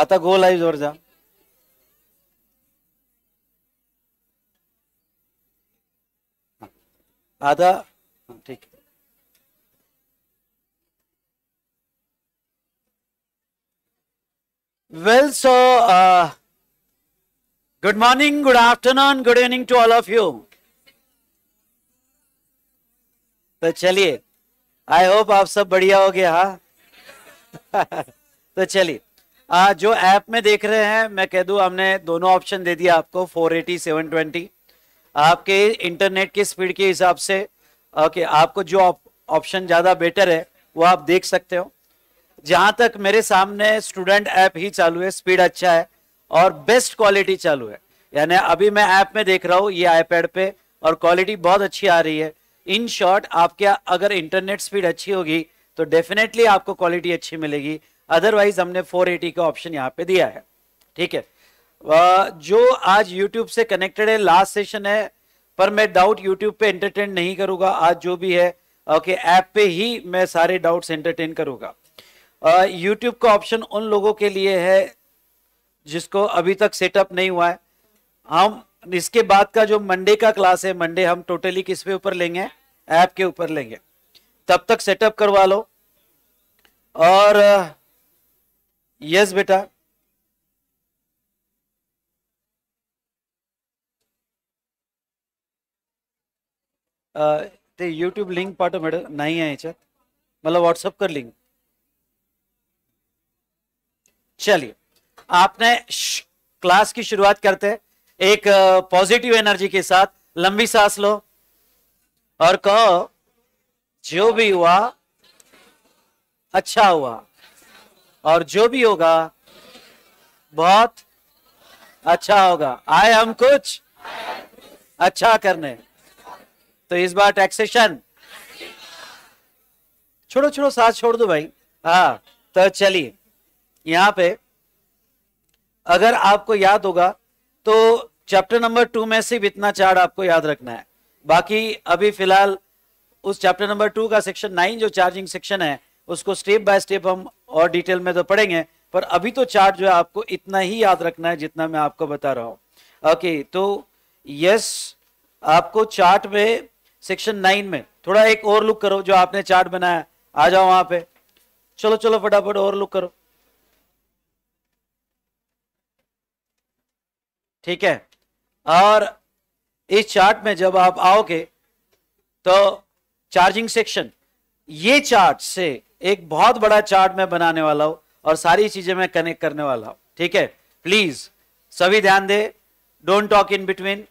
आता गोल आई जोर जा आता ठीक well so good morning good afternoon good evening to all of you तो चलिए आई होप आप सब बढ़िया हो गया हा तो चलिए आ, जो ऐप में देख रहे हैं मैं कह दूं हमने दोनों ऑप्शन दे दिया आपको 480 720 आपके इंटरनेट की स्पीड के हिसाब से ओके आपको जो ऑप्शन ज़्यादा बेटर है वो आप देख सकते हो जहाँ तक मेरे सामने स्टूडेंट ऐप ही चालू है स्पीड अच्छा है और बेस्ट क्वालिटी चालू है यानी अभी मैं ऐप में देख रहा हूँ ये आईपैड पे और क्वालिटी बहुत अच्छी आ रही है इन शॉर्ट आपके अगर इंटरनेट स्पीड अच्छी होगी तो डेफिनेटली आपको क्वालिटी अच्छी मिलेगी अदरवाइज हमने 480 का ऑप्शन यहाँ पे दिया है ठीक है जो आज यूट्यूब से कनेक्टेड है लास्ट सेशन है पर मैं डाउट यूट्यूब पे एंटरटेन नहीं करूंगा आज जो भी है ओके okay, ऐप पे ही मैं सारे डाउट्स एंटरटेन करूंगा यूट्यूब का ऑप्शन उन लोगों के लिए है जिसको अभी तक सेटअप नहीं हुआ है हम इसके बाद का जो मंडे का क्लास है मंडे हम टोटली किस पे ऊपर लेंगे ऐप के ऊपर लेंगे तब तक सेटअप करवा लो और यस बेटा ते यूट्यूब लिंक पाठ मैडम नहीं है याच्यात मतलब व्हाट्सअप कर लिंक चलिए आपने क्लास की शुरुआत करते हैं एक पॉजिटिव एनर्जी के साथ लंबी सांस लो और कहो जो भी हुआ अच्छा हुआ और जो भी होगा बहुत अच्छा होगा आए हम कुछ अच्छा करने तो इस बार टैक्सेशन छोड़ो छोड़ो साथ छोड़ दो भाई हाँ तो चलिए यहां पे अगर आपको याद होगा तो चैप्टर नंबर टू में सिर्फ इतना चार्ट आपको याद रखना है बाकी अभी फिलहाल उस चैप्टर नंबर टू का सेक्शन नाइन जो चार्जिंग सेक्शन है उसको स्टेप बाय स्टेप हम और डिटेल में तो पढ़ेंगे पर अभी तो चार्ट जो है आपको इतना ही याद रखना है जितना मैं आपको बता रहा हूं ओके तो यस आपको चार्ट में सेक्शन नाइन में थोड़ा एक और लुक करो जो आपने चार्ट बनाया आ जाओ वहां पे चलो चलो फटाफट और लुक करो ठीक है और इस चार्ट में जब आप आओगे तो चार्जिंग सेक्शन ये चार्ट से एक बहुत बड़ा चार्ट मैं बनाने वाला हूँ और सारी चीजें मैं कनेक्ट करने वाला हूं ठीक है प्लीज सभी ध्यान दे don't talk in between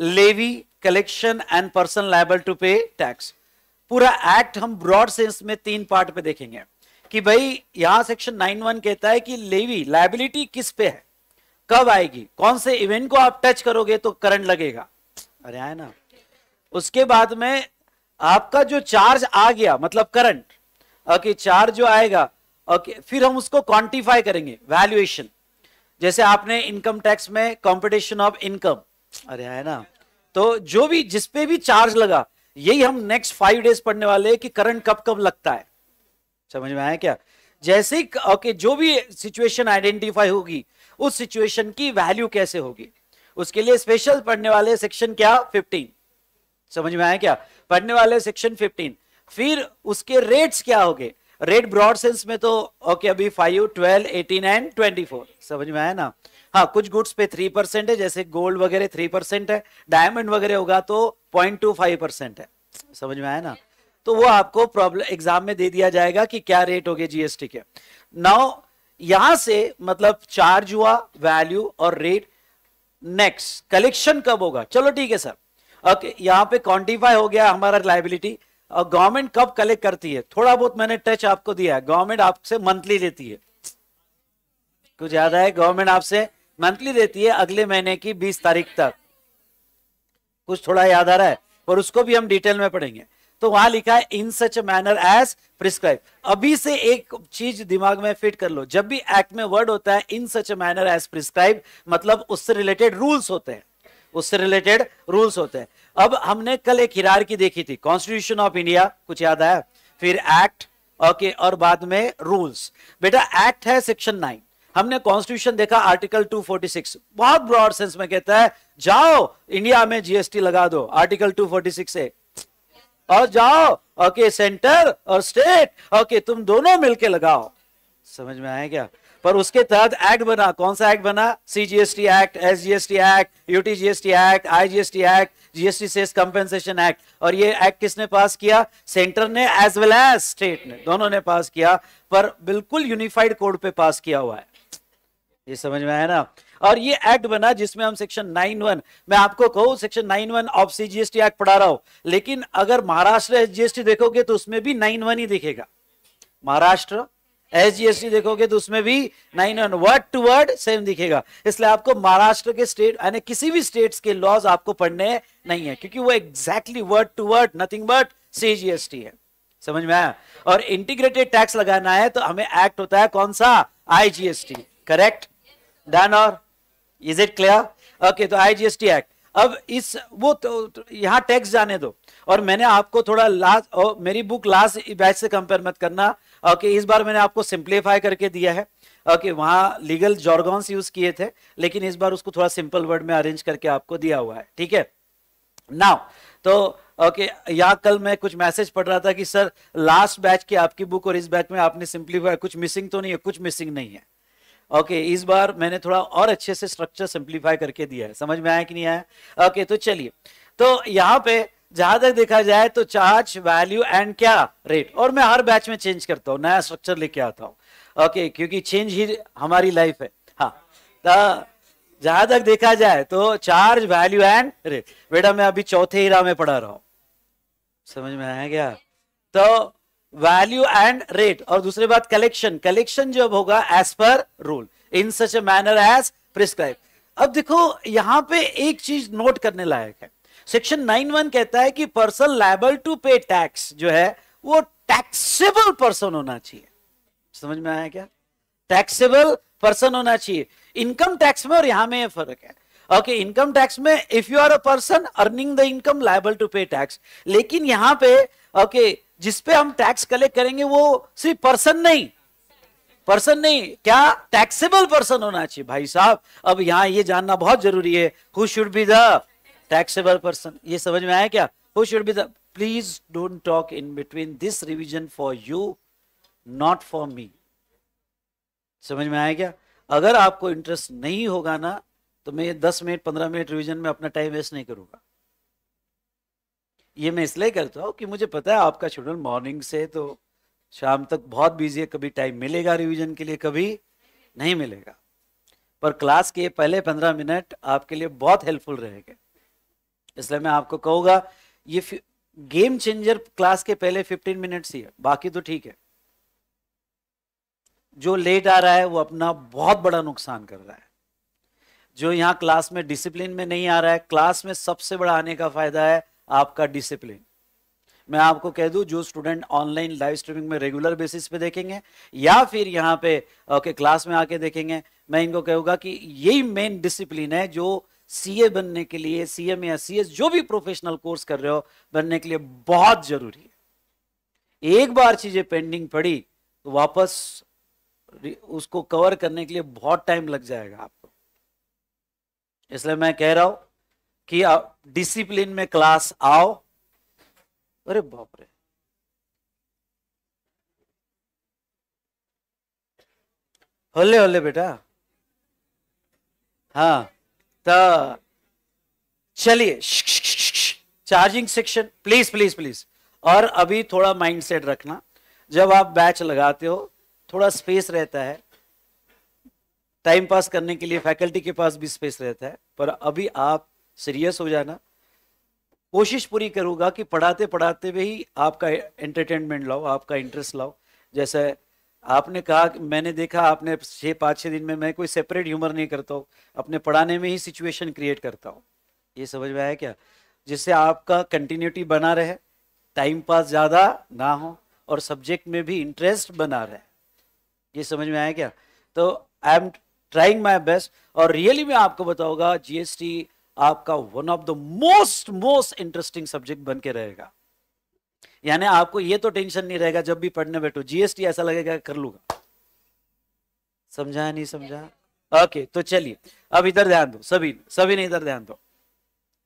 levy collection and person liable to pay tax पूरा एक्ट हम ब्रॉड सेंस में तीन पार्ट पे देखेंगे कि भाई यहां सेक्शन नाइन वन कहता है कि लेवी लाइबिलिटी किस पे है कब आएगी कौन से इवेंट को आप टच करोगे तो करंट लगेगा अरे आए ना उसके बाद में आपका जो चार्ज आ गया मतलब करंट ओके चार जो आएगा ओके फिर हम उसको क्वांटिफाई करेंगे वैल्यूएशन जैसे आपने इनकम टैक्स में कंपटीशन ऑफ इनकम अरे है ना तो जो भी जिसपे भी चार्ज लगा यही हम नेक्स्ट फाइव डेज पढ़ने वाले हैं कि करंट कब कब लगता है समझ में आया क्या जैसे ओके जो भी सिचुएशन आइडेंटिफाई होगी उस सिचुएशन की वैल्यू कैसे होगी उसके लिए स्पेशल पढ़ने वाले सेक्शन क्या 15 समझ में आया क्या पढ़ने वाले सेक्शन फिफ्टीन फिर उसके रेट्स क्या हो गए रेट ब्रॉड सेंस में तो ओके okay, अभी five twelve eighteen and twenty four समझ में आया ना हाँ कुछ गुड्स पे थ्री परसेंट है जैसे गोल्ड वगैरह थ्री परसेंट है डायमंड वगैरह होगा तो पॉइंट टू फाइव परसेंट है समझ में आया ना तो वो आपको प्रॉब्लम एग्जाम में दे दिया जाएगा कि क्या रेट हो गए जीएसटी के नाउ यहां से मतलब चार्ज हुआ वैल्यू और रेट नेक्स्ट कलेक्शन कब होगा चलो ठीक है सर ओके okay, यहाँ पे क्वांटिफाई हो गया हमारा लाइबिलिटी और गवर्नमेंट कब कलेक्ट करती है थोड़ा बहुत मैंने टच आपको दिया है गवर्नमेंट आपसे मंथली लेती है कुछ ज्यादा है गवर्नमेंट आपसे मंथली लेती है अगले महीने की बीस तारीख तक कुछ थोड़ा याद आ रहा है पर उसको भी हम डिटेल में पढ़ेंगे तो वहां लिखा है in such manner as prescribe अभी से एक चीज दिमाग में फिट कर लो जब भी एक्ट में वर्ड होता है in such manner as prescribe मतलब उससे रिलेटेड रूल्स होते हैं उससे रिलेटेड रूल्स होते हैं अब हमने कल एक हिरार की देखी थी कॉन्स्टिट्यूशन ऑफ इंडिया कुछ याद आया फिर एक्ट ओके और बाद में रूल्स बेटा एक्ट है सेक्शन नाइन हमने कॉन्स्टिट्यूशन देखा आर्टिकल 246 बहुत ब्रॉड सेंस में कहता है जाओ इंडिया में जीएसटी लगा दो आर्टिकल 246 है और जाओ ओके सेंटर और स्टेट ओके तुम दोनों मिलके लगाओ समझ में आया क्या पर उसके तहत एक्ट बना कौन सा एक्ट बना CGST act SGST act UTGST act IGST act GST cess compensation act और ये एक्ट किसने पास किया सेंटर ने एज वेल एज स्टेट ने दोनों ने पास किया पर बिल्कुल यूनिफाइड कोड पे पास किया हुआ है ये समझ में आया ना और ये एक्ट बना जिसमें हम सेक्शन 91 मैं आपको कहूं सेक्शन 91 ऑफ सीजीएसटी एक्ट पढ़ा रहा हूं लेकिन अगर महाराष्ट्र एसजीएसटी देखोगे तो उसमें भी 91 ही दिखेगा महाराष्ट्र एस टी देखोगे तो उसमें भी nine one word to word same दिखेगा इसलिए आपको महाराष्ट्र के स्टेट यानी किसी भी स्टेट्स के लॉज आपको पढ़ने नहीं है क्योंकि वो exactly word to word nothing but see है समझ में आया और इंटीग्रेटेड टैक्स लगाना है तो हमें एक्ट होता है कौन सा आईजीएसटी करेक्ट डन और इज इट क्लियर ओके तो आईजीएसटी एक्ट अब इस वो तो, तो यहाँ टैक्स जाने दो और मैंने आपको थोड़ा लास्ट मेरी बुक लास्ट बैच से कंपेयर मत करना ओके इस बार मैंने आपको सिंप्लीफाई करके दिया है ओके वहां वहाँ लीगल जॉर्गॉन्स यूज किए थे लेकिन इस बार उसको थोड़ा सिंपल वर्ड में अरेंज करके आपको दिया हुआ है ठीक है नाउ तो ओके okay, या कल मैं कुछ मैसेज पढ़ रहा था कि सर लास्ट बैच की आपकी बुक और इस बैच में आपने सिंप्लीफाई कुछ मिसिंग तो नहीं है कुछ मिसिंग नहीं है ओके okay, इस बार मैंने थोड़ा और अच्छे से स्ट्रक्चर सिंप्लीफाई करके दिया है समझ में आया कि नहीं आया ओके okay, तो चलिए तो यहाँ पे जहां तक देखा जाए तो चार्ज वैल्यू एंड क्या रेट और मैं हर बैच में चेंज करता हूँ नया स्ट्रक्चर लेके आता हूँ ओके क्योंकि चेंज ही हमारी लाइफ है हाँ जहां तक देखा जाए तो चार्ज वैल्यू एंड रेट बेटा मैं अभी चौथे ही में पढ़ा रहा हूँ समझ में आया क्या तो वैल्यू एंड रेट और दूसरी बात कलेक्शन कलेक्शन जो होगा as per rule in such a manner as prescribe अब देखो यहां पे एक चीज नोट करने लायक है सेक्शन नाइन वन कहता है कि person liable to pay tax जो है वो टैक्सेबल पर्सन होना चाहिए समझ में आया क्या टैक्सेबल पर्सन होना चाहिए इनकम टैक्स में और यहां में फर्क है ओके इनकम टैक्स में if you are a person earning the income liable to pay tax लेकिन यहाँ पे ओके okay, जिसपे हम टैक्स कलेक्ट करेंगे वो सिर्फ पर्सन नहीं पर्सन नहीं क्या टैक्सेबल पर्सन होना चाहिए भाई साहब अब यहाँ ये जानना बहुत जरूरी है who should be the taxable person ये समझ में आया क्या who should be the please don't talk in between this revision for you not for me समझ में आया क्या अगर आपको इंटरेस्ट नहीं होगा ना तो मैं दस मिनट पंद्रह मिनट रिविजन में अपना टाइम वेस्ट नहीं करूंगा ये मैं इसलिए करता हूँ कि मुझे पता है आपका शेड्यूल मॉर्निंग से तो शाम तक बहुत बिजी है कभी टाइम मिलेगा रिवीजन के लिए कभी नहीं मिलेगा पर क्लास के पहले पंद्रह मिनट आपके लिए बहुत हेल्पफुल रहेगा इसलिए मैं आपको कहूंगा ये गेम चेंजर क्लास के पहले 15 मिनट्स ही है बाकी तो ठीक है जो लेट आ रहा है वो अपना बहुत बड़ा नुकसान कर रहा है जो यहाँ क्लास में डिसिप्लिन में नहीं आ रहा है क्लास में सबसे बड़ा आने का फायदा है आपका डिसिप्लिन मैं आपको कह दूं जो स्टूडेंट ऑनलाइन लाइव स्ट्रीमिंग में रेगुलर बेसिस पे देखेंगे या फिर यहाँ पे ओके क्लास में आके देखेंगे मैं इनको कहूंगा कि यही मेन डिसिप्लिन है जो सीए बनने के लिए सीएम या सीएस जो भी प्रोफेशनल कोर्स कर रहे हो बनने के लिए बहुत जरूरी है एक बार चीजें पेंडिंग पड़ी तो वापस उसको कवर करने के लिए बहुत टाइम लग जाएगा आपको इसलिए मैं कह रहा हूं कि डिसिप्लिन में क्लास आओ अरे बाप रे हल्ले हल्ले बेटा हाँ चलिए charging section please please please और अभी थोड़ा माइंड सेट रखना जब आप बैच लगाते हो थोड़ा स्पेस रहता है टाइम पास करने के लिए फैकल्टी के पास भी स्पेस रहता है पर अभी आप सीरियस हो जाना कोशिश पूरी करूँगा कि पढ़ाते पढ़ाते भी आपका एंटरटेनमेंट लाओ आपका इंटरेस्ट लाओ जैसे आपने कहा कि मैंने देखा आपने छः पाँच छः दिन में मैं कोई सेपरेट ह्यूमर नहीं करता हूँ अपने पढ़ाने में ही सिचुएशन क्रिएट करता हूँ ये समझ में आया क्या जिससे आपका कंटिन्यूटी बना रहे टाइम पास ज़्यादा ना हो और सब्जेक्ट में भी इंटरेस्ट बना रहे ये समझ में आया क्या तो I am trying my best और रियली मैं आपको बताऊंगा जीएसटी आपका one of the most most interesting subject बन के रहेगा यानी आपको ये तो टेंशन नहीं रहेगा जब भी पढ़ने बैठो जीएसटी ऐसा लगेगा कर लूंगा समझा नहीं समझा ओके तो चलिए अब इधर ध्यान दो सभी सभी ने इधर ध्यान दो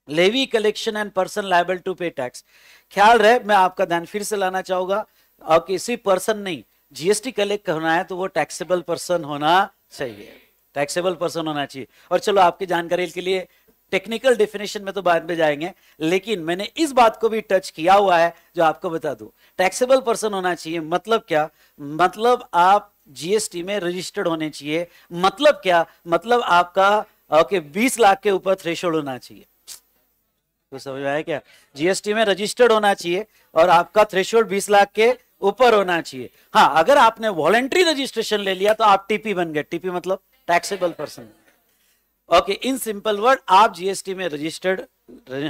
levy collection and person liable to pay tax ख्याल रहे मैं आपका ध्यान फिर से लाना चाहूंगा और किसी पर्सन नहीं जीएसटी कलेक्ट करना है तो वो टैक्सेबल पर्सन होना चाहिए टैक्सेबल पर्सन होना चाहिए और चलो आपकी जानकारी के लिए टेक्निकल डेफिनेशन में तो बाद में जाएंगे लेकिन मैंने इस बात को भी टच किया हुआ है जो आपको बता दू टैक्सेबल पर्सन होना चाहिए मतलब क्या मतलब आप जीएसटी में रजिस्टर्ड होने चाहिए मतलब क्या मतलब आपका ओके बीस लाख के ऊपर थ्रेशोल्ड होना चाहिए तो समझ आया क्या जीएसटी में रजिस्टर्ड होना चाहिए और आपका थ्रेशोल्ड बीस लाख के ऊपर होना चाहिए हाँ अगर आपने वॉलेंट्री रजिस्ट्रेशन ले लिया तो आप टीपी बन गए टीपी मतलब taxable person okay in simple word आप जीएसटी में रजिस्टर्ड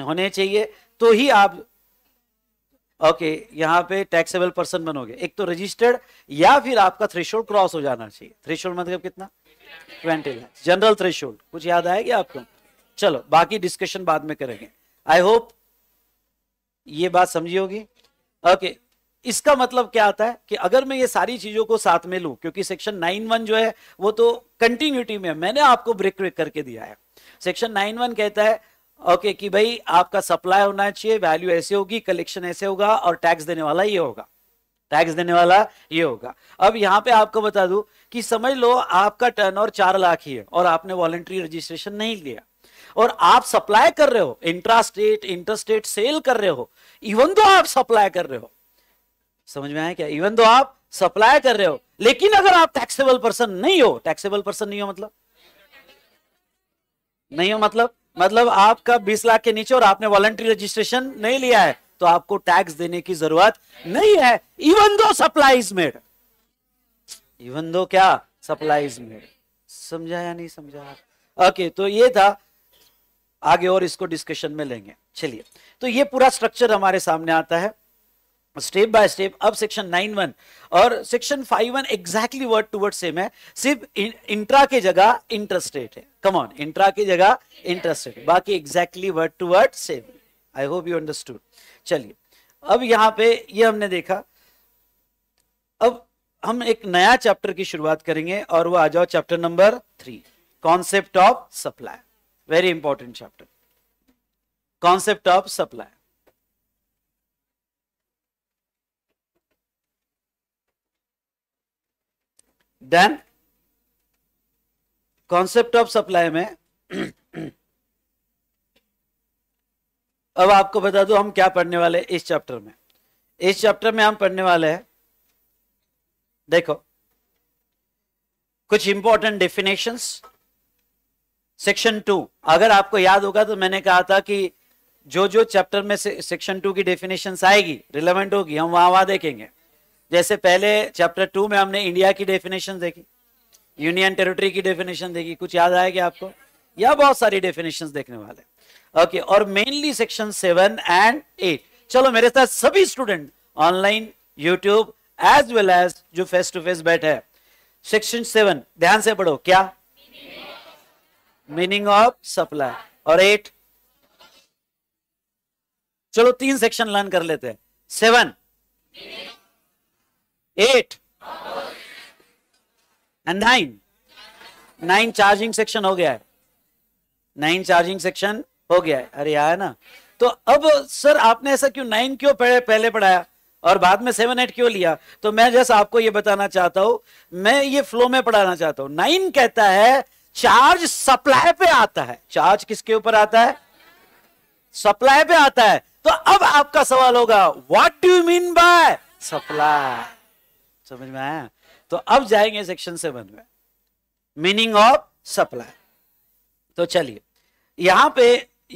होने चाहिए तो ही आप ओके यहाँ पे टैक्सेबल पर्सन बनोगे एक तो रजिस्टर्ड या फिर आपका थ्रेशोल्ड क्रॉस हो जाना चाहिए थ्रेशोल्ड मतलब कितना ट्वेंटी लैक्स जनरल थ्रेशोल्ड कुछ याद आएगा आपको चलो बाकी डिस्कशन बाद में करेंगे आई होप ये बात समझी होगी ओके इसका मतलब क्या आता है कि अगर मैं ये सारी चीजों को साथ में लू क्योंकि सेक्शन नाइन वन जो है वो तो कंटिन्यूटी में मैंने आपको ब्रेक ब्रेक करके दिया है सेक्शन नाइन वन कहता है ओके okay, कि भाई आपका सप्लाई होना चाहिए वैल्यू ऐसे होगी कलेक्शन ऐसे होगा और टैक्स देने वाला ये होगा टैक्स देने वाला ये होगा अब यहां पे आपको बता दूं कि समझ लो आपका टर्न और चार लाख ही है और आपने वॉलेंट्री रजिस्ट्रेशन नहीं लिया और आप सप्लाई कर रहे हो इंट्रास्टेट इंटरस्टेट सेल कर रहे हो इवन तो आप सप्लाई कर रहे हो समझ में आया क्या इवन दो आप सप्लाई कर रहे हो लेकिन अगर आप टैक्सेबल पर्सन नहीं हो टैक्सेबल पर्सन नहीं हो मतलब नहीं हो मतलब मतलब आपका 20 लाख के नीचे और आपने वॉलंट्री रजिस्ट्रेशन नहीं लिया है तो आपको टैक्स देने की जरूरत नहीं है even though supply made even though क्या सप्लाई मेड समझा या नहीं समझा ओके तो ये था आगे और इसको डिस्कशन में लेंगे चलिए तो ये पूरा स्ट्रक्चर हमारे सामने आता है स्टेप बाय स्टेप अब सेक्शन नाइन वन और section five one exactly word to word same है सिर्फ इंट्रा के जगह इंटरेस्टेड है ऑन इंट्रा के जगह इंटरेस्टेड बाकी exactly word to word same I hope you understood चलिए अब यहाँ पे ये हमने देखा अब हम एक नया चैप्टर की शुरुआत करेंगे और वो आ जाओ chapter number three concept of supply very important chapter concept of supply then concept of supply में अब आपको बता दो हम क्या पढ़ने वाले इस चैप्टर में इस चैप्टर में हम पढ़ने वाले हैं देखो कुछ इंपॉर्टेंट डेफिनेशंस सेक्शन टू अगर आपको याद होगा तो मैंने कहा था कि जो जो चैप्टर में सेक्शन टू की डेफिनेशंस आएगी रिलेवेंट होगी हम वहां वहां देखेंगे जैसे पहले चैप्टर टू में हमने इंडिया की डेफिनेशन देखी यूनियन टेरिटरी की डेफिनेशन देखी कुछ याद आएगा आपको या बहुत सारी डेफिनेशन देखने वाले ओके okay, और mainly section seven and eight चलो मेरे साथ सभी student online YouTube as well as जो फेस टू फेस बैठे हैं सेक्शन सेवन ध्यान से पढ़ो क्या मीनिंग ऑफ सप्लाई और एट चलो तीन सेक्शन लर्न कर लेते हैं seven eight and nine nine charging section हो गया है नाइन चार्जिंग सेक्शन हो गया है अरे आया ना तो अब सर आपने ऐसा क्यों नाइन क्यों पहले पढ़ाया और बाद में सेवन एट क्यों लिया तो मैं जैसा आपको ये बताना चाहता हूं मैं ये फ्लो में पढ़ाना चाहता हूं नाइन कहता है चार्ज सप्लाई पे आता है चार्ज किसके ऊपर आता है सप्लाई पे आता है तो अब आपका सवाल होगा what do you mean by supply समझ में आया तो अब जाएंगे सेक्शन सेवन में मीनिंग ऑफ सप्लाई तो चलिए यहां पे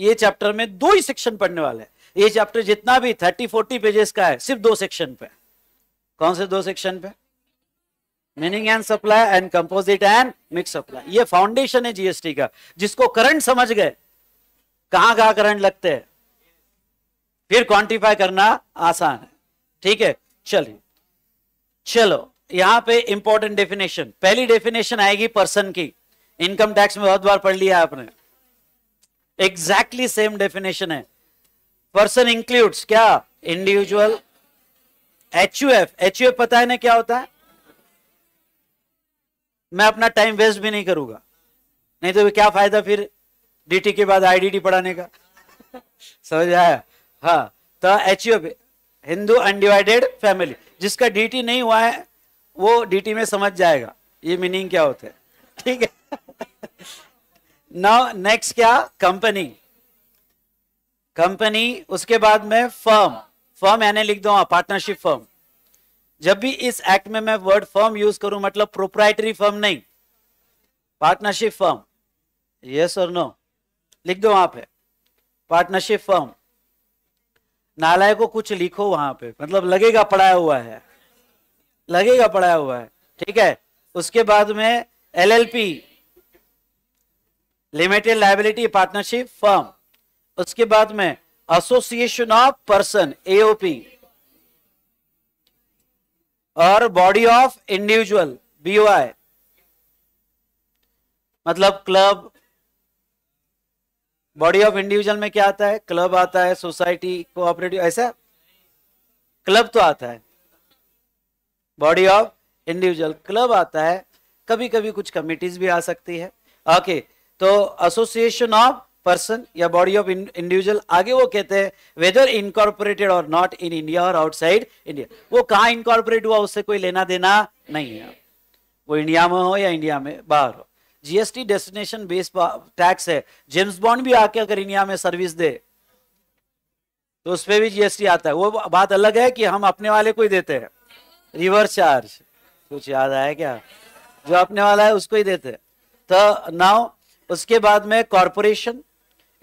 ये चैप्टर में दो ही सेक्शन पढ़ने वाले हैं ये चैप्टर जितना भी थर्टी फोर्टी पेजेस का है सिर्फ दो सेक्शन पे कौन से दो सेक्शन पे meaning and supply and composite and mix supply ये फाउंडेशन है जीएसटी का जिसको करंट समझ गए कहां कहां करंट लगते हैं फिर क्वांटिफाई करना आसान है ठीक है चलिए चलो यहां पे इंपॉर्टेंट डेफिनेशन पहली डेफिनेशन आएगी पर्सन की इनकम टैक्स में बहुत बार पढ़ लिया आपने एग्जैक्टली सेम डेफिनेशन है पर्सन इंक्लूड्स क्या individual H U F H U F पता है ना क्या होता है मैं अपना टाइम वेस्ट भी नहीं करूंगा नहीं तो क्या फायदा फिर डीटी के बाद आईडीटी पढ़ाने का समझ आया हाँ तो H U F Hindu undivided family जिसका डीटी नहीं हुआ है वो डीटी में समझ जाएगा ये मीनिंग क्या होता है ठीक है नाउ नेक्स्ट क्या कंपनी कंपनी उसके बाद में फर्म फर्म यानी लिख दो पार्टनरशिप फर्म जब भी इस एक्ट में मैं वर्ड फर्म यूज करूं मतलब प्रोप्राइटरी फर्म नहीं पार्टनरशिप फर्म यस और नो लिख दो वहां पे पार्टनरशिप फर्म नालाय को कुछ लिखो वहां पे मतलब लगेगा पढ़ाया हुआ है लगेगा पढ़ाया हुआ है ठीक है उसके बाद में LLP limited liability partnership firm उसके बाद में एसोसिएशन ऑफ पर्सन एओपी और बॉडी ऑफ इंडिविजुअल बीओआई मतलब क्लब बॉडी ऑफ इंडिविजुअल में क्या आता है क्लब आता है सोसाइटी कोऑपरेटिव ऐसा क्लब तो आता है बॉडी ऑफ इंडिविजुअल क्लब आता है कभी कभी कुछ कमिटीज भी आ सकती है ओके okay, तो एसोसिएशन ऑफ पर्सन या बॉडी ऑफ इंडिविजुअल आगे वो कहते हैं वेदर इनकॉर्पोरेटेड और नॉट इन इंडिया और आउटसाइड इंडिया वो कहाँ इनकॉर्पोरेट हुआ उससे कोई लेना देना नहीं है वो इंडिया में हो या इंडिया में बाहर हो जीएसटी डेस्टिनेशन बेस टैक्स है जेम्स बॉन्ड भी आके अगर इंडिया में सर्विस दे तो उस पर भी जीएसटी आता है वो बात अलग है कि हम अपने वाले को ही देते हैं रिवर्स चार्ज कुछ याद आया क्या जो अपने वाला है उसको ही देते हैं तो नाउ उसके बाद में corporation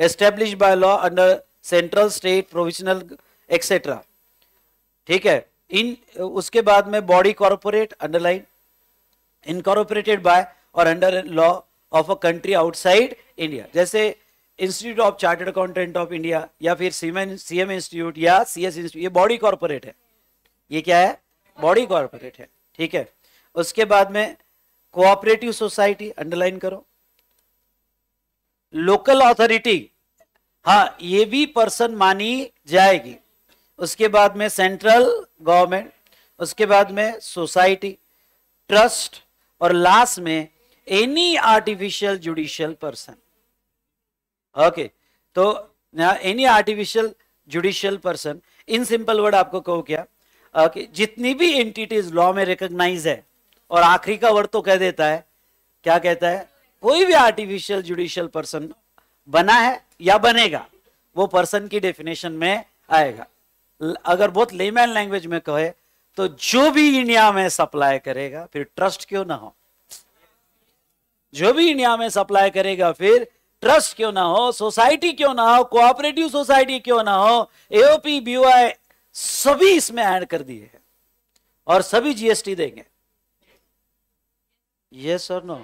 establish by law under central state provisional etcetera ठीक है इन उसके बाद में body corporate underline incorporated by और under law of a country outside India जैसे institute of chartered accountant of India या फिर सीएम सीएम इंस्टीट्यूट या सीएस इंस्टीट्यूट ये बॉडी कॉर्पोरेट है ये क्या है बॉडी कॉर्पोरेट है ठीक है उसके बाद में कोऑपरेटिव सोसाइटी अंडरलाइन करो लोकल ऑथोरिटी हाँ ये भी पर्सन मानी जाएगी उसके बाद में सेंट्रल गवर्नमेंट उसके बाद में सोसाइटी ट्रस्ट और लास्ट में any artificial judicial person okay तो any artificial judicial person in simple word आपको कहो क्या ओके okay, जितनी भी एंटिटीज लॉ में रिकोगनाइज है और आखिरी का वर्ड तो कह देता है क्या कहता है कोई भी आर्टिफिशियल जुडिशियल पर्सन बना है या बनेगा वो पर्सन की डेफिनेशन में आएगा अगर बहुत लेमैन लैंग्वेज में कहे तो जो भी इंडिया में सप्लाई करेगा फिर ट्रस्ट क्यों ना हो जो भी इंडिया में सप्लाई करेगा फिर ट्रस्ट क्यों ना हो सोसाइटी क्यों ना हो कोऑपरेटिव सोसाइटी क्यों ना हो एओपी बीओआई सभी इसमें ऐड कर दिए हैं और सभी जीएसटी देंगे यस और नो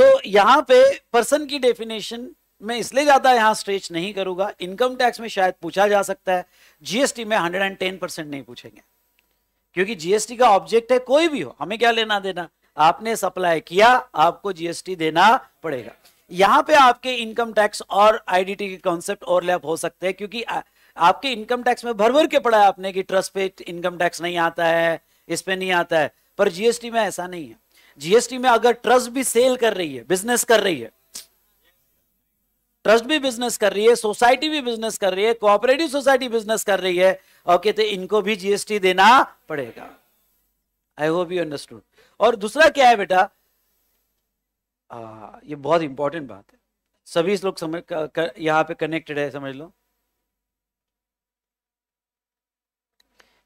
तो यहां पे पर्सन की डेफिनेशन में इसलिए ज्यादा यहां स्ट्रेच नहीं करूंगा इनकम टैक्स में शायद पूछा जा सकता है जीएसटी में हंड्रेड परसेंट नहीं पूछेंगे क्योंकि जीएसटी का ऑब्जेक्ट है कोई भी हो हमें क्या लेना देना आपने सप्लाई किया आपको जीएसटी देना पड़ेगा यहां पे आपके इनकम टैक्स और आईडीटी के कॉन्सेप्ट ओवरलैप हो सकते हैं क्योंकि आपके इनकम टैक्स में भर भर के पड़ा है आपने कि ट्रस्ट पे इनकम टैक्स नहीं आता है इस पे नहीं आता है पर जीएसटी में ऐसा नहीं है जीएसटी में अगर ट्रस्ट भी सेल कर रही है बिजनेस कर रही है ट्रस्ट भी बिजनेस कर रही है सोसाइटी भी बिजनेस कर रही है कोऑपरेटिव सोसाइटी बिजनेस कर रही है ओके तो इनको भी जीएसटी देना पड़ेगा आई होप यू अंडरस्टूड और दूसरा क्या है बेटा ये बहुत इंपॉर्टेंट बात है सभी लोग समझ यहाँ पे कनेक्टेड है समझ लो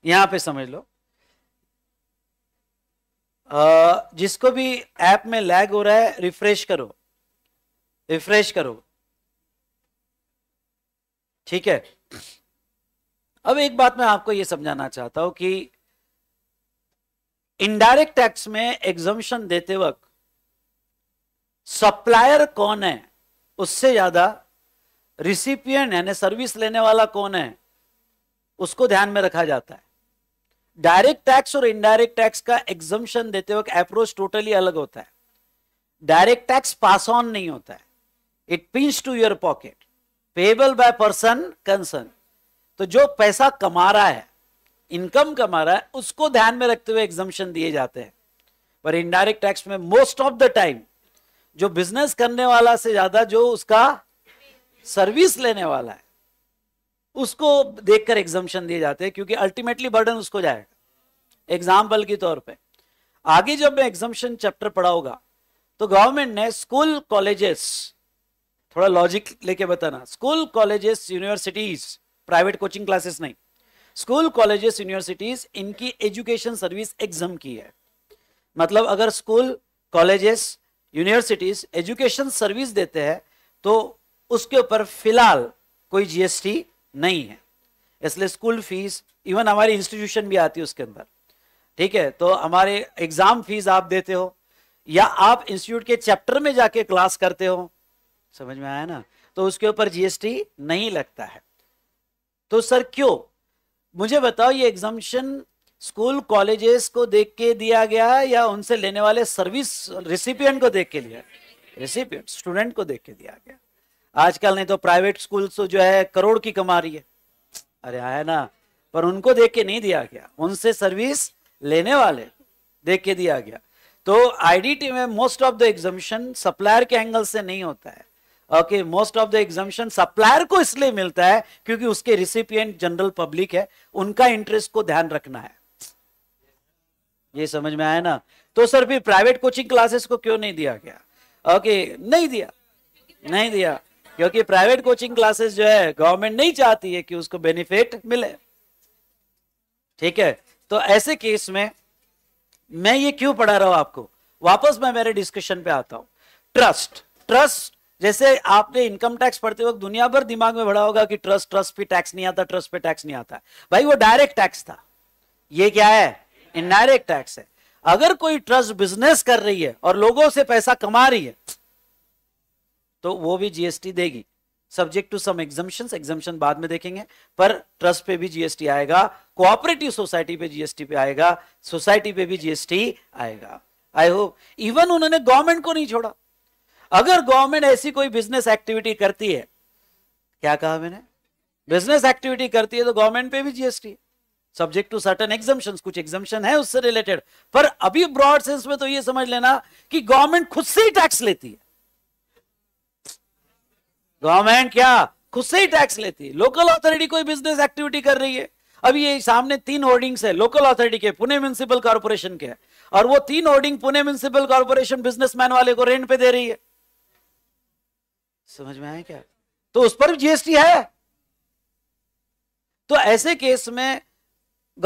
यहाँ पे समझ लो आ, जिसको भी ऐप में लैग हो रहा है रिफ्रेश करो रिफ्रेश करो ठीक है अब एक बात मैं आपको ये समझाना चाहता हूं कि इनडायरेक्ट टैक्स में एग्जम्पन देते वक्त सप्लायर कौन है उससे ज्यादा रिसिपियन यानी सर्विस लेने वाला कौन है उसको ध्यान में रखा जाता है डायरेक्ट टैक्स और इनडायरेक्ट टैक्स का एग्जम्पन देते वक्त अप्रोच टोटली अलग होता है डायरेक्ट टैक्स पास ऑन नहीं होता है it pinches to your pocket payable by person concern तो जो पैसा कमा रहा है इनकम कमा रहा है उसको ध्यान में रखते हुए एग्जामेशन दिए जाते हैं पर इनडायरेक्ट टैक्स में मोस्ट ऑफ द टाइम जो बिजनेस करने वाला से ज्यादा जो उसका सर्विस लेने वाला है उसको देखकर एग्जामेशन दिए जाते हैं क्योंकि अल्टीमेटली बर्डन उसको जाएगा एग्जाम्पल के तौर पर आगे जब मैं एग्जामेशन चैप्टर पढ़ाऊंगा तो गवर्नमेंट ने स्कूल कॉलेजेस थोड़ा लॉजिक लेके बताना school colleges universities private coaching classes नहीं स्कूल कॉलेजेस यूनिवर्सिटीज इनकी एजुकेशन सर्विस एग्जाम की है मतलब अगर school colleges universities education service देते हैं तो उसके ऊपर फिलहाल कोई जीएसटी नहीं है इसलिए स्कूल फीस इवन हमारी इंस्टीट्यूशन भी आती है उसके अंदर ठीक है तो हमारे एग्जाम फीस आप देते हो या आप इंस्टीट्यूट के चैप्टर में जाके क्लास करते हो समझ में आया ना तो उसके ऊपर जीएसटी नहीं लगता है तो सर क्यों मुझे बताओ ये एग्जामिशन स्कूल कॉलेजेस को देख के दिया गया या उनसे लेने वाले सर्विस रिसिपियंट को देख के लिया रिसिपियंट स्टूडेंट को देख के दिया गया आजकल नहीं तो प्राइवेट स्कूल तो जो है करोड़ की कमा रही है अरे आया हाँ, ना पर उनको देख के नहीं दिया गया उनसे सर्विस लेने वाले देख के दिया गया तो आईडीटी में most of the exemption supplier के एंगल से नहीं होता है okay most of the exemption supplier को इसलिए मिलता है क्योंकि उसके रिसिपियंट जनरल पब्लिक है उनका इंटरेस्ट को ध्यान रखना है ये समझ में आया ना तो सर फिर प्राइवेट कोचिंग क्लासेस को क्यों नहीं दिया गया ओके okay, नहीं दिया नहीं दिया क्योंकि प्राइवेट कोचिंग क्लासेस जो है गवर्नमेंट नहीं चाहती है कि उसको बेनिफिट मिले ठीक है तो ऐसे केस में मैं ये क्यों पढ़ा रहा हूं आपको वापस मैं मेरे डिस्कशन पे आता हूं ट्रस्ट ट्रस्ट जैसे आपने इनकम टैक्स पढ़ते वक्त दुनिया भर दिमाग में भरा होगा कि ट्रस्ट ट्रस्ट पे टैक्स नहीं आता ट्रस्ट पे टैक्स नहीं आता भाई वो डायरेक्ट टैक्स था ये क्या है इनडायरेक्ट टैक्स है अगर कोई ट्रस्ट बिजनेस कर रही है और लोगों से पैसा कमा रही है तो वो भी जीएसटी देगी सब्जेक्ट टू सम एग्जामेशन एग्जामेशन बाद में देखेंगे पर ट्रस्ट पे भी जीएसटी आएगा कोऑपरेटिव सोसाइटी पे जीएसटी पे आएगा सोसाइटी पे भी जीएसटी आएगा आई होप इवन उन्होंने गवर्नमेंट को नहीं छोड़ा अगर गवर्नमेंट ऐसी कोई बिजनेस एक्टिविटी करती है क्या कहा मैंने बिजनेस एक्टिविटी करती है तो गवर्नमेंट पे भी GST subject to certain exemption कुछ एग्जामेशन है उससे रिलेटेड पर अभी ब्रॉड सेंस में तो ये समझ लेना कि गवर्नमेंट खुद से ही टैक्स लेती है गवर्नमेंट क्या खुद से ही टैक्स लेती है लोकल अथॉरिटी कोई बिजनेस एक्टिविटी कर रही है अभी ये सामने तीन होर्डिंग्स है लोकल अथॉरिटी के पुणे म्यूनसिपल कॉर्पोरेशन के और वो तीन hoarding Pune municipal corporation businessman वाले को रेंट पे दे रही है समझ में आया क्या तो उस पर भी जीएसटी है तो ऐसे केस में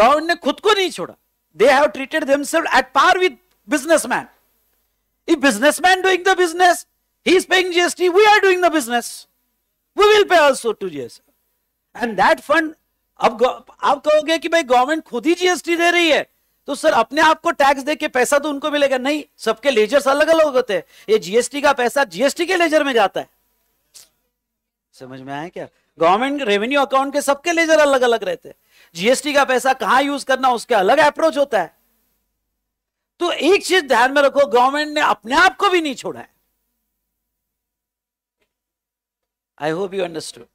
गवर्नमेंट ने खुद को नहीं छोड़ा they have treated themselves at par with businessman if businessman doing the business he is paying GST we are doing the business we will pay also to GST and that fund अब आप कहोगे कि भाई government खुद ही GST दे रही है तो sir अपने आप को टैक्स दे के पैसा तो उनको मिलेगा नहीं सबके लेजर्स अलग अलग होते हैं ये जीएसटी का पैसा जीएसटी के लेजर में जाता है समझ में आया क्या गवर्नमेंट रेवेन्यू अकाउंट के सबके लेजर अलग अलग रहते हैं जीएसटी का पैसा कहां यूज करना उसके अलग अप्रोच होता है तो एक चीज ध्यान में रखो गवर्नमेंट ने अपने आप को भी नहीं छोड़ा है I hope you understood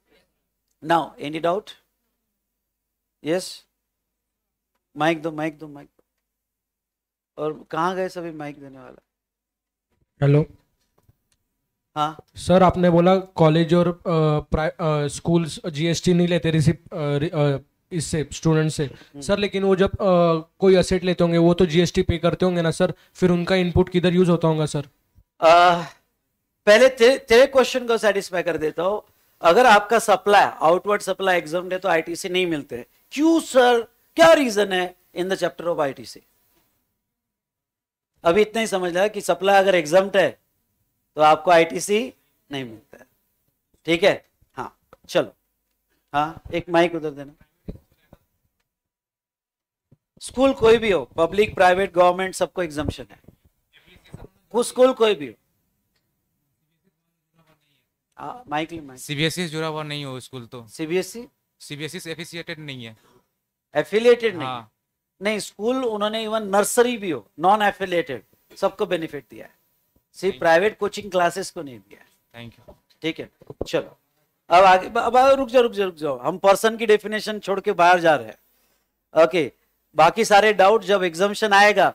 now any doubt yes mic दो माइक दो माइक दो और कहाँ गए सभी माइक देने वाला हेलो हाँ सर आपने बोला कॉलेज और स्कूल जीएसटी नहीं लेते रिसिप्ट इससे स्टूडेंट से हम्म। सर लेकिन वो जब आ, कोई असेट लेते होंगे वो तो जीएसटी पे करते होंगे ना सर फिर उनका इनपुट किधर यूज होता होगा सर आ, पहले ते, तेरे क्वेश्चन को सेटिस्फाई कर देता हूँ अगर आपका सप्लाई आउटवर्ड सप्लाई एग्जाम है तो आईटीसी नहीं मिलते क्यों सर क्या रीजन है in the chapter of ITC अभी इतना ही समझ लगा कि सप्लाई अगर एग्जाम है तो आपको आईटीसी नहीं मिलता है ठीक है हाँ चलो हाँ एक माइक उधर देना स्कूल कोई भी हो पब्लिक प्राइवेट गवर्नमेंट सबको एग्जामेशन है वो स्कूल कोई भी हो माइक e सीबीएसई जुड़ा हुआ नहीं हो स्कूल तो सीबीएसई सीबीएसई e? e से नहीं है एफिलिएटेड नहीं हाँ। नहीं स्कूल उन्होंने इवन नर्सरी भी हो नॉन एफिलियेटेड सबको बेनिफिट दिया है सिर्फ प्राइवेट कोचिंग क्लासेस को नहीं दिया थैंक यू ठीक है चलो अब आगे अब आगे रुक जाओ रुक जाओ रुक जाओ हम पर्सन की डेफिनेशन छोड़ के बाहर जा रहे हैं ओके बाकी सारे डाउट जब एग्जामेशन आएगा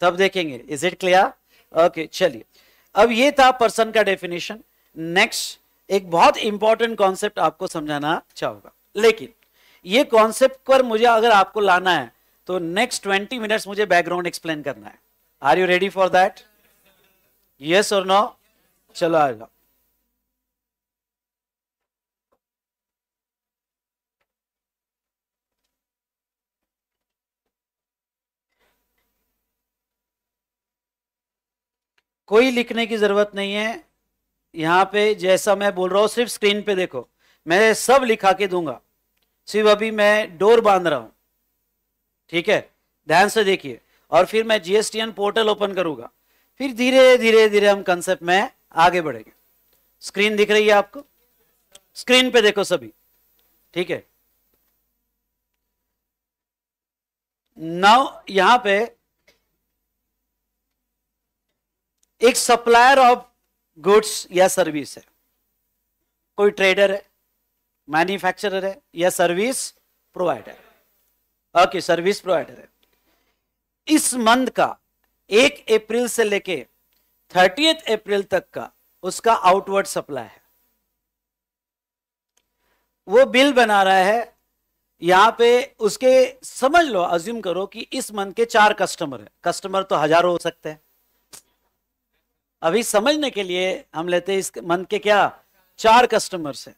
तब देखेंगे इज इट क्लियर ओके चलिए अब ये था पर्सन का डेफिनेशन नेक्स्ट एक बहुत इंपॉर्टेंट कॉन्सेप्ट आपको समझाना चाहूंगा लेकिन ये कॉन्सेप्ट पर मुझे अगर आपको लाना है तो नेक्स्ट ट्वेंटी मिनट्स मुझे बैकग्राउंड एक्सप्लेन करना है are you ready for that yes और नो चलो आ जाओ कोई लिखने की जरूरत नहीं है यहां पे जैसा मैं बोल रहा हूं सिर्फ स्क्रीन पे देखो मैं सब लिखा के दूंगा सिर्फ अभी मैं डोर बांध रहा हूं ठीक है ध्यान से देखिए और फिर मैं जीएसटीएन पोर्टल ओपन करूंगा फिर धीरे धीरे धीरे हम कंसेप्ट में आगे बढ़ेंगे स्क्रीन दिख रही है आपको स्क्रीन पे देखो सभी ठीक है नाउ यहां पे एक सप्लायर ऑफ गुड्स या सर्विस है कोई ट्रेडर है मैन्युफैक्चरर है या service provider okay service provider है इस मंथ का एक अप्रैल से लेके थर्टी अप्रैल तक का उसका आउटवर्ड सप्लाई है वो बिल बना रहा है यहां पे उसके समझ लो अज्यूम करो कि इस मंथ के चार कस्टमर है कस्टमर तो हजारों हो सकते हैं अभी समझने के लिए हम लेते हैं इस मंथ के क्या चार कस्टमर से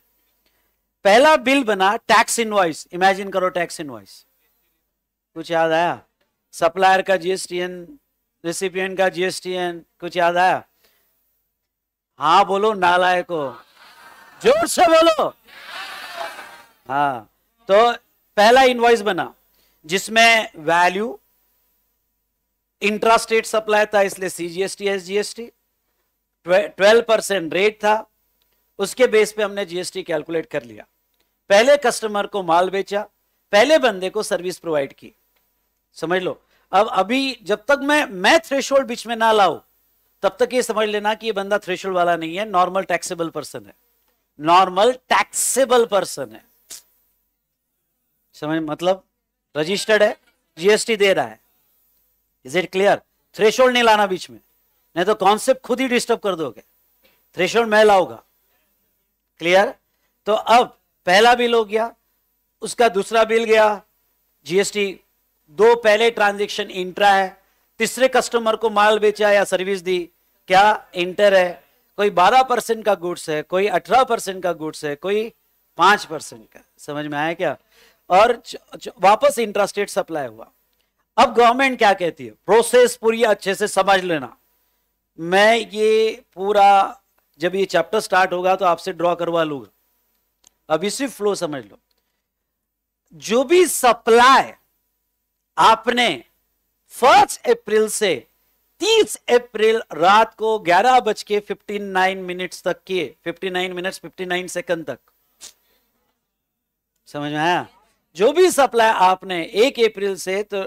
पहला बिल बना टैक्स इनवाइस इमेजिन करो टैक्स इनवाइस कुछ याद आया सप्लायर का जीएसटीएन रेसिपियन का जीएसटीएन कुछ याद आया हाँ बोलो नालायक को जोर से बोलो हाँ तो पहला इनवाइस बना जिसमें वैल्यू इंट्रास्टेट सप्लाई था इसलिए CGST SGST twelve percent rate था उसके बेस पे हमने जीएसटी कैलकुलेट कर लिया पहले कस्टमर को माल बेचा पहले बंदे को सर्विस प्रोवाइड की समझ लो अब अभी जब तक मैं मैं थ्रेशोल्ड बीच में ना लाऊ तब तक ये समझ लेना कि ये बंदा थ्रेशोल्ड वाला नहीं है नॉर्मल टैक्सेबल पर्सन है नॉर्मल टैक्सेबल पर्सन है समझ मतलब रजिस्टर्ड है जीएसटी दे रहा है इज इट क्लियर थ्रेशोल्ड नहीं लाना बीच में नहीं तो कॉन्सेप्ट खुद ही डिस्टर्ब कर दोगे थ्रेशोल्ड मैं लाऊंगा क्लियर तो अब पहला बिल हो गया उसका दूसरा बिल गया जीएसटी दो पहले ट्रांजेक्शन इंट्रा है तीसरे कस्टमर को माल बेचा या सर्विस दी क्या इंटर है कोई बारह परसेंट का गुड्स है कोई अठारह परसेंट का गुड्स है कोई पांच परसेंट का समझ में आया क्या और च, च, वापस इंट्रास्टेट सप्लाई हुआ अब गवर्नमेंट क्या कहती है प्रोसेस पूरी अच्छे से समझ लेना मैं ये पूरा जब ये चैप्टर स्टार्ट होगा तो आपसे ड्रॉ करवा लूंगा अभी सिर्फ फ्लो समझ लो जो भी सप्लाई आपने फर्स्ट अप्रैल से 30 अप्रैल रात को ग्यारह बज के फिफ्टी मिनट्स तक किए 59 मिनट्स 59 सेकंड तक समझ में आया जो भी सप्लाई आपने एक अप्रैल से तो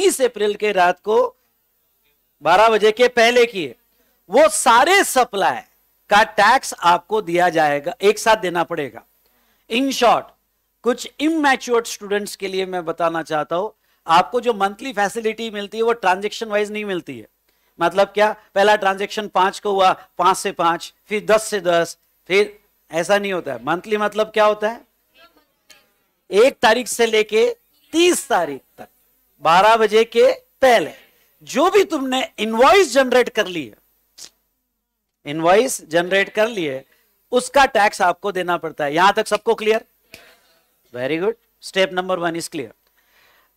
30 अप्रैल के रात को 12 बजे के पहले किए वो सारे सप्लाई का टैक्स आपको दिया जाएगा एक साथ देना पड़ेगा इन शॉर्ट कुछ इमेच्योर्ड स्टूडेंट्स के लिए मैं बताना चाहता हूं आपको जो मंथली फैसिलिटी मिलती है वो ट्रांजेक्शन वाइज नहीं मिलती है मतलब क्या पहला ट्रांजेक्शन पांच को हुआ पांच से पांच फिर दस से दस फिर ऐसा नहीं होता है मंथली मतलब क्या होता है एक तारीख से लेके तीस तारीख तक बारह बजे के पहले जो भी तुमने इनवॉइस जनरेट कर ली है इनवॉइस जनरेट कर लिए उसका टैक्स आपको देना पड़ता है यहां तक सबको clear very good step number one is clear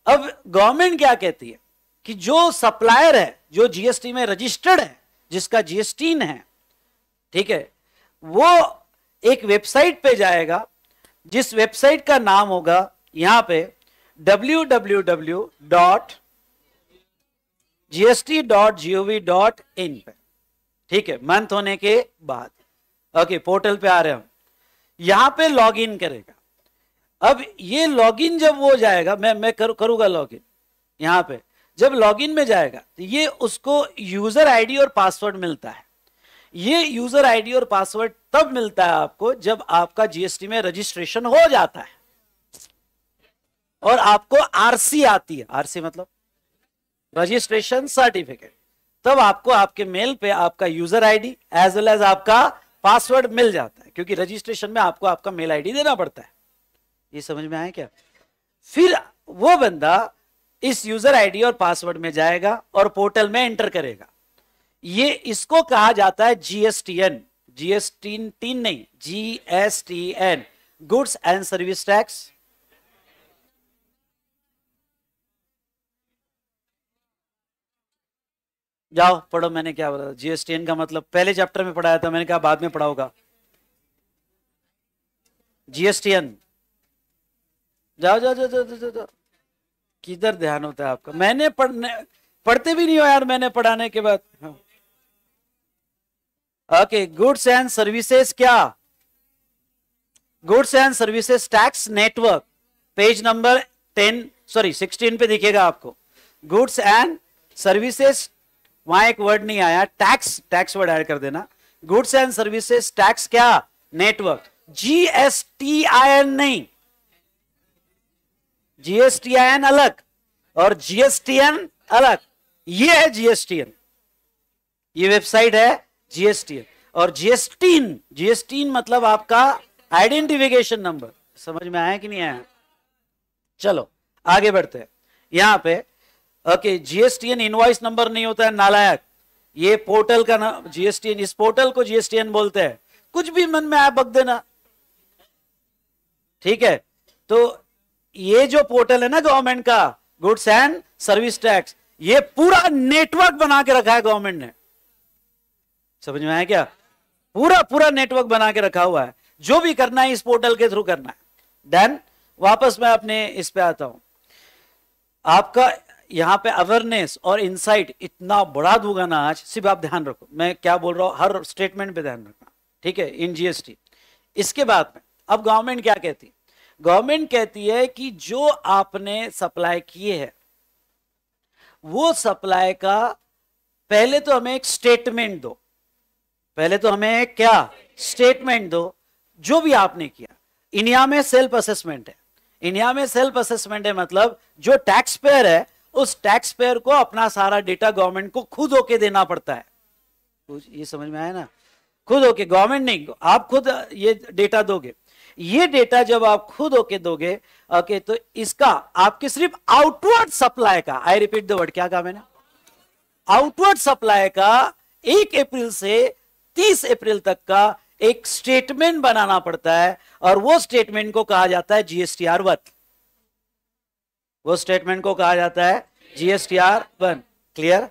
अब गवर्नमेंट क्या कहती है कि जो सप्लायर है जो जीएसटी में रजिस्टर्ड है जिसका जीएसटी है ठीक है वो एक वेबसाइट पे जाएगा जिस वेबसाइट का नाम होगा यहां पे W W W dot GST dot GOV dot in पे ठीक है मंथ होने के बाद ओके पोर्टल पे आ रहे हम यहां पे लॉग इन करेगा अब ये लॉगिन जब वो जाएगा मैं मैं कर, लॉग लॉगिन यहां पे जब लॉगिन में जाएगा तो ये उसको यूज़र आईडी और पासवर्ड मिलता है ये यूज़र आईडी और पासवर्ड तब मिलता है आपको जब आपका जीएसटी में रजिस्ट्रेशन हो जाता है और आपको आरसी आती है आरसी मतलब रजिस्ट्रेशन सर्टिफिकेट तब आपको आपके मेल पे आपका user ID as well as आपका पासवर्ड मिल जाता है क्योंकि रजिस्ट्रेशन में आपको आपका मेल आईडी देना पड़ता है ये समझ में आया क्या फिर वो बंदा इस यूजर आईडी और पासवर्ड में जाएगा और पोर्टल में एंटर करेगा ये इसको कहा जाता है जीएसटीएन जीएसटीन तीन नहीं GSTN goods and service tax जाओ पढ़ो मैंने क्या बोला जीएसटीएन का मतलब पहले चैप्टर में पढ़ाया था मैंने कहा बाद में पढ़ाओगा जीएसटीएन जाओ जाओ जाओ जाओ जाओ जाओ किधर ध्यान होता है आपका मैंने पढ़ने पढ़ते भी नहीं हो यार मैंने पढ़ाने के बाद ओके गुड्स एंड सर्विसेज क्या goods and services tax network page number ten sorry sixteen पे दिखेगा आपको गुड्स एंड सर्विसेज वहां एक वर्ड नहीं आया टैक्स टैक्स वर्ड ऐड कर देना गुड्स एंड सर्विसेज टैक्स क्या नेटवर्क जीएसटी आई एन नहीं जीएसटीआईएन अलग और जीएसटीएन अलग ये है जीएसटीएन ये वेबसाइट है जीएसटीएन और जीएसटीन जीएसटीन मतलब आपका आइडेंटिफिकेशन नंबर समझ में आया कि नहीं आया चलो आगे बढ़ते हैं यहां पे ओके जीएसटीएन इनवाइस नंबर नहीं होता है नालायक ये पोर्टल का नाम जीएसटीएन इस पोर्टल को जीएसटीएन बोलते हैं कुछ भी मन में आया बग देना ठीक है तो ये जो पोर्टल है ना गवर्नमेंट का गुड्स एंड सर्विस टैक्स ये पूरा नेटवर्क बना के रखा है गवर्नमेंट ने समझ में आया क्या पूरा पूरा नेटवर्क बना के रखा हुआ है जो भी करना है इस पोर्टल के थ्रू करना है देन वापस मैं अपने इस पे आता हूं आपका यहां पे अवेयरनेस और इंसाइट इतना बड़ा दूंगा ना आज सिर्फ आप ध्यान रखो मैं क्या बोल रहा हूं हर स्टेटमेंट पे ध्यान रखना ठीक है इन जीएसटी इसके बाद में अब गवर्नमेंट क्या कहती गवर्नमेंट कहती है कि जो आपने सप्लाई किए हैं वो सप्लाई का पहले तो हमें एक स्टेटमेंट दो पहले तो हमें क्या स्टेटमेंट दो जो भी आपने किया इंडिया में सेल्फ असेसमेंट है इंडिया में सेल्फ असेसमेंट है मतलब जो टैक्स पेयर है उस टैक्स पेयर को अपना सारा डेटा गवर्नमेंट को खुद होके देना पड़ता है ये समझ में आया ना खुद होके गवर्नमेंट नहीं आप खुद ये डेटा दोगे ये डेटा जब आप खुद होके दोगे ओके तो इसका आपके सिर्फ आउटवर्ड सप्लाई का आई रिपीट द वर्ड क्या कहा मैंने आउटवर्ड सप्लाई का एक अप्रैल से तीस अप्रैल तक का एक स्टेटमेंट बनाना पड़ता है और वो स्टेटमेंट को कहा जाता है जीएसटीआर वन वो स्टेटमेंट को कहा जाता है GSTR one clear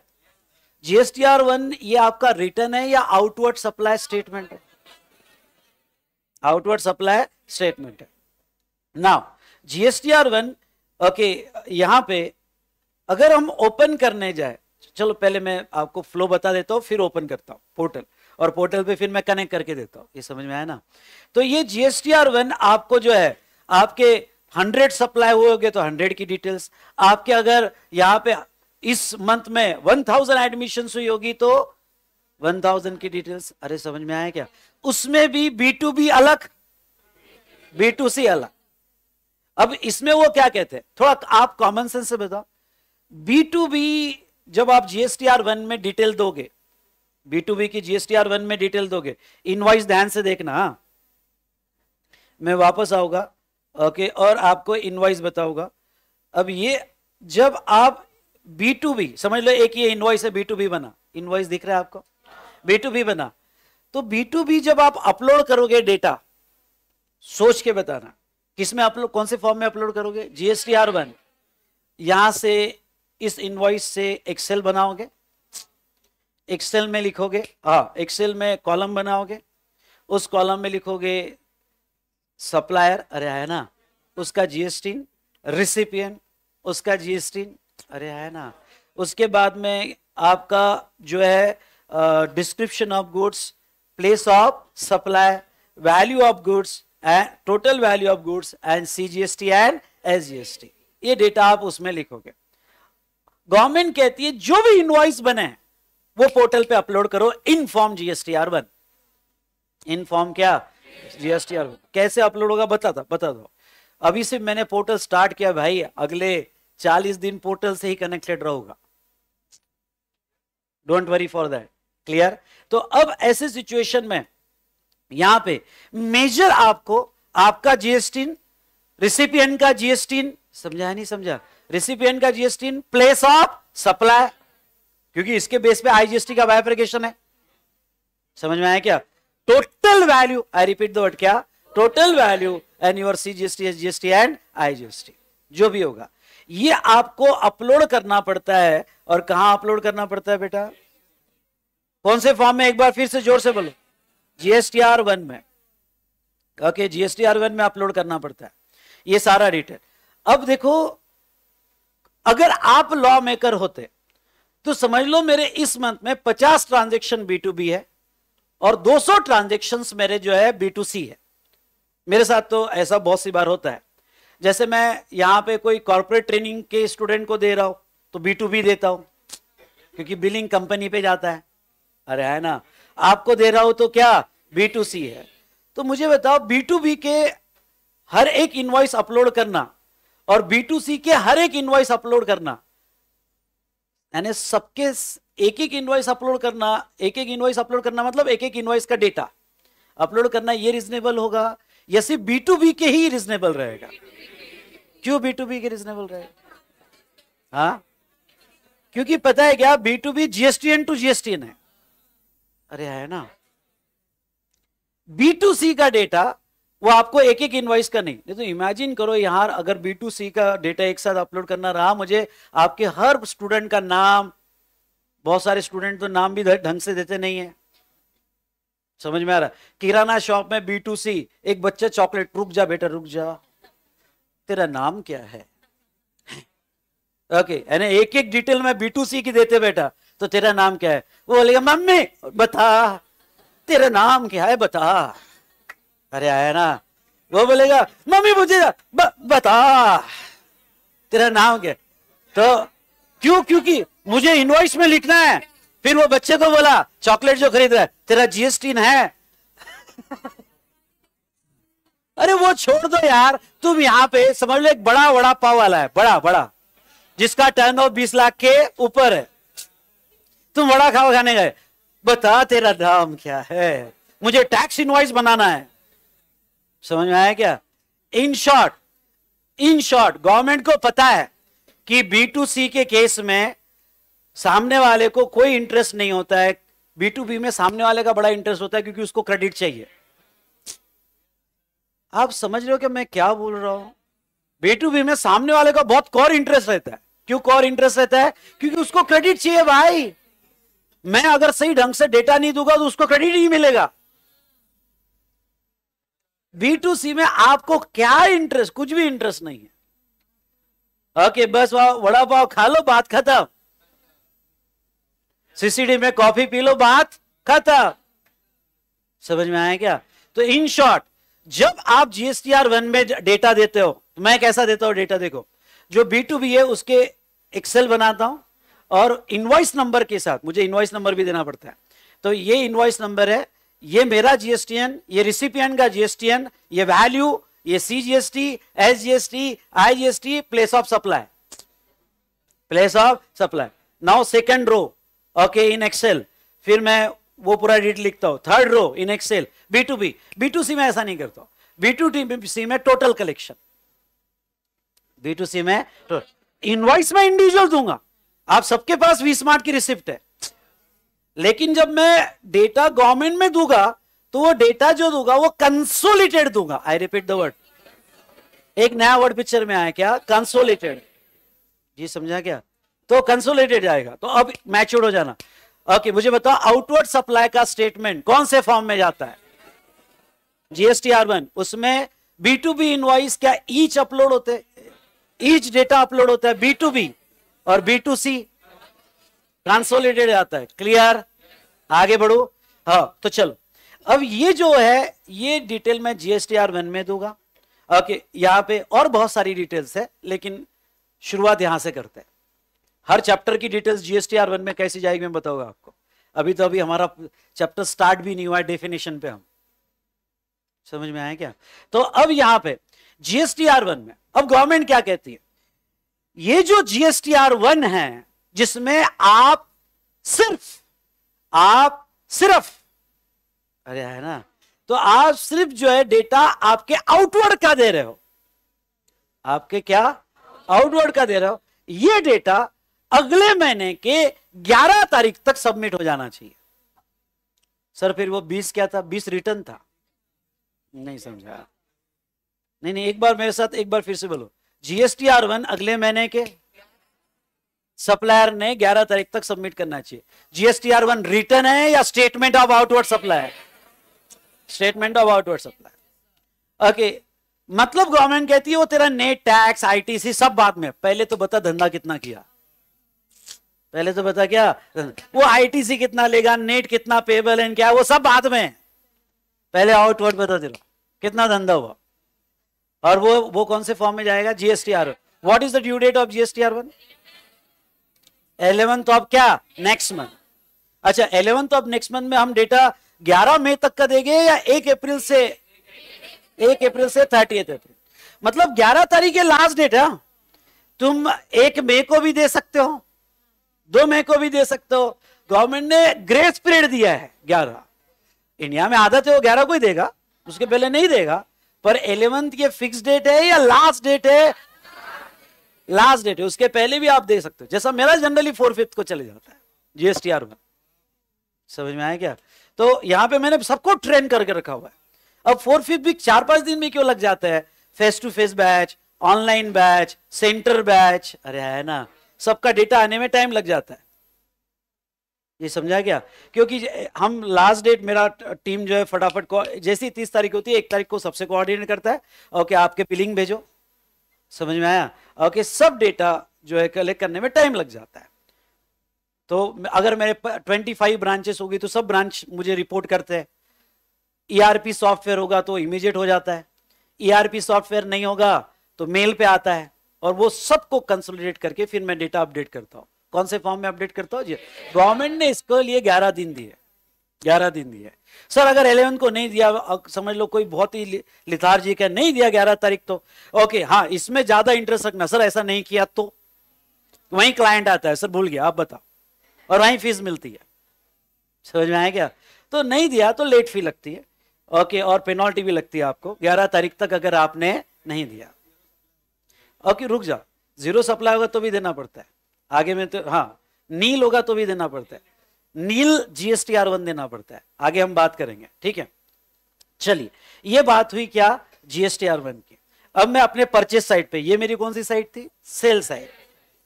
GSTR one ये आपका रिटर्न है या आउटवर्ड सप्लाई स्टेटमेंट है आउटवर्ड सप्लाई स्टेटमेंट है नाउ जीएसटीआर वन ओके यहां पे अगर हम ओपन करने जाए चलो पहले मैं आपको फ्लो बता देता हूं फिर ओपन करता हूं पोर्टल और पोर्टल पे फिर मैं कनेक्ट करके देता हूं ये समझ में आया ना तो ये जीएसटीआर वन आपको जो है आपके हंड्रेड सप्लाई हुए होंगे तो हंड्रेड की डिटेल्स आपके अगर यहां पे इस मंथ में वन थाउजेंड एडमिशन हुई होगी तो वन थाउजेंड की डिटेल्स अरे समझ में आया क्या उसमें भी बी टू बी अलग बी टू सी अलग अब इसमें वो क्या कहते हैं थोड़ा आप कॉमन सेंस से बताओ बी टू बी जब आप जीएसटी आर वन में डिटेल दोगे बी टू बी की आर वन में डिटेल दोगे इनवाइस ध्यान से देखना हाँ। मैं वापस आऊंगा ओके और आपको इनवाइस बताऊंगा अब ये जब आप बी टू बी समझ लो एक ये इनवाइस है बी टू बी बना इनवाइस दिख रहा है आपको बी टू बी बना तो बी टू बी जब आप अपलोड करोगे डेटा सोच के बताना किस में अपलोड कौन से फॉर्म में अपलोड करोगे जीएसटी आर वन यहां से इस इनवॉइस से एक्सेल बनाओगे एक्सेल में लिखोगे हाँ एक्सेल में कॉलम बनाओगे उस कॉलम में लिखोगे सप्लायर अरे है ना उसका जीएसटी रिसिपियन उसका जीएसटी अरे है ना उसके बाद में आपका जो है description of goods place of supply value of goods and total value of goods and CGST S SGST ये डेटा आप उसमें लिखोगे गवर्नमेंट कहती है जो भी इनवाइस बने वो पोर्टल पे अपलोड करो in form GST R one in form क्या जीएसटी आर वन कैसे अपलोड होगा बता दो बता दो अभी से मैंने पोर्टल स्टार्ट किया भाई अगले चालीस दिन पोर्टल से ही कनेक्टेड रहूंगा don't worry for that clear तो अब ऐसे सिचुएशन में यहां पे मेजर आपको आपका जीएसटी रिसिपियन का जीएसटी समझा नहीं समझा रिसिपियन का जीएसटी प्लेस ऑफ सप्लाई क्योंकि इसके बेस पे आईजीएसटी का बायफ्रिकेशन है समझ में आया क्या total value I repeat word क्या total value and your C GST S GST and IGST जो भी होगा ये आपको अपलोड करना पड़ता है और कहा अपलोड करना पड़ता है बेटा कौन से फॉर्म में एक बार फिर से जोर से बोलो जीएसटीआर वन में ओके जीएसटीआर वन में अपलोड करना पड़ता है ये सारा डिटेल अब देखो अगर आप लॉ मेकर होते तो समझ लो मेरे इस मंथ में 50 ट्रांजेक्शन बी टू बी है और 200 ट्रांजेक्शन मेरे जो है बी टू सी है मेरे साथ तो ऐसा बहुत सी बार होता है जैसे मैं यहां पे कोई कॉर्पोरेट ट्रेनिंग के स्टूडेंट को दे रहा हूं तो बी टू बी देता हूं क्योंकि बिलिंग कंपनी पे जाता है अरे है ना आपको दे रहा हूं तो क्या बी टू सी है तो मुझे बताओ बी टू बी के हर एक इनवॉइस अपलोड करना और बी टू सी के हर एक इनवॉइस अपलोड करना यानी सबके एक एक इनवॉइस अपलोड करना एक एक इनवॉइस अपलोड करना मतलब एक एक इनवॉइस का डेटा अपलोड करना ये रिजनेबल होगा या सिर्फ बी टू बी के ही रिजनेबल रहेगा क्यों बी टू बी के रिजनेबल रहेगा हाँ क्योंकि पता है क्या B to B GSTN to GSTN है अरे है ना बी टू सी का डेटा वो आपको एक एक इनवाइस का नहीं तो इमेजिन करो यहाँ अगर बी टू सी का डेटा एक साथ अपलोड करना रहा मुझे आपके हर स्टूडेंट का नाम बहुत सारे स्टूडेंट तो नाम भी ढंग से देते नहीं है समझ में आ रहा किराना शॉप में बी टू सी एक बच्चा चॉकलेट रुक जा बेटा रुक जा तेरा नाम क्या है ओके okay, एक एक डिटेल में बी टू सी की देते बेटा तो तेरा नाम क्या है वो बोलेगा मम्मी बता तेरा नाम क्या है बता अरे आया ना वो बोलेगा मम्मी मुझे ब, बता तेरा नाम क्या तो क्यों क्योंकि मुझे इनवॉइस में लिखना है फिर वो बच्चे को बोला चॉकलेट जो खरीद रहा है तेरा जीएसटी है अरे वो छोड़ दो यार तुम यहाँ पे समझ लो एक बड़ा बड़ा पाव वाला है बड़ा बड़ा जिसका टर्न ऑफ बीस लाख के ऊपर है तुम वड़ा खाओ खाने गए बता तेरा दाम क्या है मुझे टैक्स इनवाइस बनाना है समझ में आया क्या in short in short government को पता है कि बी टू सी के केस में सामने वाले को कोई इंटरेस्ट नहीं होता है बी टू बी में सामने वाले का बड़ा इंटरेस्ट होता है क्योंकि उसको क्रेडिट चाहिए आप समझ रहे हो कि मैं क्या बोल रहा हूं बी टू बी में सामने वाले का बहुत कौर इंटरेस्ट रहता है क्यों कौर इंटरेस्ट रहता है क्योंकि उसको क्रेडिट चाहिए भाई मैं अगर सही ढंग से डेटा नहीं दूंगा तो उसको क्रेडिट नहीं मिलेगा बी टू सी में आपको क्या इंटरेस्ट कुछ भी इंटरेस्ट नहीं है ओके बस वड़ा पाव खा लो बात खत्म सीसीडी में कॉफी पी लो बात खत्म समझ में आया क्या तो इन शॉर्ट जब आप जीएसटीआर वन में डेटा देते हो मैं कैसा देता हूं डेटा देखो जो बी टू बी है उसके एक्सेल बनाता हूं और इनवॉइस नंबर के साथ मुझे इनवॉइस नंबर भी देना पड़ता है तो ये इनवॉइस नंबर है ये मेरा जीएसटीएन ये रिसिपियन का जीएसटीएन ये वैल्यू ये C GST S GST I GST place of supply place of supply now second row okay in excel फिर मैं वो पूरा डिट लिखता हूं third row in excel B to B B to C में ऐसा नहीं करता बी टू सी में total collection B to C में इनवाइस में इंडिविजुअल दूंगा आप सबके पास वी स्मार्ट की रिसिप्ट है लेकिन जब मैं डेटा गवर्नमेंट में दूंगा तो वो डेटा जो दूंगा वो कंसोलिटेड दूंगा आई रिपीट द वर्ड एक नया वर्ड पिक्चर में आया क्या कंसोलिटेड जी समझा क्या तो कंसोलिटेड जाएगा तो अब मैच्योर हो जाना ओके okay, मुझे बताओ आउटवर्ड सप्लाई का स्टेटमेंट कौन से फॉर्म में जाता है जीएसटी आर वन उसमें बी टू बी इनवाइस क्या ईच अपलोड होते ईच डेटा अपलोड होता है बी टू बी और बी टू सी ट्रांसोलेटेड आता है क्लियर आगे बढ़ो हाँ तो चलो अब ये जो है ये डिटेल मैं जीएसटी आर वन में दूंगा ओके यहां पे और बहुत सारी डिटेल्स है लेकिन शुरुआत यहां से करते हैं हर चैप्टर की डिटेल्स जीएसटी आर वन में कैसी जाएगी मैं बताऊंगा आपको अभी तो अभी हमारा चैप्टर स्टार्ट भी नहीं हुआ है डेफिनेशन पे हम समझ में आए क्या तो अब यहां पे आर वन में अब गवर्नमेंट क्या कहती है ये जो जीएसटीआर वन है जिसमें आप सिर्फ आप सिर्फ अरे है ना तो आप सिर्फ जो है डेटा आपके आउटवर्ड का दे रहे हो आपके क्या आउटवर्ड का दे रहे हो ये डेटा अगले महीने के 11 तारीख तक सबमिट हो जाना चाहिए सर फिर वो 20 क्या था 20 रिटर्न था नहीं समझा नहीं नहीं एक बार मेरे साथ एक बार फिर से बोलो जीएसटी आर वन अगले महीने के सप्लायर ने 11 तारीख तक सबमिट करना चाहिए जीएसटी आर वन रिटर्न है या statement of outward supplier statement of outward supplier okay मतलब गवर्नमेंट कहती है वो तेरा नेट टैक्स आईटीसी सब बाद में पहले तो बता धंधा कितना किया पहले तो बता क्या वो आईटीसी कितना लेगा नेट कितना पेबल एंड क्या वो सब बाद में पहले आउटवर्ड बता दे कितना धंधा हुआ और वो वो कौन से फॉर्म में जाएगा GST R what is the due date of R one eleventh of क्या नेक्स्ट मंथ अच्छा एलेवंथ ऑफ नेक्स्ट मंथ में हम डेटा 11 मई तक का देंगे या 1 अप्रैल से 1 अप्रैल से थर्टी अप्रैल मतलब 11 तारीख लास्ट डेट है हाँ? तुम एक मई को भी दे सकते हो दो मई को भी दे सकते हो गवर्नमेंट ने ग्रेस पीरियड दिया है ग्यारह इंडिया में आदत है वो ग्यारह को ही देगा उसके पहले नहीं देगा पर एलेवंथ ये फिक्स डेट है या लास्ट डेट है लास्ट डेट है उसके पहले भी आप दे सकते हो जैसा मेरा जनरली फोर फिफ्थ को चले जाता है जीएसटीआर में समझ में आया क्या तो यहाँ पे मैंने सबको ट्रेन करके रखा हुआ है अब फोर फिफ्थ भी चार पांच दिन में क्यों लग जाता है face to face batch online batch centre batch अरे है ना सबका डेटा आने में टाइम लग जाता है ये समझा गया क्योंकि हम लास्ट डेट मेरा टीम जो है फटाफट जैसी तीस तारीख होती है एक तारीख को सबसे कोऑर्डिनेट करता है ओके आपके पिलिंग भेजो समझ में आया ओके सब डेटा जो है कलेक्ट करने में टाइम लग जाता है तो अगर मेरे ट्वेंटी फाइव ब्रांचेस होगी तो सब ब्रांच मुझे रिपोर्ट करते हैं पी e सॉफ्टवेयर होगा तो इमीजिएट हो जाता है पी e सॉफ्टवेयर नहीं होगा तो मेल पे आता है और वो सबको कंसोलिडेट करके फिर मैं डेटा अपडेट करता हूँ कौन से फॉर्म में अपडेट करता हो जी गवर्नमेंट ने इसको लिए ग्यारह दिन दिए ग्यारह दिन दिए सर अगर एलेवन को नहीं दिया समझ लो कोई बहुत ही लिथार्जिक है नहीं दिया ग्यारह तारीख तो ओके हाँ इसमें ज्यादा इंटरेस्ट रखना सर ऐसा नहीं किया तो वही क्लाइंट आता है सर भूल गया आप बताओ और वहीं फीस मिलती है समझ में आया क्या तो नहीं दिया तो लेट फी लगती है ओके और पेनल्टी भी लगती है आपको ग्यारह तारीख तक अगर आपने नहीं दिया ओके रुक जाओ जीरो सप्लाई होगा तो भी देना पड़ता है आगे में तो हाँ नील होगा तो भी देना पड़ता है नील जीएसटी आर वन देना पड़ता है आगे हम बात करेंगे ठीक है चलिए ये बात हुई क्या जीएसटी आर वन की अब मैं अपने परचेस साइट पे ये मेरी कौन सी साइट थी सेल साइट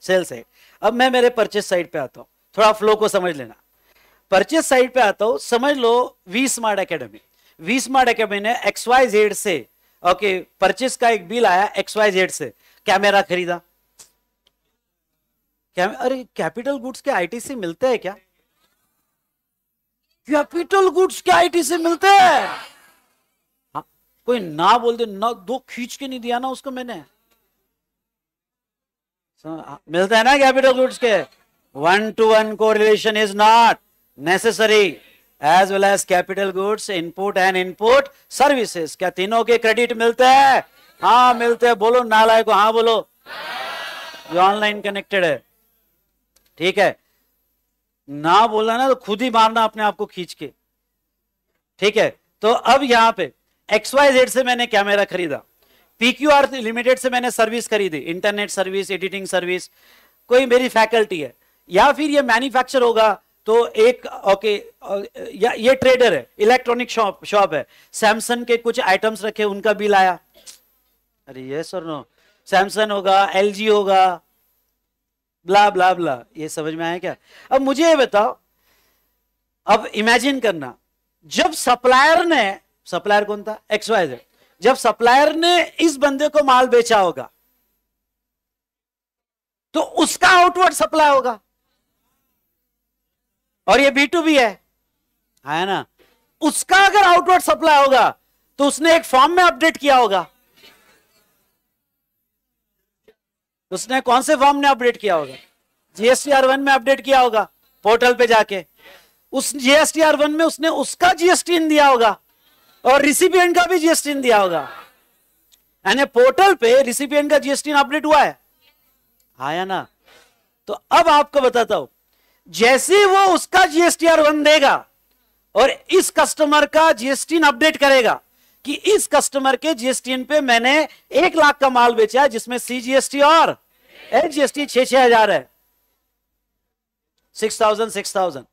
सेल साइट अब मैं मेरे परचेस साइट पे आता हूँ थोड़ा फ्लो को समझ लेना परचेस साइट पे आता हूँ समझ लो V smart academy V smart academy ने एक्सवाई जेड से ओके परचेस का एक बिल आया एक्सवाई जेड से कैमेरा खरीदा क्या अरे कैपिटल गुड्स के आईटीसी मिलते हैं क्या कैपिटल गुड्स के आईटीसी मिलते हैं हाँ, कोई ना बोल दे ना दो खींच के नहीं दिया ना उसको मैंने हाँ, हाँ, मिलते हैं ना कैपिटल गुड्स के वन टू वन को relation is not necessary as well as capital goods input and input services क्या तीनों के क्रेडिट मिलते हैं हाँ मिलते हैं बोलो नालायक को हाँ बोलो जो ऑनलाइन कनेक्टेड है ठीक है ना बोला ना तो खुद ही मारना अपने आप को खींच के ठीक है तो अब यहां पे एक्स वाई जेड से मैंने कैमरा खरीदा पीक्यूआर लिमिटेड से मैंने सर्विस खरीदी इंटरनेट सर्विस एडिटिंग सर्विस कोई मेरी फैकल्टी है या फिर ये मैन्युफैक्चर होगा तो एक ओके या ये ट्रेडर है इलेक्ट्रॉनिक शॉप शॉप है सैमसंग के कुछ आइटम्स रखे उनका बिल आया अरे यस और नो सैमसंग होगा एलजी होगा ब्ला ब्ला ब्ला ये समझ में आया क्या अब मुझे ये बताओ अब इमेजिन करना जब सप्लायर ने सप्लायर कौन था एक्स वाई जेड जब सप्लायर ने इस बंदे को माल बेचा होगा तो उसका आउटवर्ड सप्लाई होगा और ये बी टू बी है है ना उसका अगर आउटवर्ड सप्लाई होगा तो उसने एक फॉर्म में अपडेट किया होगा तो उसने कौन से फॉर्म ने अपडेट किया होगा जीएसटी आर वन में अपडेट किया होगा पोर्टल पे जाके उस जीएसटी आर वन में उसने उसका जीएसटी इन दिया होगा और रिसिपियंट का भी जीएसटी इन दिया होगा यानी पोर्टल पे रिसिपियंट का जीएसटी अपडेट हुआ है आया हाँ ना तो अब आपको बताता हूं जैसे वो उसका जीएसटी आर वन देगा और इस कस्टमर का जीएसटी अपडेट करेगा कि इस कस्टमर के जीएसटी पे मैंने एक लाख का माल बेचा है जिसमें टी और एच जीएसटी छह छह हजार है सिक्स थाउजेंड सिक्स थाउजेंड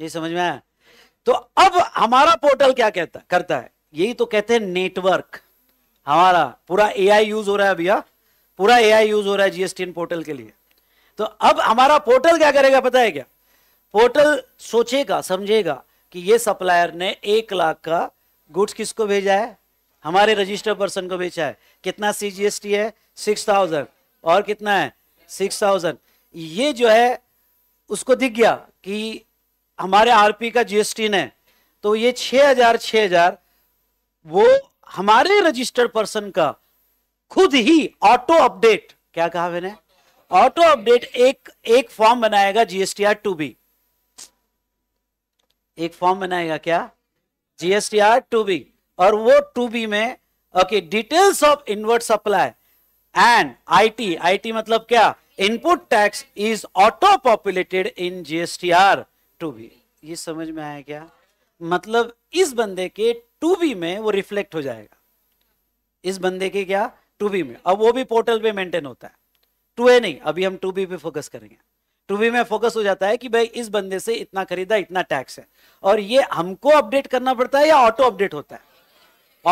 ये समझ में आया तो अब हमारा पोर्टल क्या कहता करता है यही तो कहते हैं नेटवर्क हमारा पूरा एआई यूज हो रहा है भैया पूरा एआई यूज हो रहा है जीएसटी पोर्टल के लिए तो अब हमारा पोर्टल क्या करेगा पता है क्या पोर्टल सोचेगा समझेगा कि ये सप्लायर ने एक लाख का गुड्स किसको भेजा है हमारे रजिस्टर पर्सन को भेजा है कितना सी जी एस टी है सिक्स थाउजेंड और कितना है सिक्स थाउजेंड ये जो है उसको दिख गया कि हमारे आरपी का जीएसटी ने तो ये छह हजार छ हजार वो हमारे रजिस्टर्ड पर्सन का खुद ही ऑटो अपडेट क्या कहा मैंने ऑटो अपडेट एक एक फॉर्म बनाएगा जीएसटी आर टू बी एक फॉर्म बनाएगा क्या जीएसटीआर टू बी और वो टू बी में okay details of invert supply and IT IT मतलब क्या input tax is auto populated in GSTR two B ये समझ में आया क्या मतलब इस बंदे के टू बी में वो रिफ्लेक्ट हो जाएगा इस बंदे के क्या टू बी में अब वो भी पोर्टल पे मेंटेन होता है टू ए नहीं अभी हम टू बी पे फोकस करेंगे टू में फोकस हो जाता है कि भाई इस बंदे से इतना खरीदा इतना टैक्स है और ये हमको अपडेट करना पड़ता है या ऑटो अपडेट होता है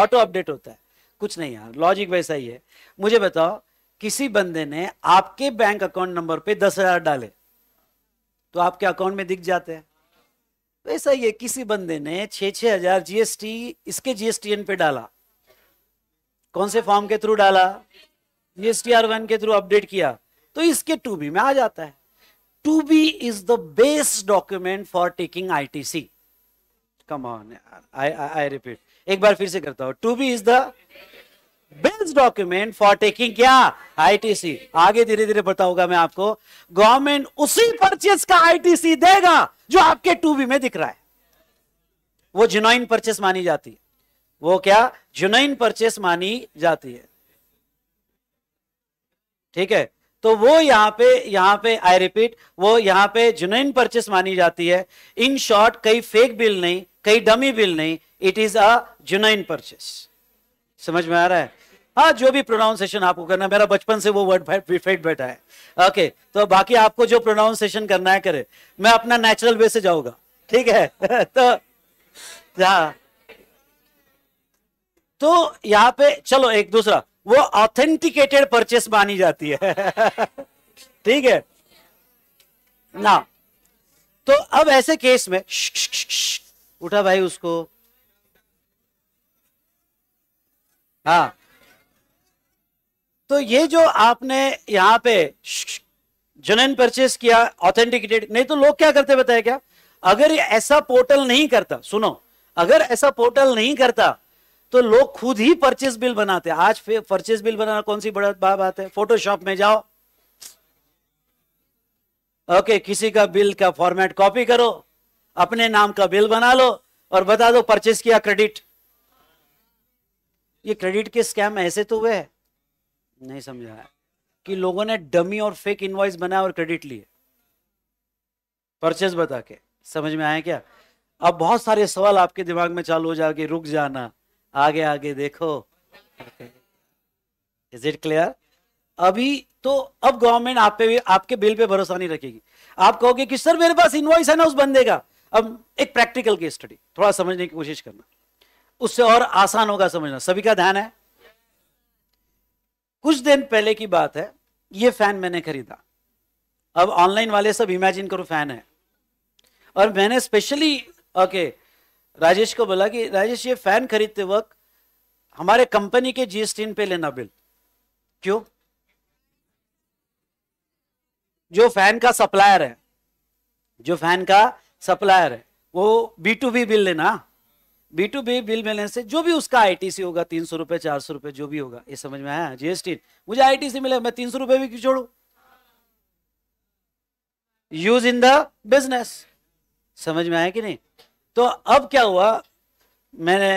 ऑटो अपडेट होता है कुछ नहीं यार लॉजिक वैसा ही है मुझे बताओ किसी बंदे ने आपके बैंक अकाउंट नंबर पे दस हजार डाले तो आपके अकाउंट में दिख जाते हैं वैसा ही है किसी बंदे ने छ छ हजार जीएसटी इसके जीएसटीएन पे डाला कौन से फॉर्म के थ्रू डाला जीएसटी आर वन के थ्रू अपडेट किया तो इसके टू बी में आ जाता है 2B is the base document for taking ITC. Come on, I, I, I repeat. एक बार फिर से करता हूं 2B is the bills document for taking क्या सी आगे धीरे धीरे बताऊंगा होगा मैं आपको गवर्नमेंट उसी परचेस का सी देगा जो आपके टू बी में दिख रहा है वो जुनोइन परचेस मानी जाती है वो क्या जुनोइन परचेस मानी जाती है ठीक है तो वो यहाँ पे यहाँ पे आई रिपीट वो यहाँ पे जुनैन परचेस मानी जाती है इन शॉर्ट कई फेक बिल नहीं कई डमी बिल नहीं it is a genuine purchase समझ में आ रहा है हाँ जो भी प्रोनाउंसिएशन आपको करना है मेरा बचपन से वो वर्ड फिट बैठा है ओके okay, तो बाकी आपको जो प्रोनाउंसिएशन करना है करे मैं अपना नेचुरल वे से जाऊंगा ठीक है तो हाँ तो यहाँ पे चलो एक दूसरा वो ऑथेंटिकेटेड परचेस मानी जाती है ठीक है ना तो अब ऐसे केस में उठा भाई उसको हाँ तो ये जो आपने यहां पे जनन परचेस किया ऑथेंटिकेटेड नहीं तो लोग क्या करते बताया क्या अगर ऐसा पोर्टल नहीं करता सुनो अगर ऐसा पोर्टल नहीं करता तो लोग खुद ही परचेस बिल बनाते हैं आज परचेस बिल बनाना कौन सी बड़ा बात है फोटोशॉप में जाओ ओके okay, किसी का बिल का फॉर्मेट कॉपी करो अपने नाम का बिल बना लो और बता दो परचेस किया क्रेडिट ये क्रेडिट के स्कैम ऐसे तो हुए है नहीं समझा कि लोगों ने डमी और फेक इनवाइस बनाया और क्रेडिट लिए परचेस बता के समझ में आए क्या अब बहुत सारे सवाल आपके दिमाग में चालू हो जाएंगे रुक जाना आगे आगे देखो इज इट क्लियर अभी तो अब गवर्नमेंट आप पे आपके बिल पे भरोसा नहीं रखेगी आप कहोगे कि सर मेरे पास इनवॉइस है ना उस बंदे का अब एक प्रैक्टिकल की स्टडी थोड़ा समझने की कोशिश करना उससे और आसान होगा समझना सभी का ध्यान है कुछ दिन पहले की बात है ये फैन मैंने खरीदा अब ऑनलाइन वाले सब इमेजिन करो फैन है और मैंने स्पेशली ओके okay, राजेश को बोला कि राजेश ये फैन खरीदते वक्त हमारे कंपनी के जीएसटी पे लेना बिल क्यों जो फैन का सप्लायर है जो फैन का सप्लायर है वो बी टू बी बिल लेना बी टू बी बिल मिलने से जो भी उसका आईटीसी होगा तीन सौ रुपए चार सौ रुपए जो भी होगा ये समझ में आया जीएसटी मुझे आईटीसी मिले मैं तीन सौ रुपए भी क्यों छोड़ू यूज इन द बिजनेस समझ में आया कि नहीं तो अब क्या हुआ मैंने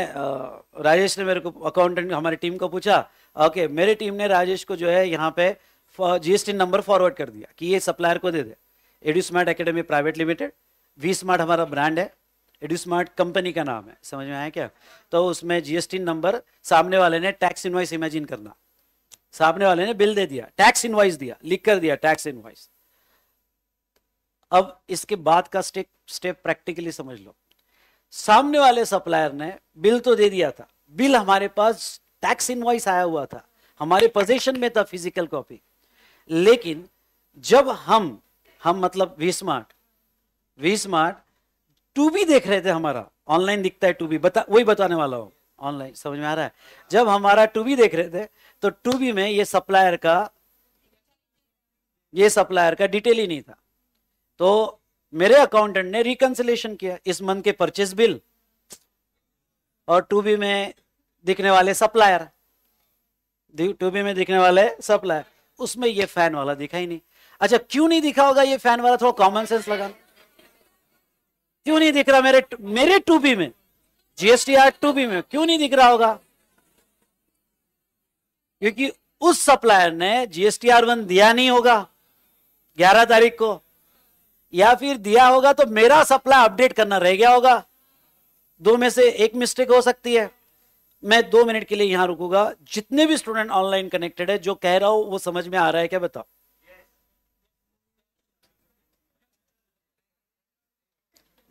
राजेश ने मेरे को अकाउंटेंट हमारी टीम को पूछा ओके मेरी टीम ने राजेश को जो है यहाँ पे जीएसटी नंबर फॉरवर्ड कर दिया कि ये सप्लायर को दे दे AD smart academy private limited V smart हमारा ब्रांड है एडी स्मार्ट कंपनी का नाम है समझ में आया क्या तो उसमें जीएसटी नंबर सामने वाले ने टैक्स इन्वाइस इमेजिन करना सामने वाले ने बिल दे दिया टैक्स इन्वाइस दिया लिख कर दिया टैक्स इन्वाइस अब इसके बाद का स्टेप स्टेप प्रैक्टिकली समझ लो सामने वाले सप्लायर ने बिल तो दे दिया था बिल हमारे पास टैक्स इनवाइस आया हुआ था हमारे पोजेशन में था फिजिकल कॉपी लेकिन जब हम हम मतलब V smart V smart two B देख रहे थे हमारा ऑनलाइन दिखता है टू बी बता वही बताने वाला हूँ ऑनलाइन समझ में आ रहा है जब हमारा टू बी देख रहे थे तो टू बी में ये सप्लायर का ये सप्लायर का डिटेल ही नहीं था तो मेरे अकाउंटेंट ने रिकंसिलेशन किया इस मंथ के परचेस बिल और टू बी में दिखने वाले सप्लायर टू बी में दिखने वाले सप्लायर उसमें ये फैन वाला दिखा ही नहीं अच्छा क्यों नहीं दिखा होगा ये फैन वाला थोड़ा कॉमन सेंस लगा क्यों नहीं दिख रहा मेरे मेरे टू बी में जीएसटी आर टू बी में क्यों नहीं दिख रहा होगा क्योंकि उस सप्लायर ने जीएसटी आर वन दिया नहीं होगा ग्यारह तारीख को या फिर दिया होगा तो मेरा सप्लाई अपडेट करना रह गया होगा दो में से एक मिस्टेक हो सकती है मैं दो मिनट के लिए यहां रुकूंगा जितने भी स्टूडेंट ऑनलाइन कनेक्टेड है जो कह रहा हो वो समझ में आ रहा है क्या बताओ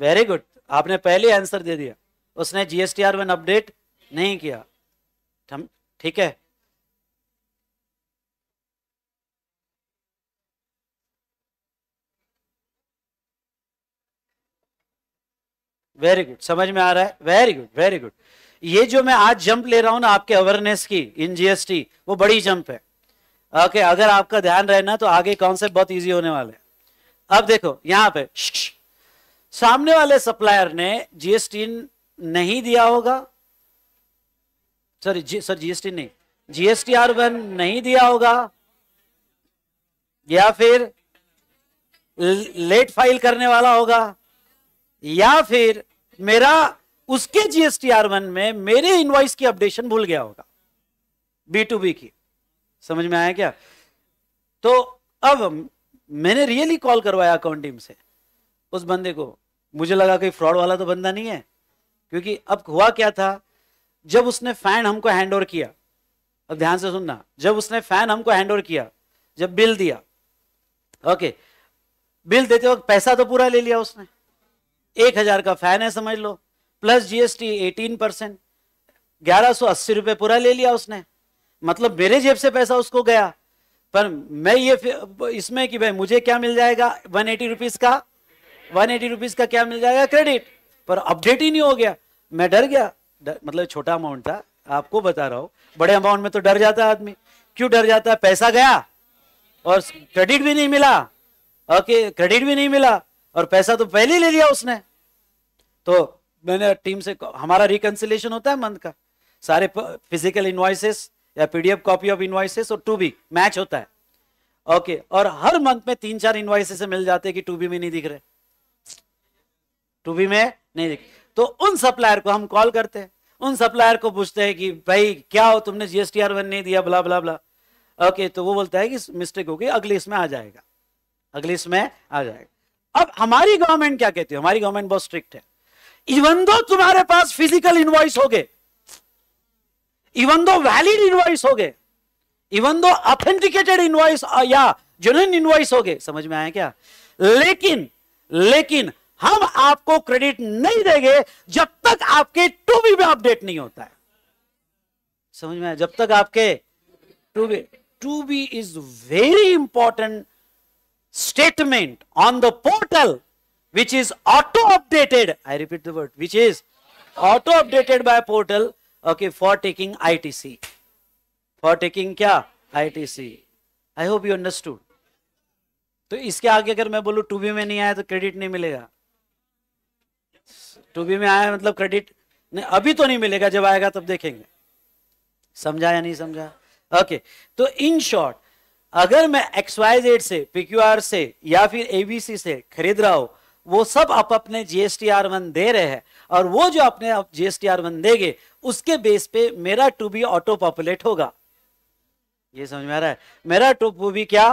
वेरी गुड आपने पहले आंसर दे दिया उसने जीएसटीआर वन अपडेट नहीं किया ठीक है वेरी गुड समझ में आ रहा है वेरी गुड वेरी गुड ये जो मैं आज जंप ले रहा हूं ना आपके अवेयरनेस की इन जीएसटी वो बड़ी जंप है ओके okay, अगर आपका ध्यान रहे ना तो आगे कॉन्सेप्ट बहुत इजी होने वाले हैं अब देखो यहां पे सामने वाले सप्लायर ने जीएसटी नहीं दिया होगा सॉरी जी, सर जीएसटी नहीं जीएसटी आर वन नहीं दिया होगा या फिर लेट फाइल करने वाला होगा या फिर मेरा उसके जीएसटी आर वन में मेरे इनवाइस की अपडेशन भूल गया होगा बी टू बी की समझ में आया क्या तो अब मैंने रियली कॉल करवाया अकाउंट टीम से उस बंदे को मुझे लगा कि फ्रॉड वाला तो बंदा नहीं है क्योंकि अब हुआ क्या था जब उसने फैन हमको हैंड ओवर किया अब ध्यान से सुनना जब उसने फैन हमको हैंड ओवर किया जब बिल दिया ओके बिल देते वक्त पैसा तो पूरा ले लिया उसने एक हजार का फैन है समझ लो प्लस जीएसटी एटीन परसेंट ग्यारह सो अस्सी रुपये पूरा ले लिया उसने मतलब मेरे जेब से पैसा उसको गया पर मैं ये इसमें कि भाई मुझे क्या मिल जाएगा वन एटी रुपीज का वन एटी रुपीज का क्या मिल जाएगा क्रेडिट पर अपडेट ही नहीं हो गया मैं डर गया डर, मतलब छोटा अमाउंट था आपको बता रहा हूं बड़े अमाउंट में तो डर जाता है आदमी क्यों डर जाता है पैसा गया और क्रेडिट भी नहीं मिला ओके क्रेडिट भी नहीं मिला और पैसा तो पहले ही ले लिया उसने तो मैंने टीम से हमारा रिकंसिलेशन होता है मंथ का सारे फिजिकल इन्वाइसेस या पीडीएफ कॉपी ऑफ इन्वाइसेस और टू बी मैच होता है ओके और हर मंथ में तीन चार इन्वाइसेस मिल जाते हैं कि टू बी में नहीं दिख रहे टू बी में नहीं दिख तो उन सप्लायर को हम कॉल करते हैं उन सप्लायर को पूछते हैं कि भाई क्या हो तुमने जीएसटी आर वन नहीं दिया बला बला बला ओके तो वो बोलता है कि मिस्टेक हो गई अगले इसमें आ जाएगा अगले इसमें आ जाएगा अब हमारी गवर्नमेंट क्या कहती है हमारी गवर्नमेंट बहुत स्ट्रिक्ट है इवन दो तुम्हारे पास फिजिकल इनवॉइस हो गए इवन दो वैलिड इनवॉइस हो गए इवन दो ऑथेंटिकेटेड इनवॉइस या जुनिन इनवॉइस हो गए समझ में आया क्या लेकिन लेकिन हम आपको क्रेडिट नहीं देंगे जब तक आपके टू बी में अपडेट नहीं होता है समझ में आया जब तक आपके two B to B is very important statement on the portal which is auto updated i repeat the word which is auto updated by portal okay for taking itc for taking kya itc i hope you understood तो इसके आगे अगर मैं बोलूं to B में नहीं आया तो क्रेडिट नहीं मिलेगा टू बी में आया मतलब क्रेडिट नहीं अभी तो नहीं मिलेगा जब आएगा तब देखेंगे समझा या नहीं समझा ओके okay, तो इन शॉर्ट अगर मैं एक्स वाई जेड से पीक्यूआर से या फिर एबीसी से खरीद रहा हूं वो सब आप अपने जीएसटी आर वन दे रहे हैं और वो जो अपने आप जीएसटी आर वन देंगे उसके बेस पे मेरा टू बी ऑटो पॉपुलेट होगा ये समझ में आ रहा है मेरा टू बी क्या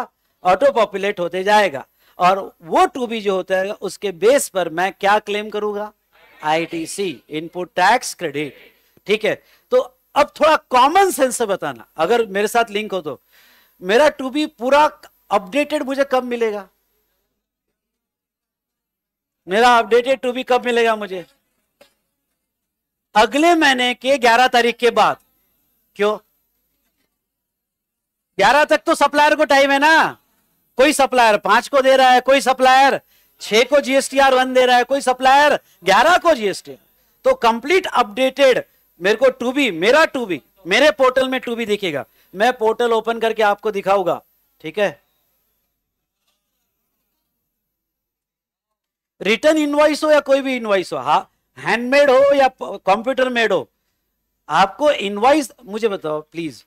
ऑटो पॉपुलेट होते जाएगा और वो टू बी जो होता है उसके बेस पर मैं क्या क्लेम करूंगा आईटीसी इनपुट टैक्स क्रेडिट ठीक है तो अब थोड़ा कॉमन सेंस से बताना अगर मेरे साथ लिंक हो तो मेरा टू बी पूरा अपडेटेड मुझे कब मिलेगा मेरा अपडेटेड टू बी कब मिलेगा मुझे अगले महीने के 11 तारीख के बाद क्यों 11 तक तो सप्लायर को टाइम है ना कोई सप्लायर पांच को दे रहा है कोई सप्लायर छह को जीएसटी आर वन दे रहा है कोई सप्लायर ग्यारह को जीएसटी तो कंप्लीट अपडेटेड मेरे को टू बी मेरा टू बी मेरे पोर्टल में टू बी दिखेगा मैं पोर्टल ओपन करके आपको दिखाऊंगा ठीक है रिटर्न इनवाइस हो या कोई भी इनवाइस हो हा हैंडमेड हो या कंप्यूटर मेड हो आपको इनवाइस मुझे बताओ प्लीज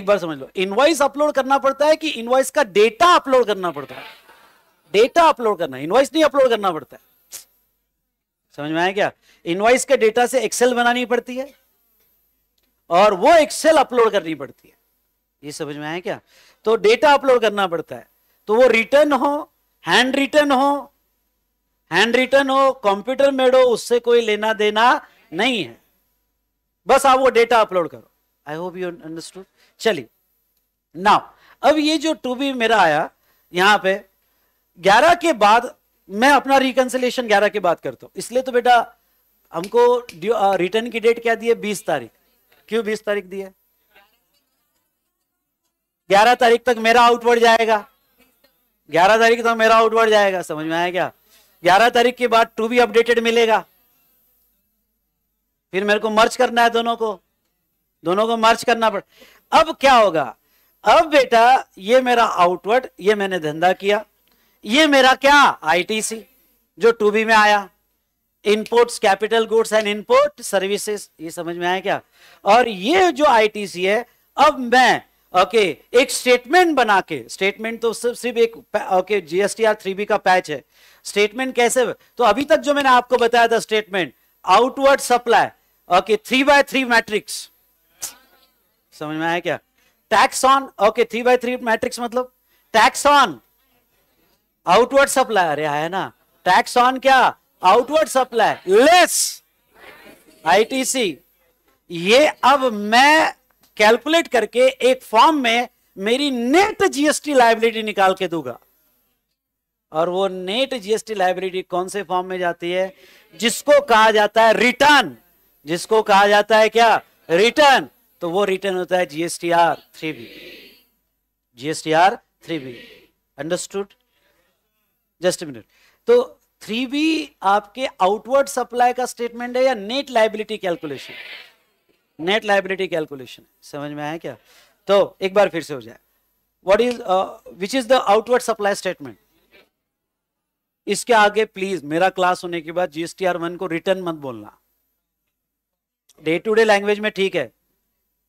एक बार समझ लो इनवाइस अपलोड करना पड़ता है कि इनवाइस का डेटा अपलोड करना पड़ता है डेटा अपलोड करना इनवाइस नहीं अपलोड करना पड़ता है समझ में आया क्या इनवाइस के डेटा से एक्सेल बनानी पड़ती है और वो एक्सेल अपलोड करनी पड़ती है ये समझ में आया क्या तो डेटा अपलोड करना पड़ता है तो वो रिटर्न हो हैंड रिटर्न हो हैंड रिटर्न हो कंप्यूटर मेड हो उससे कोई लेना देना नहीं है बस आप वो डेटा अपलोड करो आई होप यू अंडरस्टूड चलिए नाउ अब ये जो टू बी मेरा आया यहां पे ग्यारह के बाद मैं अपना रिकन्सिलेशन ग्यारह के बाद करता हूं इसलिए तो बेटा हमको रिटर्न की डेट क्या दी है बीस तारीख क्यों बीस तारीख दी है ग्यारह तारीख तक मेरा आउटवर्ड जाएगा ग्यारह तारीख तक मेरा आउटवर्ड जाएगा समझ में आया क्या ग्यारह तारीख के बाद टू भी अपडेटेड मिलेगा फिर मेरे को मर्च करना है दोनों को दोनों को मर्च करना पड़ अब क्या होगा अब बेटा ये मेरा आउटवर्ड ये मैंने धंधा किया ये मेरा क्या आईटीसी जो टू बी में आया imports capital goods and import services ये समझ में आया क्या और ये जो आईटीसी है अब मैं ओके okay, एक स्टेटमेंट बना के स्टेटमेंट तो सिर्फ एक ओके जीएसटीआर थ्री बी का पैच है स्टेटमेंट कैसे तो अभी तक जो मैंने आपको बताया था statement outward supply okay three by three matrix समझ में आया क्या tax on okay three by three matrix मतलब टैक्स ऑन आउटवर्ड सप्लाई अरे आया ना टैक्स ऑन क्या आउटवर्ड सप्लाई लेस आई ये अब मैं कैलकुलेट करके एक फॉर्म में मेरी नेट जीएसटी लाइबिलिटी निकाल के दूंगा और वो नेट जीएसटी लाइबिलिटी कौन से फॉर्म में जाती है जिसको कहा जाता है रिटर्न जिसको कहा जाता है क्या रिटर्न तो वो रिटर्न होता है GST R three B GST R three B understood just minute तो थ्री बी आपके आउटवर्ड सप्लाई का स्टेटमेंट है या net liability calculation net liability calculation समझ में आया क्या तो एक बार फिर से हो जाए what is which is the outward supply statement इसके आगे प्लीज मेरा क्लास होने के बाद जीएसटी आर वन को रिटर्न मत बोलना डे टू डे लैंग्वेज में ठीक है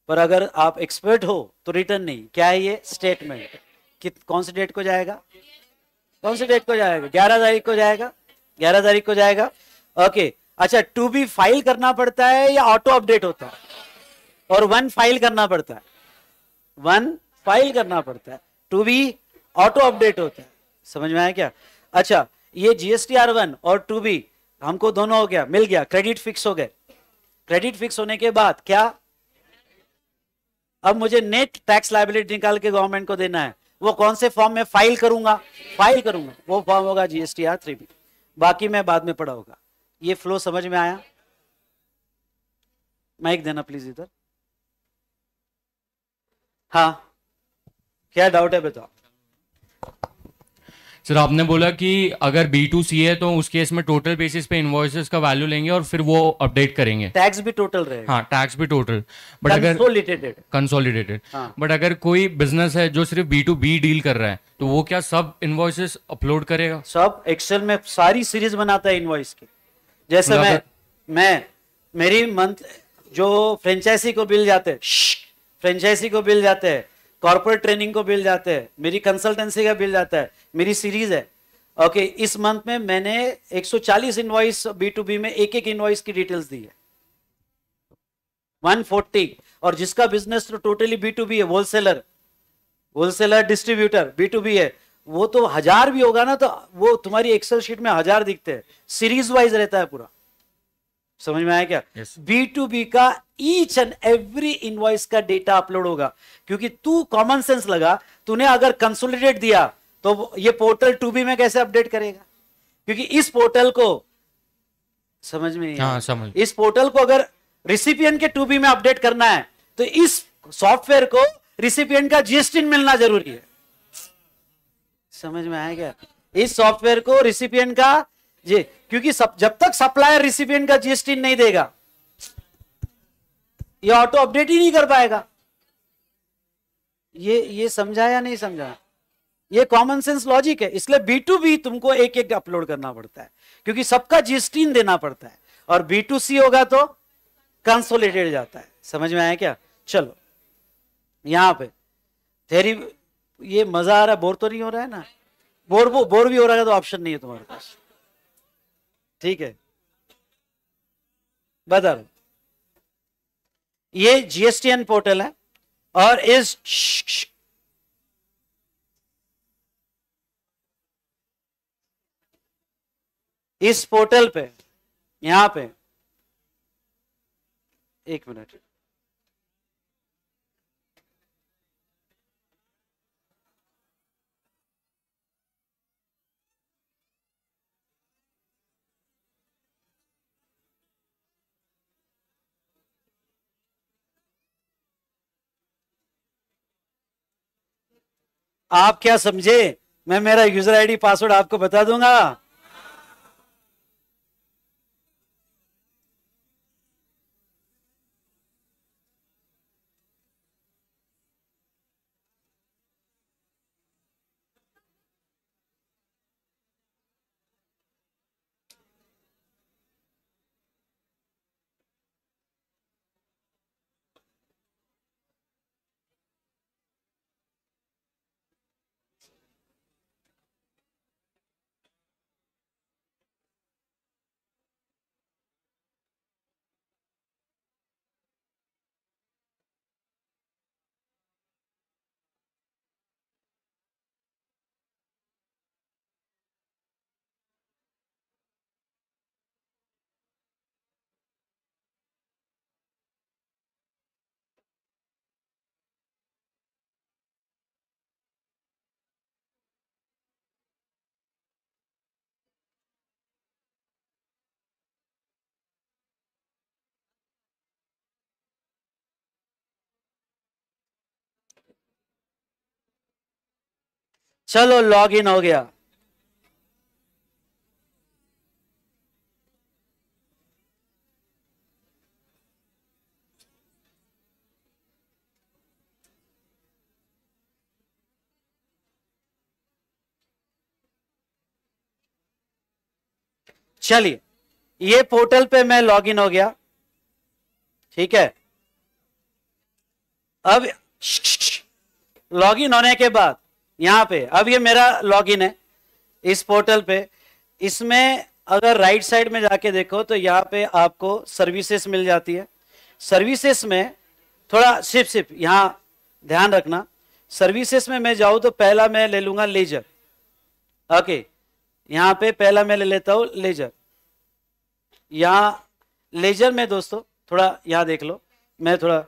पर अगर आप एक्सपर्ट हो तो रिटर्न नहीं क्या है ये स्टेटमेंट कित कौन से डेट को जाएगा कौन सी डेट को जाएगा ग्यारह तारीख को जाएगा ग्यारह तारीख को जाएगा ओके अच्छा टू बी फाइल करना पड़ता है या ऑटो अपडेट होता है और वन फाइल करना पड़ता है वन फाइल करना पड़ता है टू बी ऑटो अपडेट होता है समझ में आया क्या अच्छा ये जीएसटी आर वन और टू बी हमको दोनों हो गया मिल गया क्रेडिट फिक्स हो गए क्रेडिट फिक्स होने के बाद क्या अब मुझे नेट टैक्स लाइबिलिटी निकाल के गवर्नमेंट को देना है वो कौन से फॉर्म में फाइल करूंगा फाइल करूंगा वो फॉर्म होगा जीएसटी आर थ्री बी बाकी मैं बाद में पढ़ा होगा ये फ्लो समझ में आया माइक देना प्लीज इधर हाँ क्या डाउट है बताओ सर आपने बोला कि अगर बी टू सी है तो उस केस में टोटल बेसिस पे इनवॉइसेस का वैल्यू लेंगे और फिर वो अपडेट करेंगे टैक्स भी टोटल रहेगा हाँ टैक्स भी टोटल बट अगर कंसोलिडेटेड कंसोलिडेटेड हाँ. बट अगर कोई बिजनेस है जो सिर्फ बी टू बी डील कर रहा है तो वो क्या सब इनवॉइसेस अपलोड करेगा सब एक्सेल में सारी सीरीज बनाता है इनवॉइस की जैसे मतलब- मैं मैं मेरी मंथ जो फ्रेंचाइजी को बिल जाते हैं फ्रेंचाइजी को बिल जाते हैं कॉर्पोरेट ट्रेनिंग को बिल जाते हैं मेरी कंसल्टेंसी का बिल जाता है मेरी सीरीज है ओके okay, इस मंथ में मैंने 140 इनवॉइस बी टू बी में एक एक इनवॉइस की डिटेल्स दी है 140 और जिसका बिजनेस तो टोटली बी टू बी है wholesaler wholesaler distributor B to B है वो तो हजार भी होगा ना तो वो तुम्हारी एक्सेल शीट में हजार दिखते हैं सीरीज वाइज रहता है पूरा समझ में आया क्या बी टू बी का ईच एंड एवरी इनवॉइस का डेटा अपलोड होगा क्योंकि तू कॉमन सेंस लगा तूने अगर कंसोलिडेट दिया तो ये पोर्टल टू बी में कैसे अपडेट करेगा क्योंकि इस पोर्टल को समझ में नहीं हाँ, समझ इस पोर्टल को अगर रिसिपियन के टू बी में अपडेट करना है तो इस सॉफ्टवेयर को रिसिपियन का जीएसटी मिलना जरूरी है समझ में आया क्या इस सॉफ्टवेयर को रिसिपियन का ये क्योंकि सब, जब तक सप्लायर रिसिपियंट का जीएसटी नहीं देगा ये ऑटो अपडेट ही नहीं कर पाएगा ये ये समझाया नहीं समझा ये कॉमन सेंस लॉजिक है इसलिए बी टू बी तुमको एक एक अपलोड करना पड़ता है क्योंकि सबका जीएसटी देना पड़ता है और बी टू सी होगा तो कंसोलिडेट जाता है समझ में आया क्या चलो यहां पे थेरी ये मजा आ रहा है बोर तो नहीं हो रहा है ना बोर बो, बोर भी हो रहा है तो ऑप्शन नहीं है तुम्हारे पास ठीक है बता रहा ये जीएसटीएन पोर्टल है और इस इस पोर्टल पे यहां पे एक मिनट आप क्या समझे मैं मेरा यूजर आईडी पासवर्ड आपको बता दूंगा चलो लॉग इन हो गया चलिए ये पोर्टल पे मैं लॉगिन हो गया ठीक है अब लॉगिन होने के बाद यहाँ पे अब ये मेरा लॉगिन है इस पोर्टल पे इसमें अगर राइट साइड में जाके देखो तो यहाँ पे आपको सर्विसेस मिल जाती है सर्विसेस में थोड़ा सिर्फ सिर्फ यहाँ ध्यान रखना सर्विसेस में मैं जाऊँ तो पहला मैं ले लूंगा लेजर ओके यहाँ पे पहला मैं ले लेता हूँ लेजर यहाँ लेजर में दोस्तों थोड़ा यहाँ देख लो मैं थोड़ा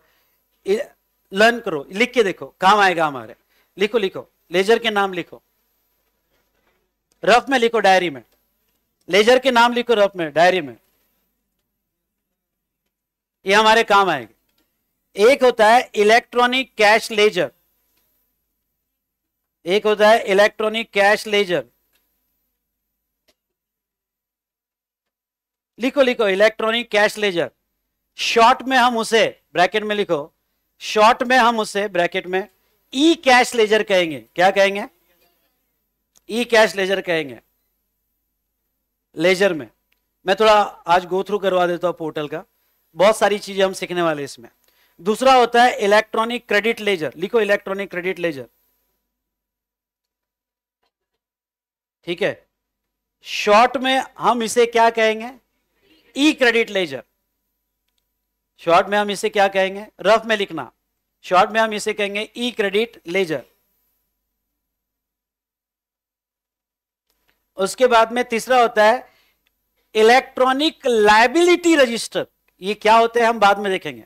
लर्न करो लिख के देखो काम आएगा हमारे लिखो लिखो लेजर के नाम लिखो रफ में लिखो डायरी में लेजर के नाम लिखो रफ में डायरी में ये हमारे काम आएंगे एक होता है इलेक्ट्रॉनिक कैश लेजर एक होता है इलेक्ट्रॉनिक कैश लेजर लिखो लिखो इलेक्ट्रॉनिक कैश लेजर शॉर्ट में हम उसे ब्रैकेट में लिखो शॉर्ट में हम उसे ब्रैकेट में ई कैश लेजर कहेंगे क्या कहेंगे ई कैश लेजर कहेंगे लेजर में मैं थोड़ा आज गो थ्रू करवा देता हूं पोर्टल का बहुत सारी चीजें हम सीखने वाले इसमें दूसरा होता है इलेक्ट्रॉनिक क्रेडिट लेजर लिखो इलेक्ट्रॉनिक क्रेडिट लेजर ठीक है शॉर्ट में हम इसे क्या कहेंगे ई क्रेडिट लेजर शॉर्ट में हम इसे क्या कहेंगे रफ में लिखना शॉर्ट में हम इसे कहेंगे ई क्रेडिट लेजर उसके बाद में तीसरा होता है इलेक्ट्रॉनिक लाइबिलिटी रजिस्टर ये क्या होते हैं हम बाद में देखेंगे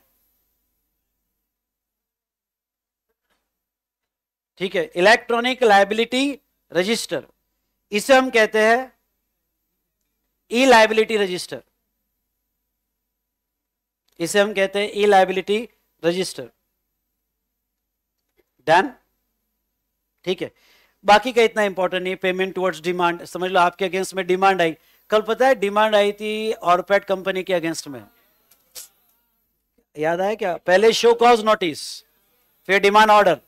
ठीक है इलेक्ट्रॉनिक लाइबिलिटी रजिस्टर इसे हम कहते हैं ई लाइबिलिटी रजिस्टर इसे हम कहते हैं ई लाइबिलिटी रजिस्टर डन ठीक है बाकी का इतना इंपॉर्टेंट नहीं पेमेंट टुवर्ड्स डिमांड समझ लो आपके अगेंस्ट में डिमांड आई कल पता है डिमांड आई थी ऑरपेट कंपनी के अगेंस्ट में याद आया क्या पहले शो कॉज नोटिस फिर डिमांड ऑर्डर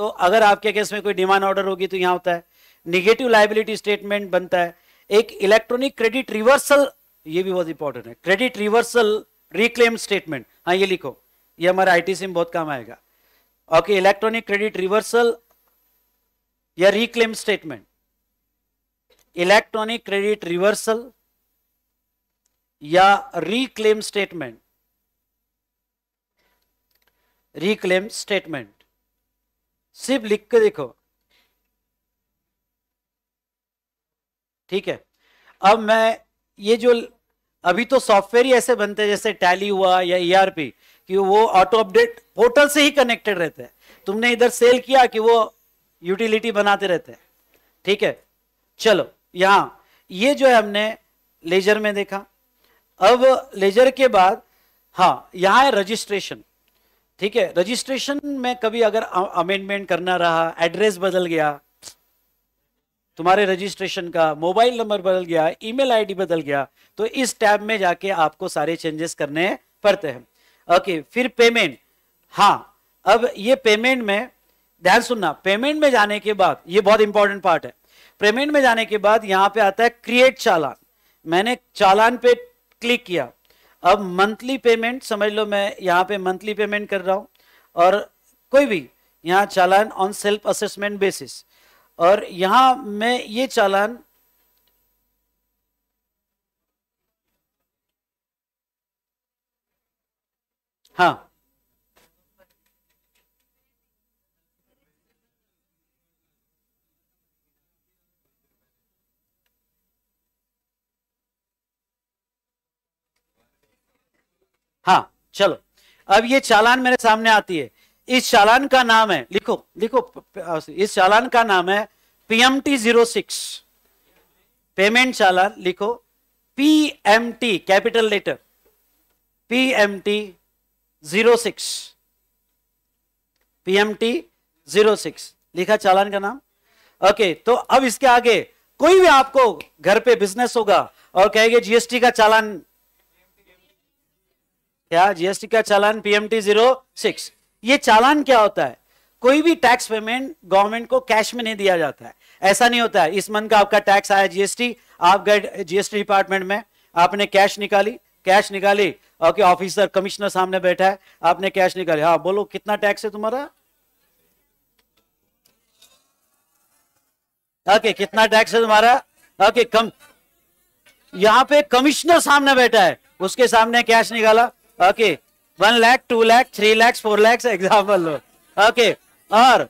तो अगर आपके अगेंस्ट में कोई डिमांड ऑर्डर होगी तो यहां होता है निगेटिव लाइबिलिटी स्टेटमेंट बनता है एक इलेक्ट्रॉनिक क्रेडिट रिवर्सल ये भी बहुत इंपॉर्टेंट है क्रेडिट रिवर्सल रिक्लेम स्टेटमेंट हाँ ये लिखो ये हमारे आईटी से में बहुत काम आएगा okay electronic credit reversal या reclaim statement electronic credit reversal या reclaim statement reclaim statement सिर्फ लिख के देखो ठीक है अब मैं ये जो अभी तो सॉफ्टवेयर ही ऐसे बनते हैं जैसे टैली हुआ या ईआरपी कि वो ऑटो अपडेट पोर्टल से ही कनेक्टेड रहते हैं तुमने इधर सेल किया कि वो यूटिलिटी बनाते रहते हैं ठीक है चलो यहां ये जो है हमने लेजर में देखा अब लेजर के बाद हाँ यहां है रजिस्ट्रेशन ठीक है रजिस्ट्रेशन में कभी अगर अमेंडमेंट करना रहा एड्रेस बदल गया तुम्हारे रजिस्ट्रेशन का मोबाइल नंबर बदल गया ईमेल आईडी बदल गया तो इस टैब में जाके आपको सारे चेंजेस करने पड़ते हैं ओके फिर पेमेंट हाँ अब ये पेमेंट में ध्यान सुनना पेमेंट में जाने के बाद ये बहुत इंपॉर्टेंट पार्ट है पेमेंट में जाने के बाद यहाँ पे आता है क्रिएट चालान मैंने चालान पे क्लिक किया अब मंथली पेमेंट समझ लो मैं यहाँ पे मंथली पेमेंट कर रहा हूँ और कोई भी यहाँ चालान ऑन सेल्फ असेसमेंट बेसिस और यहाँ मैं ये चालान हाँ हाँ चलो अब ये चालान मेरे सामने आती है इस चालान का नाम है लिखो लिखो इस चालान का नाम है पीएमटी जीरो सिक्स पेमेंट चालान लिखो PMT capital letter PMT zero six PMT zero six लिखा चालान का नाम ओके तो अब इसके आगे कोई भी आपको घर पे बिजनेस होगा और कहेंगे जीएसटी का चालान क्या जीएसटी का चालान पीएमटी जीरो सिक्स ये चालान क्या होता है कोई भी टैक्स पेमेंट गवर्नमेंट को कैश में नहीं दिया जाता है ऐसा नहीं होता है इस मंथ का आपका टैक्स आया जीएसटी आप गए जीएसटी डिपार्टमेंट में आपने कैश निकाली कैश निकाली ओके ऑफिसर कमिश्नर सामने बैठा है आपने कैश निकाले हाँ बोलो कितना टैक्स है तुम्हारा ओके okay, कितना टैक्स है तुम्हारा ओके okay, कम यहाँ पे कमिश्नर सामने बैठा है उसके सामने कैश निकाला okay one lakh two lakh three lakh four lakh example लो ओके और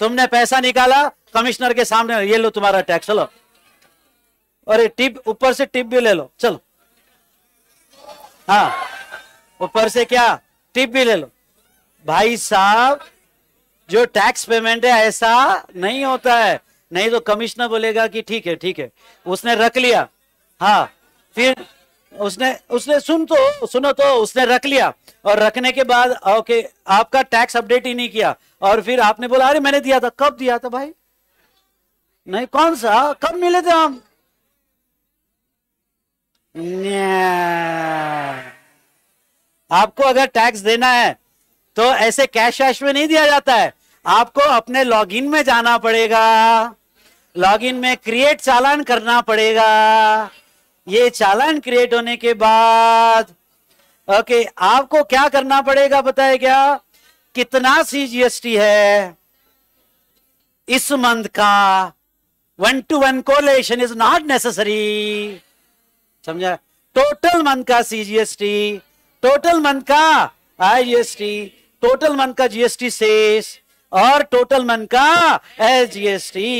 तुमने पैसा निकाला कमिश्नर के सामने ये लो तुम्हारा टैक्स चलो अरे टिप ऊपर से टिप भी ले लो चलो हाँ ऊपर से क्या टिप भी ले लो भाई साहब जो टैक्स पेमेंट है ऐसा नहीं होता है नहीं तो कमिश्नर बोलेगा कि ठीक है ठीक है उसने रख लिया हाँ फिर उसने उसने सुन तो सुनो तो उसने रख लिया और रखने के बाद ओके आपका टैक्स अपडेट ही नहीं किया और फिर आपने बोला अरे मैंने दिया था कब दिया था भाई नहीं कौन सा कब मिले थे हम आपको अगर टैक्स देना है तो ऐसे कैश वैश में नहीं दिया जाता है आपको अपने लॉगिन में जाना पड़ेगा लॉगिन में क्रिएट चालान करना पड़ेगा ये चालान क्रिएट होने के बाद ओके आपको क्या करना पड़ेगा बताए क्या कितना सीजीएसटी है इस मंथ का one to one collation is not necessary समझा टोटल मंथ का सीजीएसटी टोटल मंथ का आईजीएसटी टोटल मंथ का जीएसटी शेष और टोटल मंथ का एसजीएसटी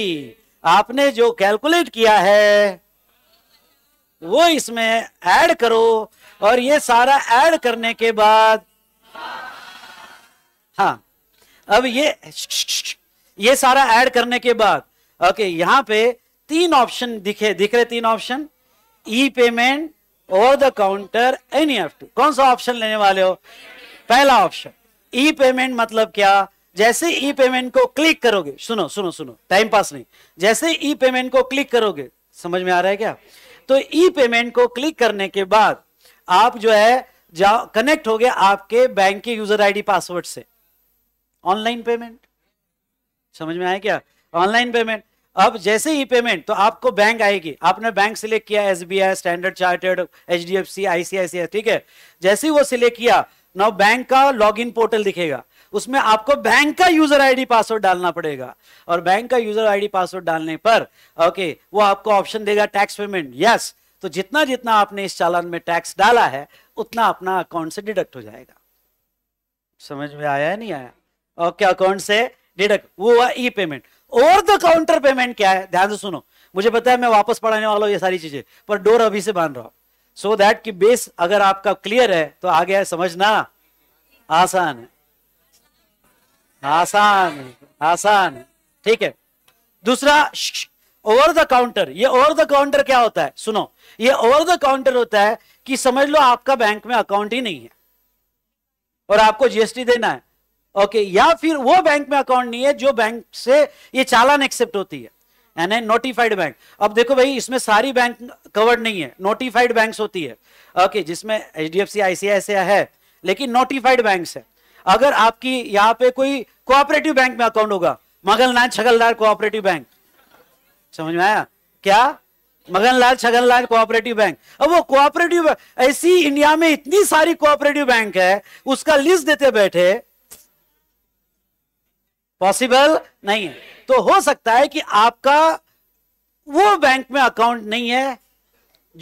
आपने जो कैलकुलेट किया है वो इसमें ऐड करो और ये सारा ऐड करने के बाद हाँ अब ये ये सारा ऐड करने के बाद ओके यहां पे तीन ऑप्शन दिखे दिख रहे तीन option e payment over the counter N F two कौन सा ऑप्शन लेने वाले हो पहला ऑप्शन ई पेमेंट मतलब क्या जैसे ई पेमेंट को क्लिक करोगे सुनो सुनो सुनो टाइम पास नहीं जैसे ई पेमेंट को क्लिक करोगे समझ में आ रहा है क्या तो ई पेमेंट को क्लिक करने के बाद आप जो है कनेक्ट हो गया आपके बैंक के यूजर आईडी पासवर्ड से ऑनलाइन पेमेंट समझ में आया क्या ऑनलाइन पेमेंट अब जैसे ही पेमेंट तो आपको बैंक आएगी आपने बैंक सिलेक्ट किया S B I Standard Chartered H D F C ICICI ठीक है जैसे ही वो सिलेक्ट किया नाउ बैंक का लॉगिन पोर्टल दिखेगा उसमें आपको बैंक का यूजर आईडी पासवर्ड डालना पड़ेगा और बैंक का यूजर आईडी पासवर्ड डालने पर ओके वो आपको ऑप्शन देगा टैक्स पेमेंट यस तो जितना जितना आपने इस चालान में टैक्स डाला है उतना अपना अकाउंट से डिडक्ट हो जाएगा समझ में आया नहीं आया ओके अकाउंट से डिडक्ट वो हुआ e payment over the counter payment क्या है ध्यान से सुनो मुझे पता है मैं वापस पढ़ाने वाला हूं ये सारी चीजें पर डोर अभी से बांध रहा हूं सो दैट की बेस अगर आपका क्लियर है तो गया है समझना आसान है आसान है आसान है ठीक है दूसरा ओवर द काउंटर ये ओवर द काउंटर क्या होता है सुनो ये ओवर द काउंटर होता है कि समझ लो आपका बैंक में अकाउंट ही नहीं है और आपको जीएसटी देना है ओके okay, या फिर वो बैंक में अकाउंट नहीं है जो बैंक से ये चालान एक्सेप्ट होती है यानी नोटिफाइड बैंक अब देखो भाई इसमें सारी बैंक कवर्ड नहीं है नोटिफाइड बैंक्स होती है ओके okay, जिसमें एच डी एफ सी है लेकिन नोटिफाइड बैंक्स है अगर आपकी यहाँ पे कोई कोऑपरेटिव बैंक में अकाउंट होगा छगन छगनलाल कोऑपरेटिव बैंक समझ में आया क्या मगनलाल छगनलाल कोऑपरेटिव बैंक अब वो कोऑपरेटिव ऐसी इंडिया में इतनी सारी कोऑपरेटिव बैंक है उसका लिस्ट देते बैठे पॉसिबल नहीं है तो हो सकता है कि आपका वो बैंक में अकाउंट नहीं है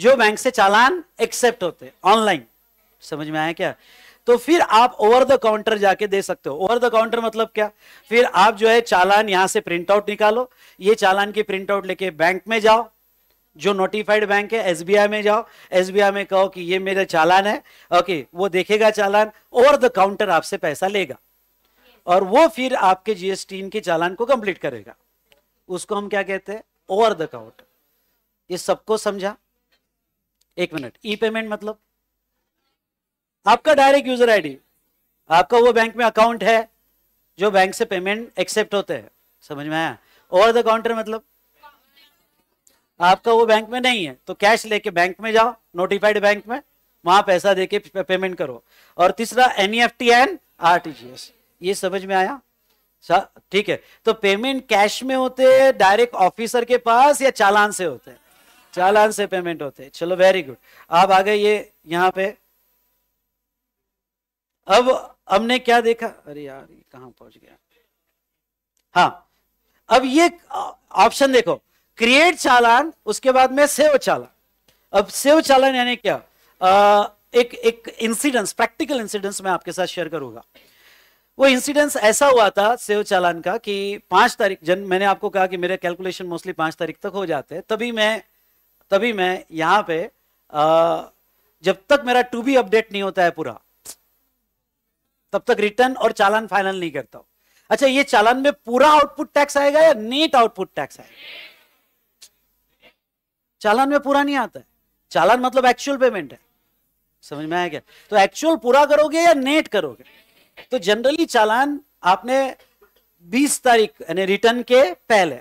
जो बैंक से चालान एक्सेप्ट होते ऑनलाइन समझ में आया क्या तो फिर आप ओवर द काउंटर जाके दे सकते हो ओवर द काउंटर मतलब क्या फिर आप जो है चालान यहां से प्रिंट आउट निकालो ये चालान की प्रिंट आउट लेके बैंक में जाओ जो नोटिफाइड बैंक है एसबीआई में जाओ एसबीआई में कहो कि ये मेरा चालान है ओके वो देखेगा चालान ओवर द काउंटर आपसे पैसा लेगा और वो फिर आपके जीएसटी के चालान को कंप्लीट करेगा उसको हम क्या कहते हैं ओवर द काउंट ये सबको समझा एक मिनट ई पेमेंट मतलब आपका डायरेक्ट यूजर आईडी आपका वो बैंक में अकाउंट है जो बैंक से पेमेंट एक्सेप्ट होते हैं समझ में आया ओवर द काउंटर मतलब आपका वो बैंक में नहीं है तो कैश लेके बैंक में जाओ नोटिफाइड बैंक में वहां पैसा देके पेमेंट करो और तीसरा एनईएफटी एंड आरटीजीएस ये समझ में आया ठीक है तो पेमेंट कैश में होते हैं डायरेक्ट ऑफिसर के पास या चालान से होते हैं चालान से पेमेंट होते हैं चलो वेरी गुड आप आ गए ये यहाँ पे अब हमने क्या देखा अरे यार ये कहा पहुंच गया हाँ अब ये ऑप्शन देखो क्रिएट चालान उसके बाद में सेव चालान अब सेव चालान यानी क्या आ, एक एक इंसिडेंस प्रैक्टिकल इंसिडेंस मैं आपके साथ शेयर करूंगा वो इंसिडेंस ऐसा हुआ था सेव चालान का कि पांच तारीख जन मैंने आपको कहा कि मेरे कैलकुलेशन मोस्टली पांच तारीख तक हो जाते हैं तभी मैं तभी मैं यहां पे आ, जब तक मेरा टू बी अपडेट नहीं होता है पूरा तब तक रिटर्न और चालान फाइनल नहीं करता हूं अच्छा ये चालान में पूरा आउटपुट टैक्स आएगा या नेट आउटपुट टैक्स आएगा चालान में पूरा नहीं आता है चालान मतलब एक्चुअल पेमेंट है समझ में आया क्या तो एक्चुअल पूरा करोगे या नेट करोगे तो जनरली चालान आपने 20 तारीख यानी रिटर्न के पहले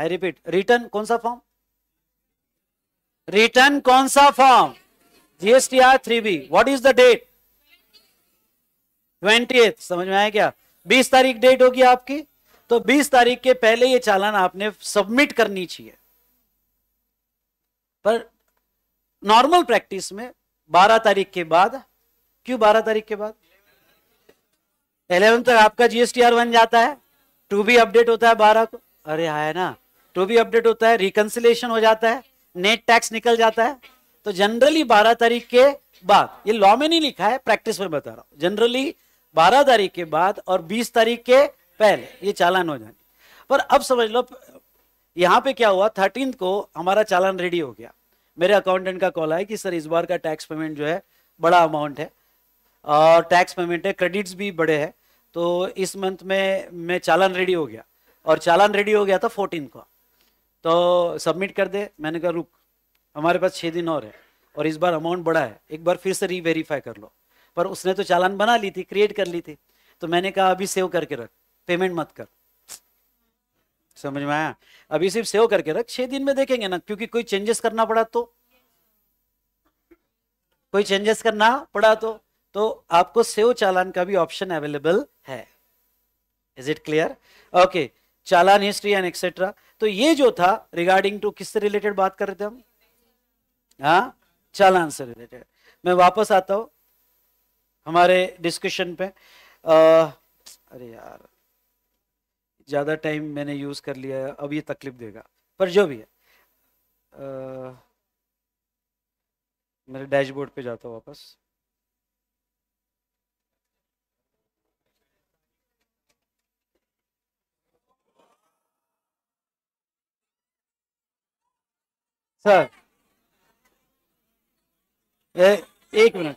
आई रिपीट रिटर्न कौन सा फॉर्म रिटर्न कौन सा form GST R three B what is the date twenty समझ में आया क्या बीस तारीख डेट होगी आपकी तो बीस तारीख के पहले ये चालान आपने सबमिट करनी चाहिए पर नॉर्मल प्रैक्टिस में बारह तारीख के बाद क्यों बारह तारीख के बाद इलेवन तक आपका जीएसटीआर बन जाता है टू बी अपडेट होता है बारह को अरे है ना टू बी अपडेट होता है रिकनसिलेशन हो जाता है नेट टैक्स निकल जाता है तो जनरली बारह तारीख के बाद ये लॉ में नहीं लिखा है प्रैक्टिस में बता रहा हूँ जनरली बारह तारीख के बाद और बीस तारीख के पहले ये चालान हो जाने पर अब समझ लो यहाँ पे क्या हुआ थर्टीन को हमारा चालान रेडी हो गया मेरे अकाउंटेंट का कॉल आया कि सर इस बार का टैक्स पेमेंट जो है बड़ा अमाउंट है और टैक्स पेमेंट है क्रेडिट्स भी बड़े हैं तो इस मंथ में मैं चालान रेडी हो गया और चालान रेडी हो गया था फोर्टीन को तो सबमिट कर दे मैंने कहा रुक हमारे पास छः दिन और है और इस बार अमाउंट बड़ा है एक बार फिर से रीवेरीफाई कर लो पर उसने तो चालान बना ली थी क्रिएट कर ली थी तो मैंने कहा अभी सेव करके रख पेमेंट मत कर समझ में आया अभी सिर्फ सेव करके रख छः दिन में देखेंगे ना क्योंकि कोई चेंजेस करना पड़ा तो कोई चेंजेस करना पड़ा तो तो आपको सेव चालान का भी ऑप्शन अवेलेबल है इज इट क्लियर ओके चालान हिस्ट्री एंड एक्सेट्रा तो ये जो था रिगार्डिंग टू किससे रिलेटेड बात कर रहे थे हम हा चालान से रिलेटेड मैं वापस आता हूं हमारे डिस्कशन पे आ, अरे यार ज़्यादा टाइम मैंने यूज़ कर लिया है अब ये तकलीफ देगा पर जो भी है आ, मेरे डैशबोर्ड पे जाता हूँ वापस सर ए, एक मिनट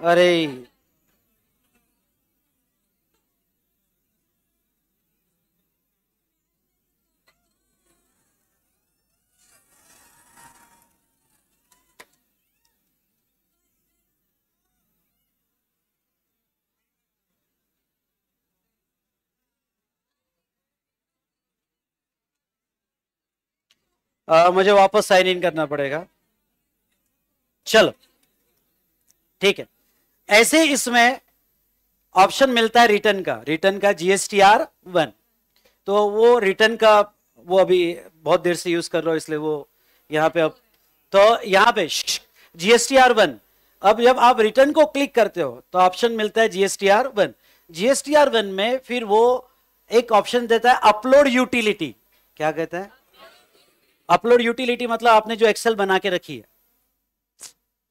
अरे आ, मुझे वापस साइन इन करना पड़ेगा चलो ठीक है ऐसे इसमें ऑप्शन मिलता है रिटर्न का रिटर्न का जीएसटीआर वन तो वो रिटर्न का वो अभी बहुत देर से यूज कर रहा हूं इसलिए वो यहां पे अब तो यहां पे जीएसटीआर वन अब जब आप रिटर्न को क्लिक करते हो तो ऑप्शन मिलता है जीएसटीआर वन जीएसटीआर वन में फिर वो एक ऑप्शन देता है अपलोड यूटिलिटी क्या कहते हैं अपलोड यूटिलिटी मतलब आपने जो एक्सेल बना के रखी है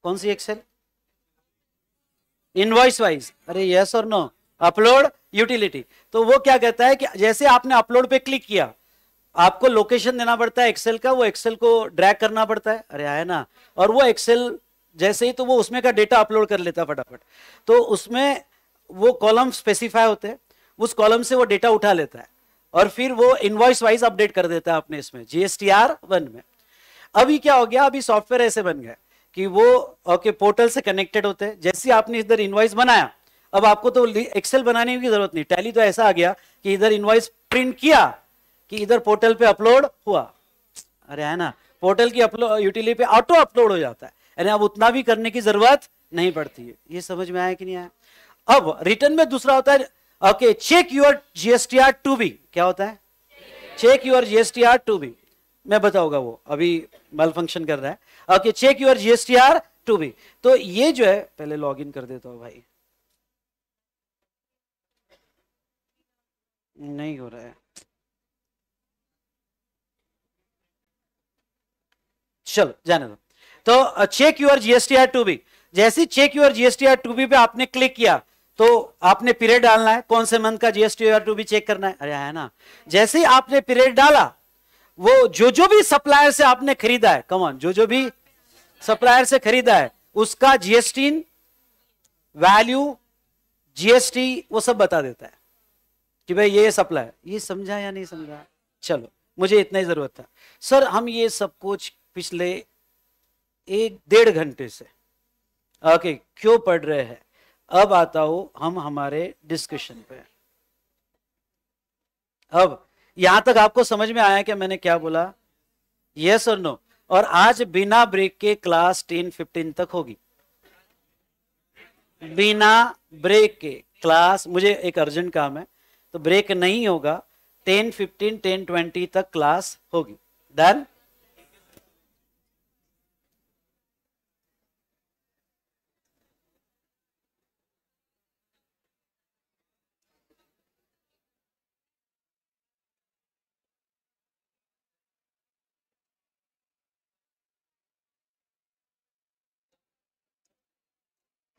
कौन सी एक्सेल इनवॉइस वाइज अरे यस और नो अपलोड यूटिलिटी तो वो क्या कहता है कि जैसे आपने अपलोड पे क्लिक किया आपको लोकेशन देना पड़ता है एक्सेल का वो एक्सेल को ड्रैग करना पड़ता है अरे आया ना और वो एक्सेल जैसे ही तो वो उसमें का डेटा अपलोड कर लेता फटाफट तो उसमें वो कॉलम स्पेसिफाई होते हैं उस कॉलम से वो डेटा उठा लेता है और फिर वो इनवॉइस वाइज अपडेट कर देता है अपने इसमें आर वन में अभी क्या हो गया अभी सॉफ्टवेयर ऐसे बन गया कि वो ओके पोर्टल से कनेक्टेड होते हैं जैसे आपने इधर इनवाइस बनाया अब आपको तो एक्सेल बनाने की जरूरत नहीं टैली तो ऐसा आ गया कि इधर इन्वाइस प्रिंट किया कि इधर पोर्टल पे अपलोड हुआ अरे है ना पोर्टल की अपलोड यूटिलिटी पे ऑटो अपलोड हो जाता है यानी अब उतना भी करने की जरूरत नहीं पड़ती है ये समझ में आया कि नहीं आया अब रिटर्न में दूसरा होता है okay check your GSTR two B क्या होता है check your GSTR two B मैं बताऊंगा वो अभी मल फंक्शन कर रहा है okay check your GSTR two B तो ये जो है पहले लॉग इन कर देता हूं भाई नहीं हो रहा है चलो जाने दो तो check your GSTR two B जैसे check your GSTR two B पे आपने क्लिक किया तो आपने पीरियड डालना है कौन से मंथ का जीएसटी टू भी चेक करना है अरे है ना जैसे ही आपने पीरियड डाला वो जो जो भी सप्लायर से आपने खरीदा है कमॉन जो जो भी सप्लायर से खरीदा है उसका जीएसटी वैल्यू जीएसटी वो सब बता देता है कि भाई ये सप्लायर ये समझा या नहीं समझा चलो मुझे इतना ही जरूरत था सर हम ये सब कुछ पिछले एक डेढ़ घंटे से ओके क्यों पढ़ रहे हैं अब आता हो हम हमारे डिस्कशन पे अब यहां तक आपको समझ में आया कि मैंने क्या बोला यस और नो और आज बिना ब्रेक के क्लास टेन फिफ्टीन तक होगी बिना ब्रेक के क्लास मुझे एक अर्जेंट काम है तो ब्रेक नहीं होगा टेन फिफ्टीन टेन ट्वेंटी तक क्लास होगी डन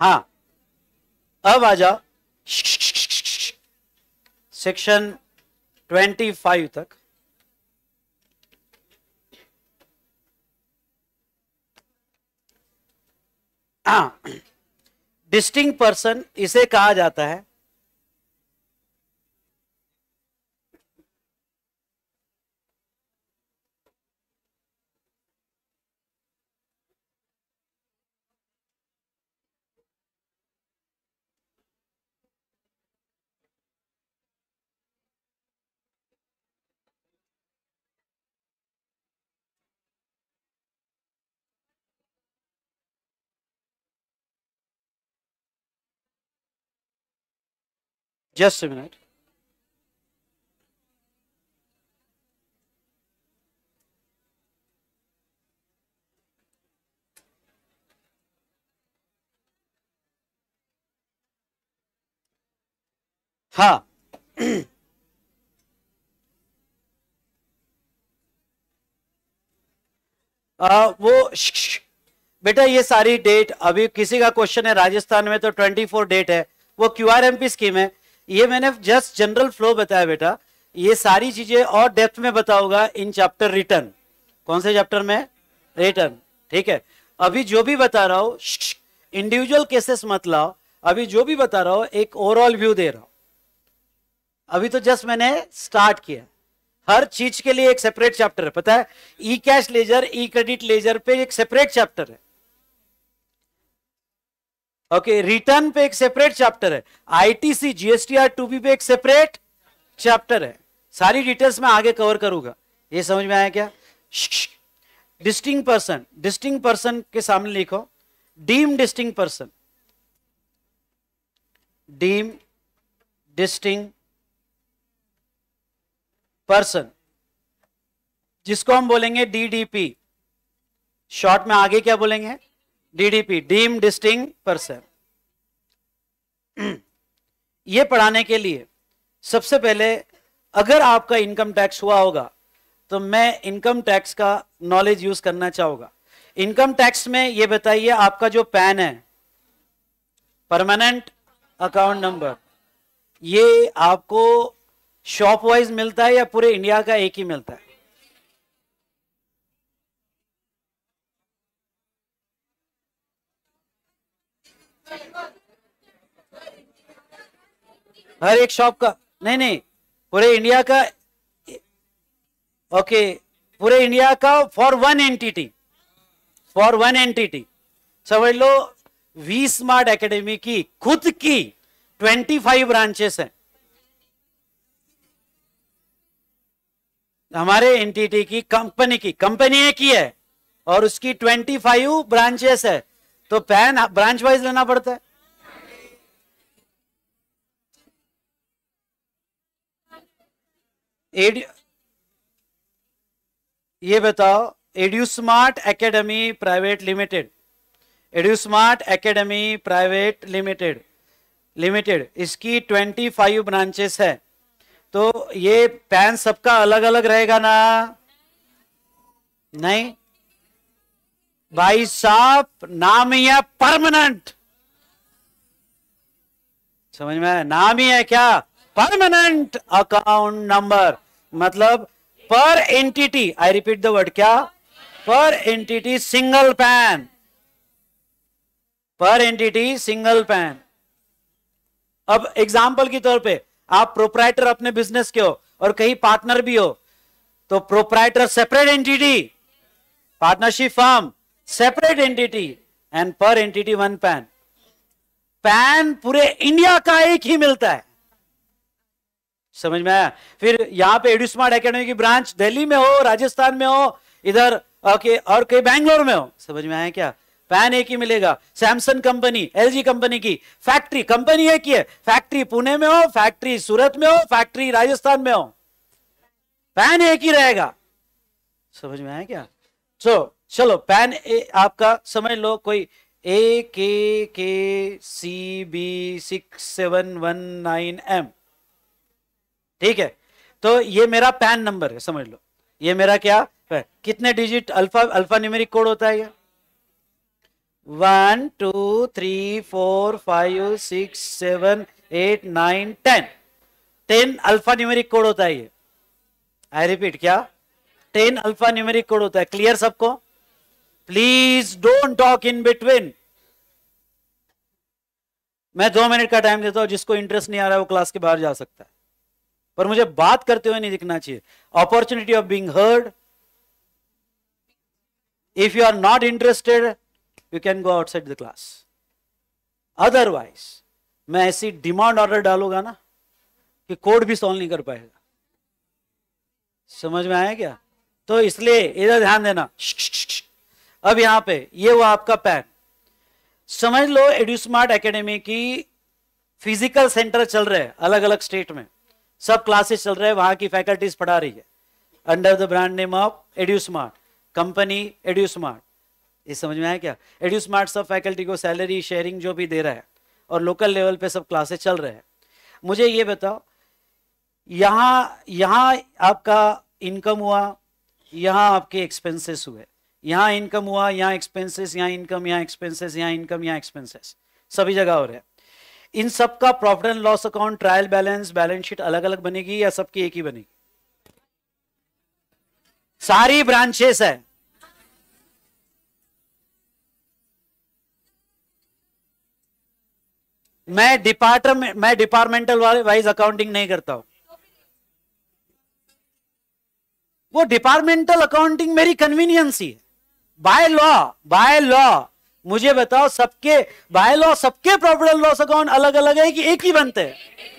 हाँ अब आ जाओ सेक्शन ट्वेंटी फाइव तक डिस्टिंग हाँ। पर्सन इसे कहा जाता है Just a minute. ha आ, वो बेटा ये सारी डेट अभी किसी का क्वेश्चन है राजस्थान में तो 24 डेट है वो क्यू स्कीम है ये मैंने जस्ट जनरल फ्लो बताया बेटा ये सारी चीजें और डेप्थ में बताऊंगा इन चैप्टर रिटर्न कौन से चैप्टर में रिटर्न ठीक है अभी जो भी बता रहा हूं इंडिविजुअल केसेस मत लाओ अभी जो भी बता रहा हूं एक ओवरऑल व्यू दे रहा हूं अभी तो जस्ट मैंने स्टार्ट किया हर चीज के लिए एक सेपरेट चैप्टर है पता है e cash ledger e credit ledger पे एक सेपरेट चैप्टर है ओके रिटर्न पे एक सेपरेट चैप्टर है आईटीसी जीएसटीआर टू बी पे एक सेपरेट चैप्टर है सारी डिटेल्स मैं आगे कवर करूंगा ये समझ में आया क्या डिस्टिंग पर्सन डिस्टिंग पर्सन के सामने लिखो deem distinct person deem distinct person जिसको हम बोलेंगे डीडीपी शॉर्ट में आगे क्या बोलेंगे डीडीपी डीम डिस्टिंग पर्सन ये पढ़ाने के लिए सबसे पहले अगर आपका इनकम टैक्स हुआ होगा तो मैं इनकम टैक्स का नॉलेज यूज करना चाहूंगा इनकम टैक्स में ये बताइए आपका जो पैन है परमानेंट अकाउंट नंबर ये आपको शॉप वाइज मिलता है या पूरे इंडिया का एक ही मिलता है हर एक शॉप का नहीं नहीं पूरे इंडिया का ओके पूरे इंडिया का for one entity for one entity समझ लो वी स्मार्ट एकेडमी की खुद की ट्वेंटी फाइव ब्रांचेस है हमारे एंटिटी की कंपनी की कंपनी एक ही है और उसकी ट्वेंटी फाइव ब्रांचेस है तो पैन ब्रांच वाइज लेना पड़ता है एड ये बताओ Edu Smart Academy Private Limited Edu Smart Academy Private Limited Limited इसकी ट्वेंटी फाइव ब्रांचेस है तो ये पैन सबका अलग अलग रहेगा ना नहीं भाई साहब नाम ही है परमानेंट समझ में नाम ही है क्या परमानेंट अकाउंट नंबर मतलब per entity I repeat the word क्या per entity single PAN per entity single PAN अब एग्जाम्पल के तौर पे आप प्रोपराइटर अपने बिजनेस के हो और कहीं पार्टनर भी हो तो proprietor separate entity partnership firm separate entity and per entity one PAN PAN पूरे इंडिया का एक ही मिलता है समझ में आया फिर यहां पे एडू स्मार्ट एकेडमी की ब्रांच दिल्ली में हो राजस्थान में हो इधर ओके और कहीं बैंगलोर में हो समझ में आया क्या पैन एक ही मिलेगा सैमसंग कंपनी एलजी कंपनी की फैक्ट्री कंपनी एक ही है फैक्ट्री पुणे में हो फैक्ट्री सूरत में हो फैक्ट्री राजस्थान में हो पैन एक ही रहेगा समझ में आया क्या सो so, चलो पैन ए आपका समझ लो कोई A K K C B six seven one nine M ठीक है तो ये मेरा पैन नंबर है समझ लो ये मेरा क्या है कितने digit alpha alpha numeric code होता है ये one two three four five six seven eight nine ten ten alpha numeric code होता है ये आई रिपीट क्या टेन अल्फा न्यूमेरिक कोड होता है क्लियर सबको please don't talk in between मैं दो मिनट का टाइम देता हूं जिसको इंटरेस्ट नहीं आ रहा है वो क्लास के बाहर जा सकता है पर मुझे बात करते हुए नहीं दिखना चाहिए opportunity of being heard if you are not interested you can go outside the class otherwise मैं ऐसी डिमांड ऑर्डर डालूंगा ना कि कोड भी सॉल्व नहीं कर पाएगा समझ में आया क्या तो इसलिए इधर ध्यान देना श्क श्क श्क। अब यहां पे ये हुआ आपका पैन समझ लो एड्यूस्मार्ट एकेडमी की फिजिकल सेंटर चल रहे हैं अलग अलग स्टेट में सब क्लासेस चल रहे हैं वहां की फैकल्टीज पढ़ा रही है under the brand name of EduSmart company EduSmart ये समझ में आया क्या एड्यूस्मार्ट सब फैकल्टी को सैलरी शेयरिंग जो भी दे रहा है और लोकल लेवल पे सब क्लासेस चल रहे हैं मुझे ये बताओ यहाँ यहाँ आपका इनकम हुआ यहाँ आपके एक्सपेंसेस हुए यहां इनकम हुआ यहां एक्सपेंसेस यहां इनकम यहां एक्सपेंसेस यहां इनकम यहां एक्सपेंसेस सभी जगह हो रहे हैं इन सब का profit and loss account trial balance balance sheet अलग अलग बनेगी या सबकी एक ही बनेगी सारी ब्रांचेस है मैं डिपार्टमेंट मैं डिपार्टमेंटल वाले वाइज अकाउंटिंग नहीं करता हूं वो डिपार्टमेंटल अकाउंटिंग मेरी कन्वीनियंस ही है बाय लॉ बाय लॉ मुझे बताओ सबके बाय लॉ सबके एंड लॉस अकाउंट अलग अलग है कि एक ही बनते हैं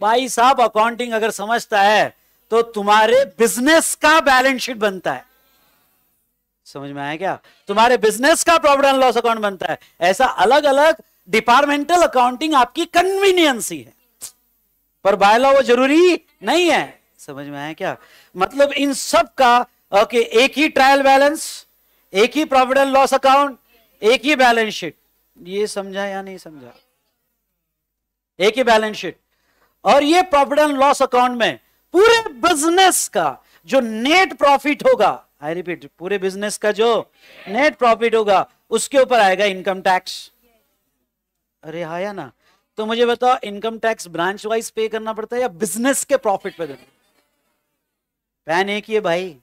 भाई साहब अकाउंटिंग अगर समझता है तो तुम्हारे बिजनेस का बैलेंस शीट बनता है समझ में आया क्या तुम्हारे बिजनेस का प्रॉफिट एंड लॉस अकाउंट बनता है ऐसा अलग अलग डिपार्टमेंटल अकाउंटिंग आपकी कन्वीनियंस ही है पर बायलॉ वो जरूरी नहीं है समझ में आया क्या मतलब इन सब का ओके एक ही ट्रायल बैलेंस एक ही प्रॉफिट एंड लॉस अकाउंट एक ही बैलेंस शीट ये समझा या नहीं समझा एक ही बैलेंस शीट और ये प्रॉफिट एंड लॉस अकाउंट में पूरे बिजनेस का जो नेट प्रॉफिट होगा आई रिपीट पूरे बिजनेस का जो नेट प्रॉफिट होगा उसके ऊपर आएगा इनकम टैक्स अरे हाँ या ना तो मुझे बताओ इनकम टैक्स ब्रांच वाइज पे करना पड़ता है या बिजनेस के प्रॉफिट पे देना पैन एक ही है भाई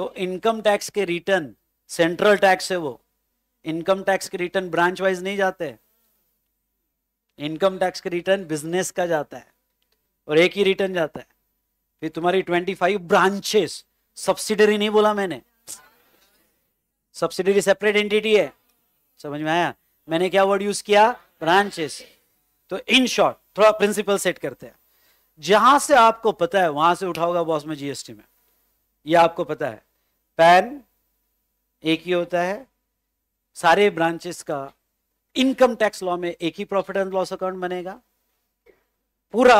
तो इनकम टैक्स के रिटर्न सेंट्रल टैक्स है वो इनकम टैक्स के रिटर्न ब्रांच वाइज नहीं जाते इनकम टैक्स के रिटर्न बिजनेस का जाता है और एक ही रिटर्न जाता है फिर तुम्हारी ट्वेंटी फाइव ब्रांचेस सब्सिडरी नहीं बोला मैंने सब्सिडरी सेपरेट एंटिटी है समझ में आया मैंने क्या वर्ड यूज किया ब्रांचेस तो इन शॉर्ट थोड़ा प्रिंसिपल सेट करते हैं जहां से आपको पता है वहां से उठाओगा बॉस में जीएसटी में ये आपको पता है पैन एक ही होता है सारे ब्रांचेस का इनकम टैक्स लॉ में एक ही प्रॉफिट एंड लॉस अकाउंट बनेगा पूरा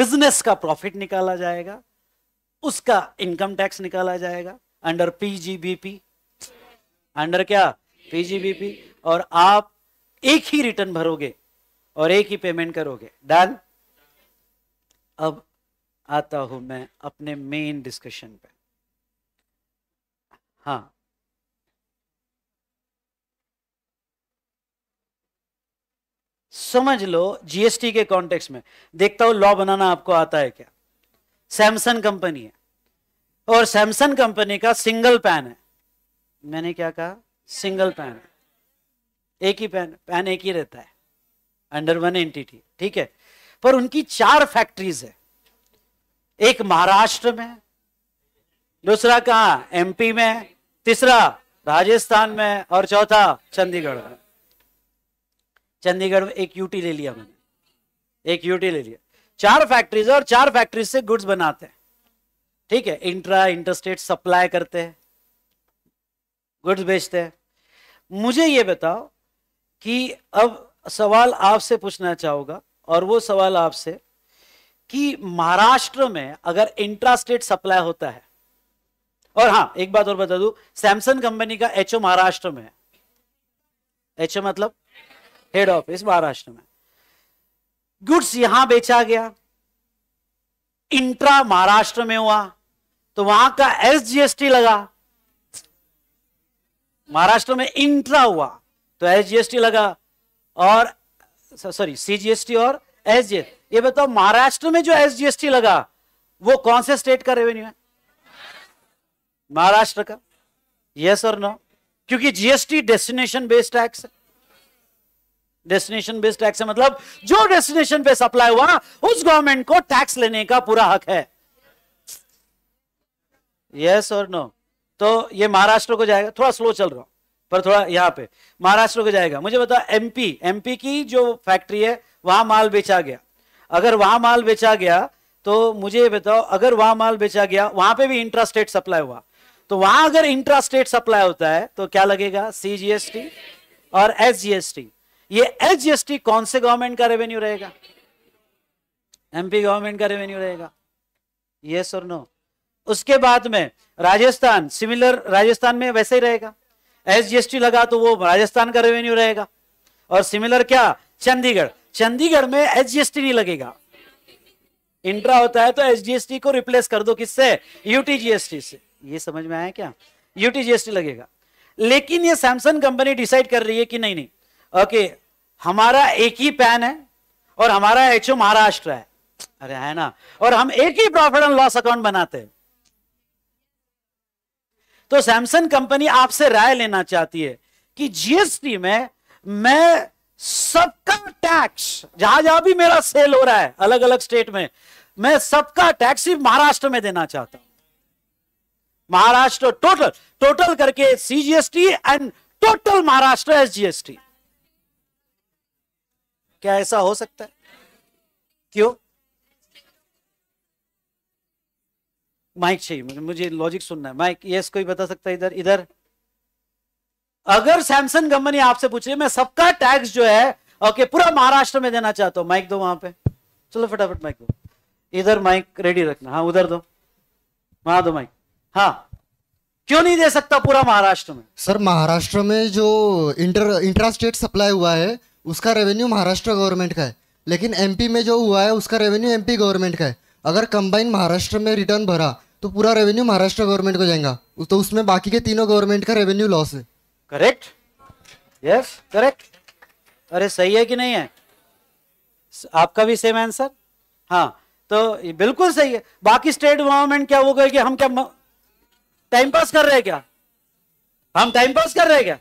बिजनेस का प्रॉफिट निकाला जाएगा उसका इनकम टैक्स निकाला जाएगा अंडर पीजीबीपी अंडर क्या पीजीबीपी और आप एक ही रिटर्न भरोगे और एक ही पेमेंट करोगे डन अब आता हूं मैं अपने मेन डिस्कशन पे हाँ समझ लो जीएसटी के कॉन्टेक्स्ट में देखता हूं लॉ बनाना आपको आता है क्या सैमसंग कंपनी है और सैमसंग कंपनी का सिंगल पैन है मैंने क्या कहा सिंगल पैन है एक ही पैन पैन एक ही रहता है अंडर वन एंटिटी ठीक है पर उनकी चार फैक्ट्रीज है एक महाराष्ट्र में दूसरा कहा एमपी में तीसरा राजस्थान में और चौथा चंडीगढ़ में चंडीगढ़ में एक यूटी ले लिया मैंने एक यूटी ले लिया चार फैक्ट्रीज और चार फैक्ट्रीज से गुड्स बनाते हैं ठीक है इंट्रा इंटरस्टेट सप्लाई करते हैं गुड्स बेचते हैं मुझे ये बताओ कि अब सवाल आपसे पूछना चाहूंगा और वो सवाल आपसे कि महाराष्ट्र में अगर इंट्रा स्टेट सप्लाई होता है और हाँ एक बात और बता दू सैमसंग कंपनी का एचओ महाराष्ट्र में है एचओ मतलब हेड ऑफिस महाराष्ट्र में गुड्स यहां बेचा गया इंट्रा महाराष्ट्र में हुआ तो वहां का एसजीएसटी लगा महाराष्ट्र में इंट्रा हुआ तो एस जीएसटी लगा और सॉरी सी जीएसटी और एसजीएसटी ये बताओ महाराष्ट्र में जो एसजीएसटी लगा वो कौन से स्टेट का रेवेन्यू है महाराष्ट्र का यस और नो क्योंकि जीएसटी डेस्टिनेशन बेस्ड टैक्स है डेस्टिनेशन बेस्ड टैक्स है मतलब जो डेस्टिनेशन पे सप्लाई हुआ उस गवर्नमेंट को टैक्स लेने का पूरा हक है यस और नो तो ये महाराष्ट्र को जाएगा थोड़ा स्लो चल रहा हूं पर थोड़ा यहां पे महाराष्ट्र को जाएगा मुझे बताओ एमपी एमपी की जो फैक्ट्री है वहां माल बेचा गया अगर वहां माल बेचा गया तो मुझे बताओ अगर वहां माल बेचा गया वहां पे भी इंट्रास्टेट सप्लाई हुआ तो वहां अगर इंट्रा स्टेट सप्लाई होता है तो क्या लगेगा सीजीएसटी और एसजीएसटी ये एसजीएसटी कौन से गवर्नमेंट का रेवेन्यू रहेगा एमपी गवर्नमेंट का रेवेन्यू रहेगा यस और नो उसके बाद में राजस्थान सिमिलर राजस्थान में वैसे ही रहेगा एसजीएसटी लगा तो वो राजस्थान का रेवेन्यू रहेगा और सिमिलर क्या चंडीगढ़ चंडीगढ़ में एसजीएसटी नहीं लगेगा इंट्रा होता है तो एसजीएसटी को रिप्लेस कर दो किससे यूटीजीएसटी से ये समझ में आया क्या यूटी जीएसटी लगेगा लेकिन ये सैमसंग कंपनी डिसाइड कर रही है कि नहीं नहीं ओके हमारा एक ही पैन है और हमारा एच महाराष्ट्र है अरे है ना और हम एक ही प्रॉफिट एंड लॉस अकाउंट बनाते हैं तो सैमसंग कंपनी आपसे राय लेना चाहती है कि जीएसटी में मैं सबका टैक्स जहां जहां भी मेरा सेल हो रहा है अलग अलग स्टेट में मैं सबका टैक्स सिर्फ महाराष्ट्र में देना चाहता हूं महाराष्ट्र टोटल टोटल करके CGST and total Maharashtra SGST क्या ऐसा हो सकता है क्यों माइक चाहिए मुझे लॉजिक सुनना है माइक यस कोई बता सकता है इधर इधर अगर सैमसंग कंपनी आपसे पूछ रही है मैं सबका टैक्स जो है ओके पूरा महाराष्ट्र में देना चाहता हूं माइक दो वहां पे चलो फटाफट माइक दो इधर माइक रेडी रखना हाँ उधर दो वहां दो माइक हाँ क्यों नहीं दे सकता पूरा महाराष्ट्र में सर महाराष्ट्र में जो इंटर इंट्रा स्टेट सप्लाई हुआ है उसका रेवेन्यू महाराष्ट्र गवर्नमेंट का है लेकिन एमपी में जो हुआ है उसका रेवेन्यू एमपी गवर्नमेंट का है अगर कंबाइन महाराष्ट्र में रिटर्न भरा तो पूरा रेवेन्यू महाराष्ट्र गवर्नमेंट को जाएगा तो उसमें बाकी के तीनों गवर्नमेंट का रेवेन्यू लॉस है करेक्ट यस करेक्ट अरे सही है कि नहीं है आपका भी सेम आंसर हाँ तो बिल्कुल सही है बाकी स्टेट गवर्नमेंट क्या वो कि हम क्या टाइम पास कर रहे हैं क्या हम टाइम पास कर रहे हैं क्या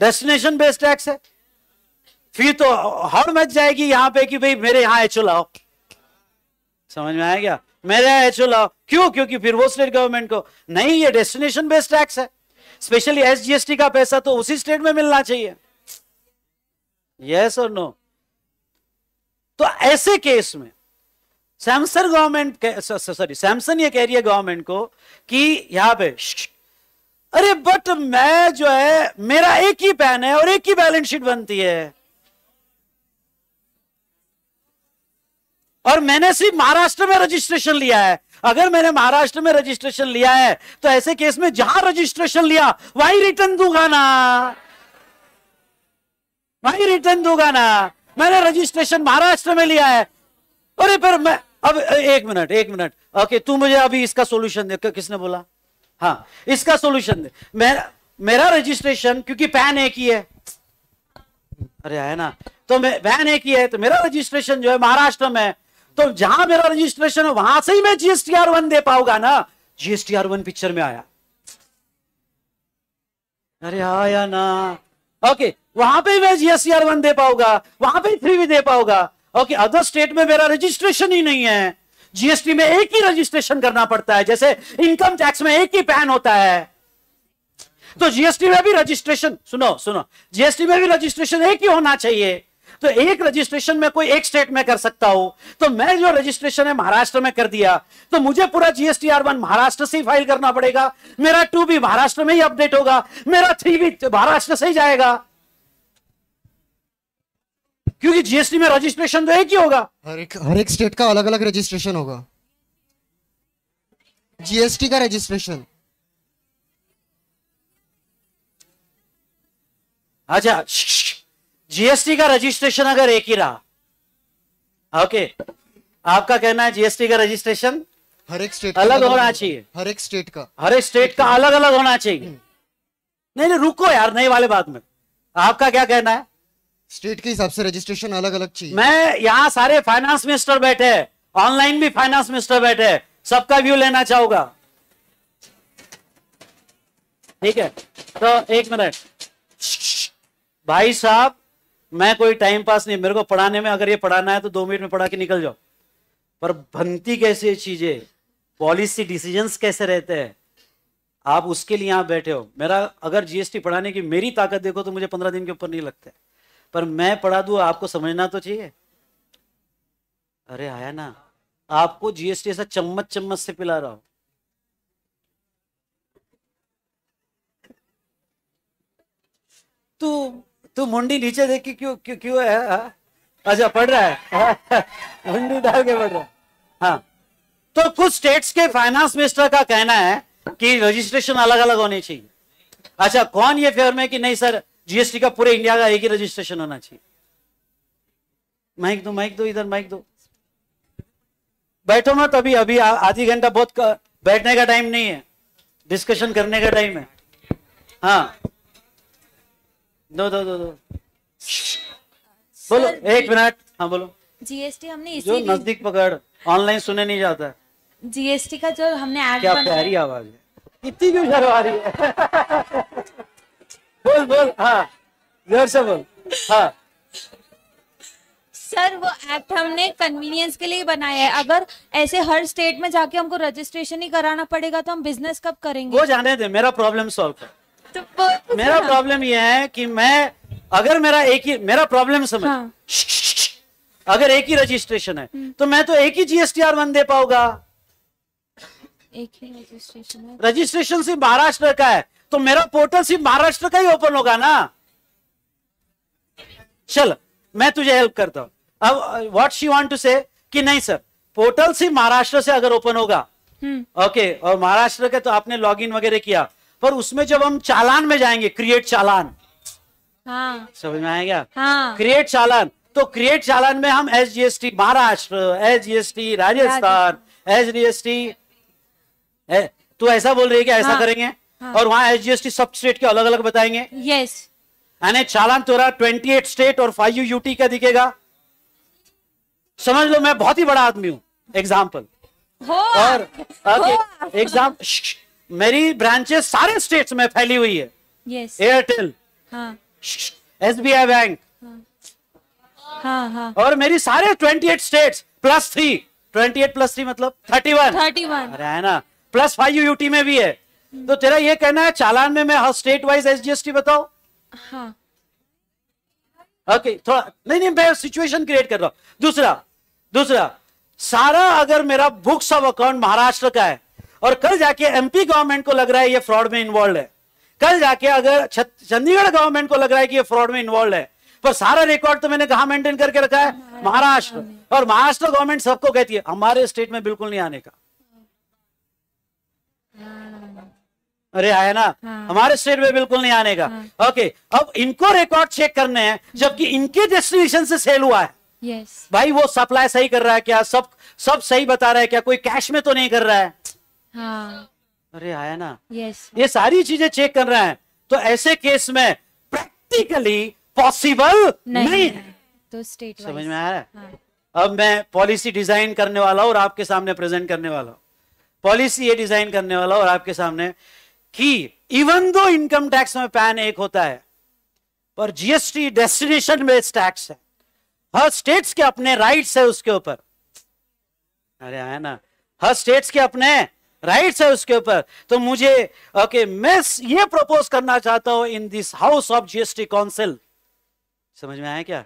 डेस्टिनेशन बेस्ड टैक्स है फिर तो हर मच जाएगी यहां पे कि भाई मेरे यहां एचओ लाओ समझ में आया क्या मेरे यहां एचओ लाओ क्यों क्योंकि फिर वो स्टेट गवर्नमेंट को नहीं ये डेस्टिनेशन बेस्ड टैक्स है स्पेशली एसजीएसटी का पैसा तो उसी स्टेट में मिलना चाहिए यस और नो तो ऐसे केस में सैमसंग गवर्नमेंट सॉरी सैमसंग ये कह रही है गवर्नमेंट को कि यहां पे अरे बट मैं जो है मेरा एक ही पैन है और एक ही बैलेंस शीट बनती है और मैंने सिर्फ महाराष्ट्र में रजिस्ट्रेशन लिया है अगर मैंने महाराष्ट्र में रजिस्ट्रेशन लिया है तो ऐसे केस में जहां रजिस्ट्रेशन लिया वही रिटर्न दूंगा ना वही रिटर्न दूंगा ना मैंने रजिस्ट्रेशन महाराष्ट्र में लिया है अरे पर मैं अब एक मिनट एक मिनट ओके तू मुझे अभी इसका सोल्यूशन दे किसने बोला हाँ इसका सोल्यूशन दे मेरा मेरा रजिस्ट्रेशन क्योंकि पैन एक ही है अरे है ना तो पैन एक ही है तो मेरा रजिस्ट्रेशन जो है महाराष्ट्र में तो जहां मेरा रजिस्ट्रेशन है वहां से ही मैं जीएसटी आर वन दे पाऊंगा ना जीएसटी आर वन पिक्चर में आया अरे आया ना ओके वहां पे मैं जीएसटी आर वन दे पाऊंगा वहां पे थ्री भी दे पाऊंगा ओके अदर स्टेट में मेरा रजिस्ट्रेशन ही नहीं है जीएसटी में एक ही रजिस्ट्रेशन करना पड़ता है जैसे इनकम टैक्स में एक ही पैन होता है तो जीएसटी में भी रजिस्ट्रेशन सुनो सुनो जीएसटी में भी रजिस्ट्रेशन एक ही होना चाहिए तो एक रजिस्ट्रेशन में कोई एक स्टेट में कर सकता हूं तो मैं जो रजिस्ट्रेशन है महाराष्ट्र में कर दिया तो मुझे पूरा जीएसटी आर वन महाराष्ट्र से ही फाइल करना पड़ेगा मेरा टू भी महाराष्ट्र में ही अपडेट होगा मेरा थ्री भी महाराष्ट्र से ही जाएगा क्योंकि जीएसटी में रजिस्ट्रेशन तो एक ही होगा हर एक हर एक स्टेट का अलग अलग रजिस्ट्रेशन होगा जीएसटी का रजिस्ट्रेशन अच्छा जीएसटी का रजिस्ट्रेशन अगर एक ही रहा ओके आपका कहना है जीएसटी का रजिस्ट्रेशन हर एक स्टेट अलग होना चाहिए हर एक स्टेट का हर एक स्टेट का अलग अलग होना चाहिए हम्म। नहीं नहीं रुको यार नहीं वाले बात में आपका क्या कहना है स्टेट के हिसाब से रजिस्ट्रेशन अलग अलग चाहिए मैं यहाँ सारे फाइनेंस मिनिस्टर बैठे ऑनलाइन भी फाइनेंस मिनिस्टर बैठे सबका व्यू लेना चाहूंगा ठीक है तो एक मिनट भाई साहब मैं कोई टाइम पास नहीं मेरे को पढ़ाने में अगर ये पढ़ाना है तो दो मिनट में पढ़ा के निकल जाओ पर भंती कैसे चीजें पॉलिसी डिसीजंस कैसे रहते हैं आप उसके लिए यहाँ बैठे हो मेरा अगर जीएसटी पढ़ाने की मेरी ताकत देखो तो मुझे पंद्रह दिन के ऊपर नहीं लगता है पर मैं पढ़ा दू आपको समझना तो चाहिए अरे आया ना आपको जीएसटी ऐसा चम्मच चम्मच से पिला रहा हूं तू तू मुंडी नीचे देख के क्यों क्यों क्यों है हाँ? अच्छा पढ़ रहा है मुंडी डाल के पढ़ रहा है हाँ तो कुछ स्टेट्स के फाइनेंस मिनिस्टर का कहना है कि रजिस्ट्रेशन अलग अलग होनी चाहिए अच्छा कौन ये फेयर में कि नहीं सर जीएसटी का पूरे इंडिया का एक ही रजिस्ट्रेशन होना चाहिए माइक दो माइक दो इधर माइक दो बैठो मत अभी अभी आधी घंटा बहुत कर, बैठने का टाइम नहीं है डिस्कशन करने का टाइम है हाँ दो दो दो दो बोलो एक मिनट हाँ बोलो जीएसटी हमने जो नजदीक पकड़ ऑनलाइन सुने नहीं जाता जीएसटी का जो हमने क्या प्यारी आवाज है इतनी क्यों शर्म आ रही है बोल बोल हाँ जोर से बोल हाँ सर वो एक्ट हमने कन्वीनियंस के लिए बनाया है अगर ऐसे हर स्टेट में जाके हमको रजिस्ट्रेशन ही कराना पड़ेगा तो हम बिजनेस कब करेंगे वो जाने दे मेरा प्रॉब्लम सॉल्व कर तो मेरा प्रॉब्लम ये है कि मैं अगर मेरा एक ही मेरा प्रॉब्लम समझ हाँ। अगर एक ही रजिस्ट्रेशन है तो मैं तो एक ही जीएसटी आर वन दे पाऊंगा एक ही रजिस्ट्रेशन है रजिस्ट्रेशन सिर्फ महाराष्ट्र का है तो मेरा पोर्टल सिर्फ महाराष्ट्र का ही ओपन होगा ना चल मैं तुझे हेल्प करता हूं अब व्हाट शी वांट टू से कि नहीं सर पोर्टल सिर्फ महाराष्ट्र से अगर ओपन होगा ओके हम्म। okay, और महाराष्ट्र के तो आपने लॉग वगैरह किया पर उसमें जब हम चालान में जाएंगे क्रिएट चालान हाँ। समझ में आएगा हाँ। क्रिएट चालान तो क्रिएट चालान में हम S G S T Maharashtra S G S T Rajasthan S G S T तू ऐसा बोल रही है कि ऐसा हाँ। करेंगे हाँ. और वहाँ टी सब स्टेट के अलग अलग बताएंगे यस यानी चालान तोरा एट स्टेट और फाइव यू यूटी का दिखेगा समझ लो मैं बहुत ही बड़ा आदमी हूँ एग्जाम्पल और एग्जाम मेरी ब्रांचेस सारे स्टेट्स में फैली हुई है Airtel S B I bank हाँ, हाँ. और मेरी सारे 28 states plus three 28 plus three मतलब 31 31 अरे है ना प्लस फाइव यूटी में भी है तो तेरा ये कहना है चालान में मैं हाँ स्टेट वाइज एसजीएसटी बताओ हाँ ओके okay, थोड़ा नहीं नहीं मैं सिचुएशन क्रिएट कर रहा हूं दूसरा दूसरा सारा अगर मेरा बुक्स ऑफ अकाउंट महाराष्ट्र का है और कल जाके एमपी गवर्नमेंट को लग रहा है ये फ्रॉड में इन्वॉल्व है कल जाके अगर चंडीगढ़ गवर्नमेंट को लग रहा है कि ये फ्रॉड में इन्वॉल्व है पर सारा रिकॉर्ड तो मैंने कहा मेंटेन करके रखा है हाँ, महाराष्ट्र हाँ, हाँ। और महाराष्ट्र गवर्नमेंट सबको कहती है हमारे स्टेट में बिल्कुल नहीं आने का अरे आया ना हाँ। हमारे स्टेट में बिल्कुल नहीं आने का हाँ। ओके अब इनको रिकॉर्ड चेक करने हैं जबकि इनके डेस्टिनेशन से सेल हुआ है यस भाई वो सप्लाई सही कर रहा है क्या सब सब सही बता रहा है क्या कोई कैश में तो नहीं कर रहा है हाँ। अरे आया ना यस ये सारी चीजें चेक कर रहा तो है तो ऐसे केस में प्रैक्टिकली पॉसिबल नहीं, नहीं तो स्टेट समझ में आ रहा है हाँ। अब मैं पॉलिसी डिजाइन करने वाला हूँ और आपके सामने प्रेजेंट करने वाला हूँ पॉलिसी ये डिजाइन करने वाला हूँ और आपके सामने कि इवन दो इनकम टैक्स में पैन एक होता है पर जीएसटी डेस्टिनेशन बेस्ड टैक्स है हर स्टेट्स के अपने राइट्स है उसके ऊपर अरे है ना हर स्टेट्स के अपने राइट्स है उसके ऊपर तो मुझे ओके मैं ये प्रपोज करना चाहता हूं in this house of GST council समझ में आया क्या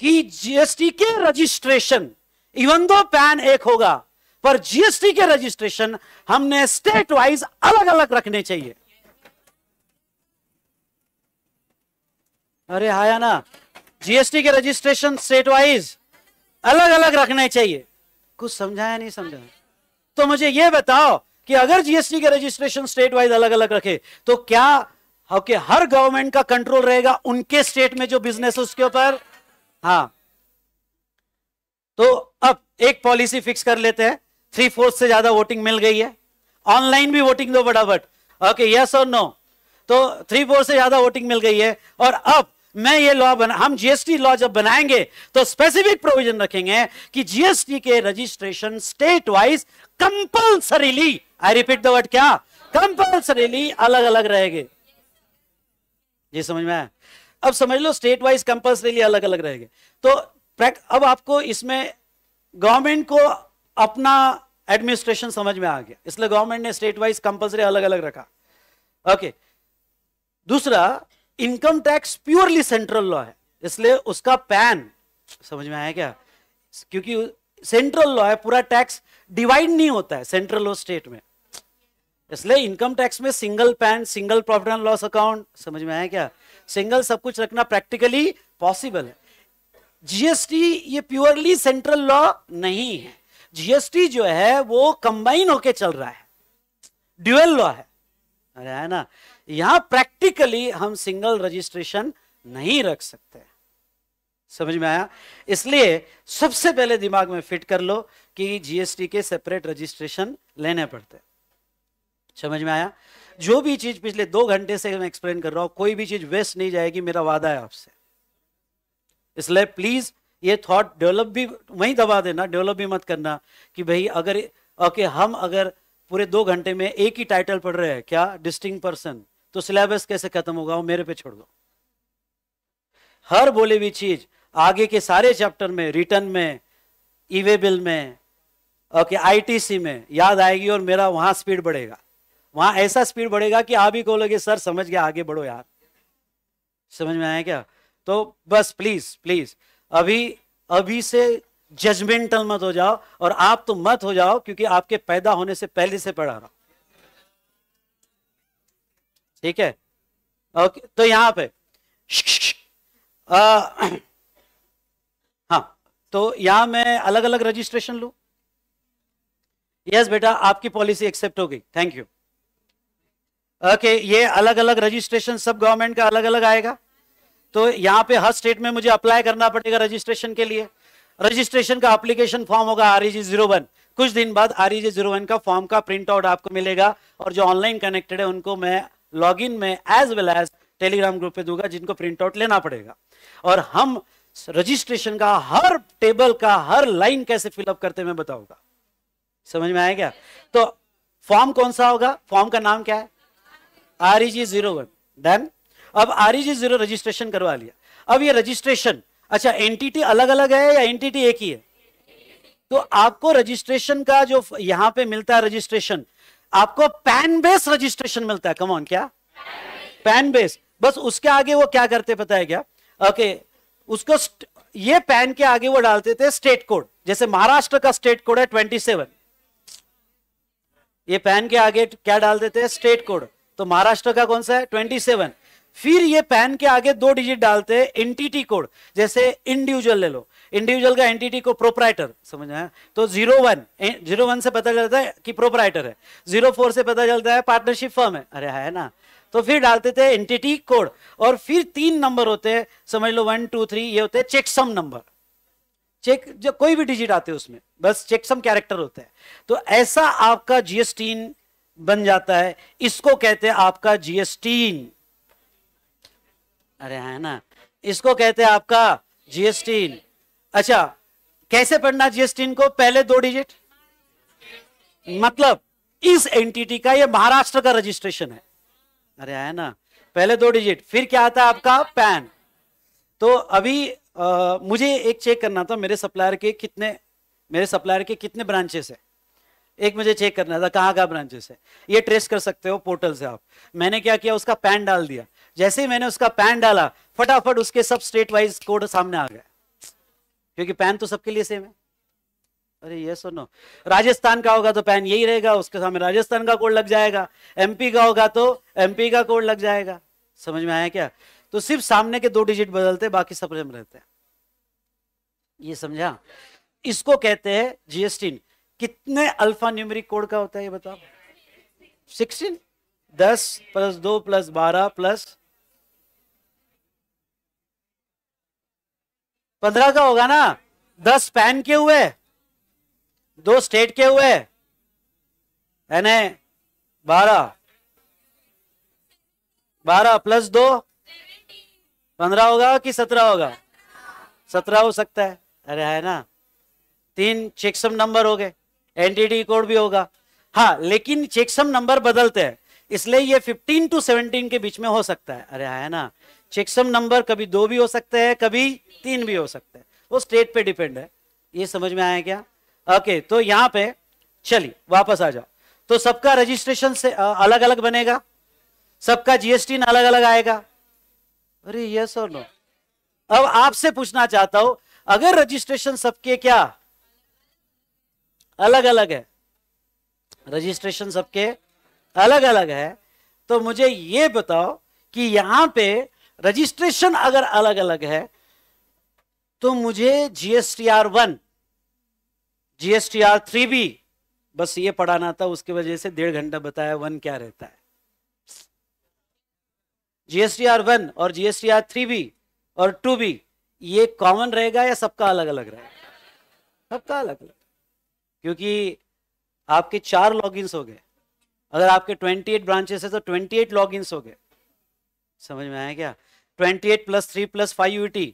कि जीएसटी के रजिस्ट्रेशन इवन दो पैन एक होगा पर जीएसटी के रजिस्ट्रेशन हमने स्टेट वाइज अलग अलग रखने चाहिए अरे हाया ना जीएसटी के रजिस्ट्रेशन स्टेट वाइज अलग अलग रखने चाहिए कुछ समझाया नहीं समझाया तो मुझे यह बताओ कि अगर जीएसटी के रजिस्ट्रेशन स्टेट वाइज अलग अलग रखे तो क्या ओके हर गवर्नमेंट का कंट्रोल रहेगा उनके स्टेट में जो बिजनेस उसके ऊपर हाँ तो अब एक पॉलिसी फिक्स कर लेते हैं थ्री फोर्थ से ज्यादा वोटिंग मिल गई है ऑनलाइन भी वोटिंग दो फटाफट ओके यस और नो तो थ्री फोर्थ से ज्यादा वोटिंग मिल गई है और अब मैं ये लॉ बना हम जीएसटी लॉ जब बनाएंगे तो स्पेसिफिक प्रोविजन रखेंगे कि जीएसटी के registration state wise compulsorily I repeat the word क्या कंपल्सरीली अलग अलग रहेंगे ये समझ में अब समझ लो स्टेट वाइज कंपल्सरीली अलग अलग रहेंगे तो अब आपको इसमें गवर्नमेंट को अपना एडमिनिस्ट्रेशन समझ में आ गया इसलिए गवर्नमेंट ने स्टेट वाइज कंपल्सरी अलग अलग रखा ओके दूसरा income tax purely central law है इसलिए उसका पैन समझ में आया क्या क्योंकि सेंट्रल लॉ है पूरा टैक्स डिवाइड नहीं होता है सेंट्रल और स्टेट में इसलिए इनकम टैक्स में single PAN single profit and loss account समझ में आया क्या सिंगल सब कुछ रखना प्रैक्टिकली पॉसिबल है जीएसटी ये प्योरली सेंट्रल लॉ नहीं है जीएसटी जो है वो कंबाइन होके चल रहा है ड्यूएल लॉ है अरे है ना यहां प्रैक्टिकली हम सिंगल रजिस्ट्रेशन नहीं रख सकते समझ में आया इसलिए सबसे पहले दिमाग में फिट कर लो कि जीएसटी के सेपरेट रजिस्ट्रेशन लेने पड़ते समझ में आया जो भी चीज पिछले दो घंटे से मैं एक्सप्लेन कर रहा हूं कोई भी चीज वेस्ट नहीं जाएगी मेरा वादा है आपसे इसलिए प्लीज ये थॉट डेवलप भी वहीं दबा देना डेवलप भी मत करना कि भाई अगर ओके हम अगर पूरे दो घंटे में एक ही टाइटल पढ़ रहे हैं क्या डिस्टिंग पर्सन तो सिलेबस कैसे खत्म होगा वो मेरे पे छोड़ दो हर बोले हुई चीज आगे के सारे चैप्टर में रिटर्न में ईवे e बिल में ओके आईटीसी में याद आएगी और मेरा वहां स्पीड बढ़ेगा वहां ऐसा स्पीड बढ़ेगा कि आप ही बोलोगे सर समझ गया आगे बढ़ो यार समझ में आया क्या तो बस प्लीज प्लीज अभी अभी से जजमेंटल मत हो जाओ और आप तो मत हो जाओ क्योंकि आपके पैदा होने से पहले से पढ़ा रहा ठीक है ओके तो यहां पे आ, हाँ तो यहां मैं अलग अलग रजिस्ट्रेशन लू यस बेटा आपकी पॉलिसी एक्सेप्ट हो गई थैंक यू ओके ये अलग अलग रजिस्ट्रेशन सब गवर्नमेंट का अलग अलग आएगा तो यहाँ पे हर स्टेट में मुझे अप्लाई करना पड़ेगा रजिस्ट्रेशन के लिए रजिस्ट्रेशन का अप्लीकेशन फॉर्म होगा आर जीरो वन कुछ दिन बाद आर जीरो वन का फॉर्म का प्रिंट आउट आपको मिलेगा और जो ऑनलाइन कनेक्टेड है उनको मैं लॉग इन में as well as Telegram group पे दूंगा जिनको प्रिंट आउट लेना पड़ेगा और हम रजिस्ट्रेशन का हर टेबल का हर लाइन कैसे फिलअप करते मैं बताऊंगा समझ में आया क्या तो फॉर्म कौन सा होगा फॉर्म का नाम क्या है आर जीरो वन देन अब आर जी जीरो रजिस्ट्रेशन करवा लिया अब ये रजिस्ट्रेशन अच्छा एंटिटी अलग अलग है या एंटिटी एक ही है तो आपको रजिस्ट्रेशन का जो यहां पे मिलता है रजिस्ट्रेशन आपको पैन बेस रजिस्ट्रेशन मिलता है कमॉन क्या पैन बेस बस उसके आगे वो क्या करते पता है क्या ओके उसको ये पैन के आगे वो डालते थे स्टेट कोड जैसे महाराष्ट्र का स्टेट कोड है ट्वेंटी सेवन ये पैन के आगे क्या डाल देते हैं स्टेट कोड तो महाराष्ट्र का कौन सा है ट्वेंटी सेवन फिर ये पैन के आगे दो डिजिट डालते हैं एंटिटी कोड जैसे इंडिविजुअल ले लो इंडिविजुअल का एंटिटी को प्रोपराइटर समझ में तो जीरो वन जीरो वन से पता चलता है कि प्रोपराइटर है जीरो फोर से पता चलता है पार्टनरशिप फर्म है अरे है ना तो फिर डालते थे एंटिटी कोड और फिर तीन नंबर होते हैं समझ लो वन टू थ्री ये होते हैं चेकसम नंबर चेक जो कोई भी डिजिट आते हैं उसमें बस चेकसम कैरेक्टर होते हैं तो ऐसा आपका जीएसटीन बन जाता है इसको कहते हैं आपका जीएसटीन अरे है ना इसको कहते हैं आपका जीएसटी अच्छा कैसे पढ़ना जीएसटी को पहले दो डिजिट मतलब इस एंटिटी का ये महाराष्ट्र का रजिस्ट्रेशन है अरे है ना पहले दो डिजिट फिर क्या आता है आपका पैन तो अभी आ, मुझे एक चेक करना था मेरे सप्लायर के कितने मेरे सप्लायर के कितने ब्रांचेस है एक मुझे चेक करना था कहाँ कहाँ ब्रांचेस है ये ट्रेस कर सकते हो पोर्टल से आप मैंने क्या किया उसका पैन डाल दिया जैसे ही मैंने उसका पैन डाला फटाफट उसके सब स्टेट वाइज कोड सामने आ गया क्योंकि पैन तो सबके लिए सेम है अरे ये सुनो राजस्थान का होगा तो पैन यही रहेगा उसके सामने राजस्थान का कोड लग जाएगा एमपी का होगा तो एमपी का कोड लग जाएगा समझ में आया क्या तो सिर्फ सामने के दो डिजिट बदलते बाकी सब रहते हैं ये समझा इसको कहते हैं जीएसटी कितने अल्फा न्यूमरिक कोड का होता है ये बताओ सिक्सटीन दस प्लस दो प्लस बारह प्लस पंद्रह का होगा ना दस पैन के हुए दो स्टेट के हुए ना बारह बारह प्लस दो पंद्रह होगा कि सत्रह होगा सत्रह हो सकता है अरे है ना तीन चेकसम नंबर हो गए एनटीटी कोड भी होगा हाँ लेकिन चेकसम नंबर बदलते हैं इसलिए ये 15 टू 17 के बीच में हो सकता है अरे हाँ, है ना चेकसम नंबर कभी दो भी हो सकते हैं कभी तीन भी हो सकते हैं वो स्टेट पे डिपेंड है ये समझ में आया क्या ओके तो यहाँ पे चलिए वापस आ जाओ तो सबका रजिस्ट्रेशन से अलग अलग बनेगा सबका जीएसटी अलग अलग आएगा अरे यस और नो अब आपसे पूछना चाहता हूं अगर रजिस्ट्रेशन सबके क्या अलग अलग है रजिस्ट्रेशन सबके अलग अलग है तो मुझे ये बताओ कि यहां पे रजिस्ट्रेशन अगर अलग अलग है तो मुझे GST R one GSTR three B बस ये पढ़ाना था उसकी वजह से डेढ़ घंटा बताया वन क्या रहता है जीएसटी आर वन और जीएसटीआर थ्री बी और टू बी ये कॉमन रहेगा या सबका अलग अलग रहेगा सबका अलग अलग क्योंकि आपके चार लॉगिन्स हो गए अगर आपके 28 ब्रांचेस है तो 28 लॉगिन्स हो गए समझ में आया क्या 28 plus three plus five UT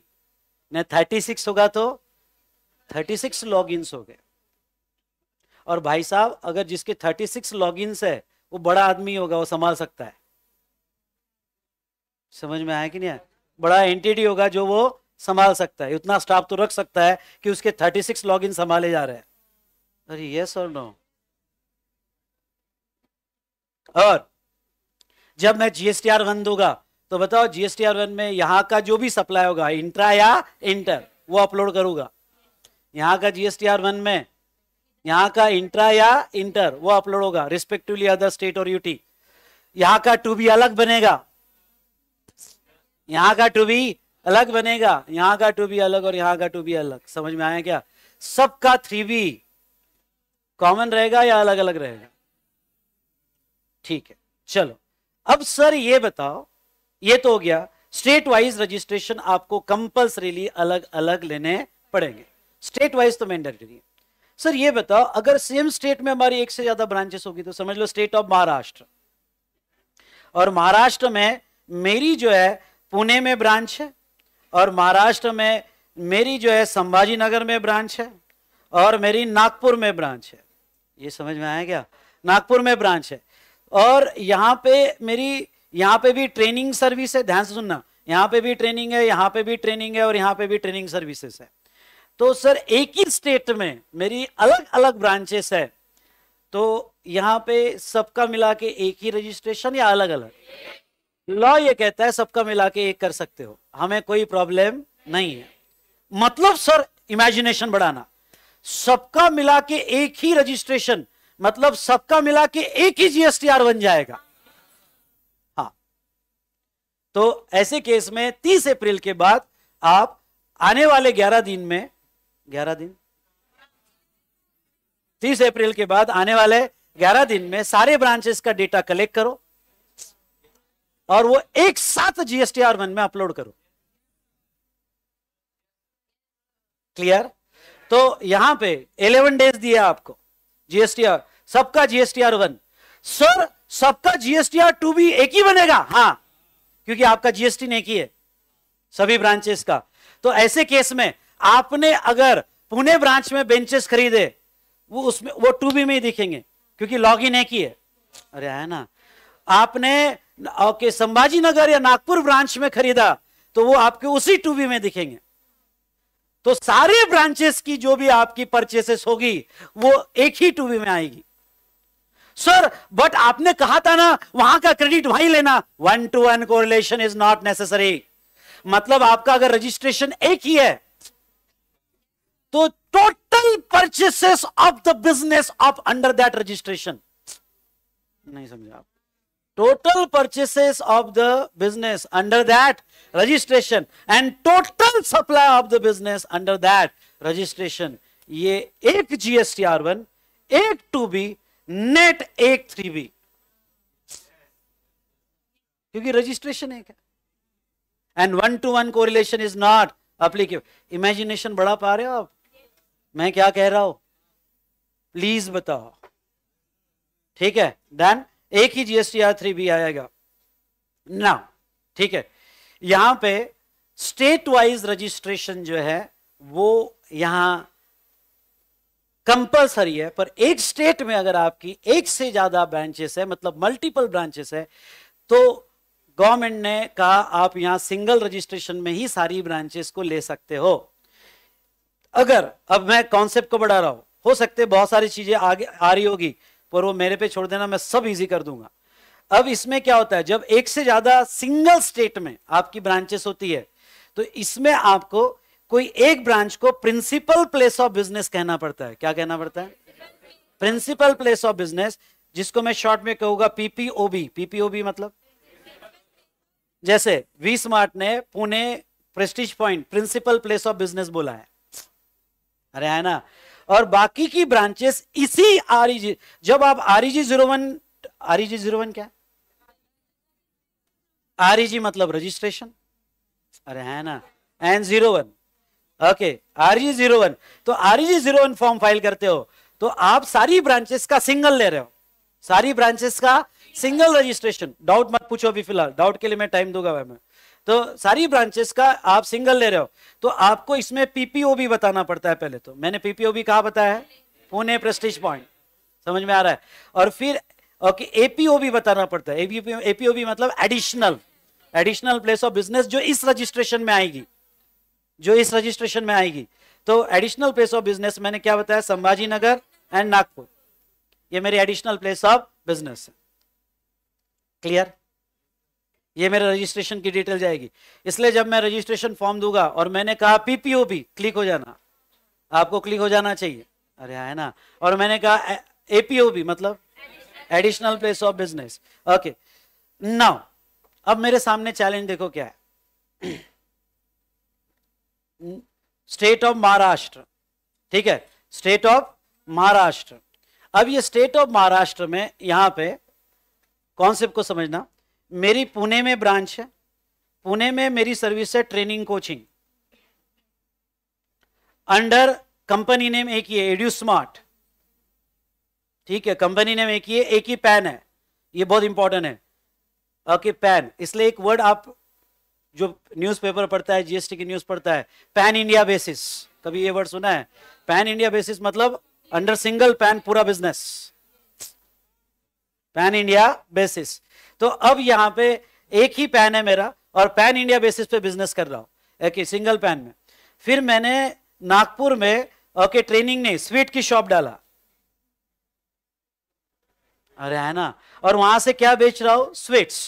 thirty 36 होगा तो 36 लॉगिन्स हो गए और भाई साहब अगर जिसके 36 लॉगिन्स है वो बड़ा आदमी होगा वो संभाल सकता है समझ में आया कि नहीं बड़ा एंटिटी होगा जो वो संभाल सकता है उतना स्टाफ तो रख सकता है कि उसके 36 लॉग संभाले जा रहे हैं sorry yes or no और जब मैं जीएसटीआर वन दूंगा तो बताओ जीएसटीआर वन में यहां का जो भी सप्लाई होगा इंट्रा या इंटर वो अपलोड करूंगा यहां का जीएसटीआर वन में यहां का इंट्रा या इंटर वो अपलोड होगा रिस्पेक्टिवली अदर स्टेट और यूटी यहां का टू बी अलग बनेगा यहाँ का टू बी अलग बनेगा यहाँ का टू बी अलग और यहां का टू बी अलग समझ में आया क्या सबका थ्री बी कॉमन रहेगा या अलग अलग रहेगा ठीक है चलो अब सर ये बताओ ये तो हो गया स्टेट वाइज रजिस्ट्रेशन आपको कंपल्सरीली अलग अलग लेने पड़ेंगे स्टेट वाइज तो मैंडेटरी है सर ये बताओ अगर सेम स्टेट में हमारी एक से ज्यादा ब्रांचेस होगी तो समझ लो स्टेट ऑफ महाराष्ट्र और महाराष्ट्र में मेरी जो है पुणे में ब्रांच है और महाराष्ट्र में मेरी जो है संभाजीनगर में ब्रांच है और मेरी नागपुर में ब्रांच है ये समझ में आया क्या नागपुर में ब्रांच है और यहाँ पे मेरी यहाँ पे भी ट्रेनिंग सर्विस है ध्यान से सुनना यहाँ पे भी ट्रेनिंग है यहाँ पे भी ट्रेनिंग है और यहाँ पे भी ट्रेनिंग सर्विसेस है तो सर एक ही स्टेट में मेरी अलग अलग ब्रांचेस है तो यहाँ पे सबका मिला के एक ही रजिस्ट्रेशन या अलग अलग लॉ ये कहता है सबका मिला के एक कर सकते हो हमें कोई प्रॉब्लम नहीं है मतलब सर इमेजिनेशन बढ़ाना सबका मिला के एक ही रजिस्ट्रेशन मतलब सबका मिला के एक ही जीएसटीआर बन जाएगा हाँ तो ऐसे केस में तीस अप्रैल के बाद आप आने वाले ग्यारह दिन में ग्यारह दिन तीस अप्रैल के बाद आने वाले ग्यारह दिन में सारे ब्रांचेस का डेटा कलेक्ट करो और वो एक साथ जीएसटीआर वन में अपलोड करो क्लियर तो यहां पे 11 डेज दिया आपको जीएसटीआर सबका जीएसटीआर वन सर सबका जीएसटीआर टू भी एक ही बनेगा हाँ क्योंकि आपका जीएसटी नहीं की है सभी ब्रांचेस का तो ऐसे केस में आपने अगर पुणे ब्रांच में बेंचेस खरीदे वो उसमें वो टू बी में ही दिखेंगे क्योंकि लॉग इन एक ही है अरे है ना आपने ओके संभाजी नगर या नागपुर ब्रांच में खरीदा तो वो आपके उसी टू बी में दिखेंगे तो सारे ब्रांचेस की जो भी आपकी परचेसेस होगी वो एक ही टूबी में आएगी सर बट आपने कहा था ना वहां का क्रेडिट वही लेना one to one correlation is not necessary मतलब आपका अगर रजिस्ट्रेशन एक ही है तो total purchases of the business of under that registration नहीं समझा आप total purchases of the business under that registration and total supply of the business under that registration ये एक जीएसटी आर वन एक टू बी नेट एक three B क्योंकि registration एक है and one to one correlation is not applicable imagination बढ़ा पा रहे हो आप मैं क्या कह रहा हूं प्लीज बताओ ठीक है देन एक ही जीएसटी आर थ्री भी आएगा ना ठीक है यहां पे स्टेट वाइज रजिस्ट्रेशन जो है वो यहां कंपलसरी है पर एक स्टेट में अगर आपकी एक से ज्यादा ब्रांचेस है मतलब मल्टीपल ब्रांचेस है तो गवर्नमेंट ने कहा आप यहां सिंगल रजिस्ट्रेशन में ही सारी ब्रांचेस को ले सकते हो अगर अब मैं कॉन्सेप्ट को बढ़ा रहा हूं हो सकते बहुत सारी चीजें आगे आ रही होगी पर वो मेरे पे छोड़ देना मैं सब इजी कर दूंगा अब इसमें क्या होता है जब एक से ज्यादा सिंगल स्टेट में आपकी ब्रांचेस होती है तो इसमें आपको कोई एक ब्रांच को प्रिंसिपल प्लेस ऑफ बिजनेस कहना पड़ता है क्या कहना पड़ता है प्रिंसिपल प्लेस ऑफ बिजनेस जिसको मैं शॉर्ट में कहूंगा पीपीओबी पीपीओबी मतलब जैसे वी स्मार्ट ने Pune Prestige Point principal place of business बोला है अरे है ना और बाकी की ब्रांचेस इसी आर e जब आप R zero one R zero one क्या आर e मतलब रजिस्ट्रेशन अरे है ना N zero one okay R zero one तो R zero one form file करते हो तो आप सारी ब्रांचेस का सिंगल ले रहे हो सारी ब्रांचेस का सिंगल रजिस्ट्रेशन डाउट मत पूछो अभी फिलहाल डाउट के लिए मैं टाइम दूंगा मैं तो सारी ब्रांचेस का आप सिंगल ले रहे हो तो आपको इसमें पीपीओ भी बताना पड़ता है पहले तो मैंने पीपीओ भी कहा बताया है पुणे प्रेस्टिज पॉइंट समझ में आ रहा है और फिर ओके एपीओ भी बताना पड़ता है एपीओ भी मतलब additional additional place of business जो इस रजिस्ट्रेशन में आएगी जो इस रजिस्ट्रेशन में आएगी तो एडिशनल प्लेस ऑफ बिजनेस मैंने क्या बताया संभाजी नगर एंड नागपुर ये मेरी एडिशनल प्लेस ऑफ बिजनेस है क्लियर ये मेरे रजिस्ट्रेशन की डिटेल जाएगी इसलिए जब मैं रजिस्ट्रेशन फॉर्म दूंगा और मैंने कहा पीपीओ भी क्लिक हो जाना आपको क्लिक हो जाना चाहिए अरे है ना और मैंने कहा एपीओ भी मतलब additional place of business okay now अब मेरे सामने चैलेंज देखो क्या है स्टेट ऑफ महाराष्ट्र ठीक है स्टेट ऑफ महाराष्ट्र अब ये स्टेट ऑफ महाराष्ट्र में यहां पे कॉन्सेप्ट को समझना मेरी पुणे में ब्रांच है पुणे में मेरी सर्विस है training coaching under company name एक ही है एड्यू स्मार्ट ठीक है कंपनी नेम एक ही है एक ही पैन है ये बहुत इंपॉर्टेंट है ओके पैन इसलिए एक वर्ड आप जो न्यूज़पेपर पढ़ता है जीएसटी की न्यूज़ पढ़ता है पैन इंडिया बेसिस कभी ये वर्ड सुना है पैन इंडिया बेसिस मतलब अंडर सिंगल पैन पूरा बिजनेस पैन इंडिया बेसिस तो अब यहाँ पे एक ही पैन है मेरा और पैन इंडिया बेसिस पे बिजनेस कर रहा हूँ एक सिंगल पैन में फिर मैंने नागपुर में ओके ट्रेनिंग नहीं स्वीट की शॉप डाला अरे है ना और वहां से क्या बेच रहा हूं स्वीट्स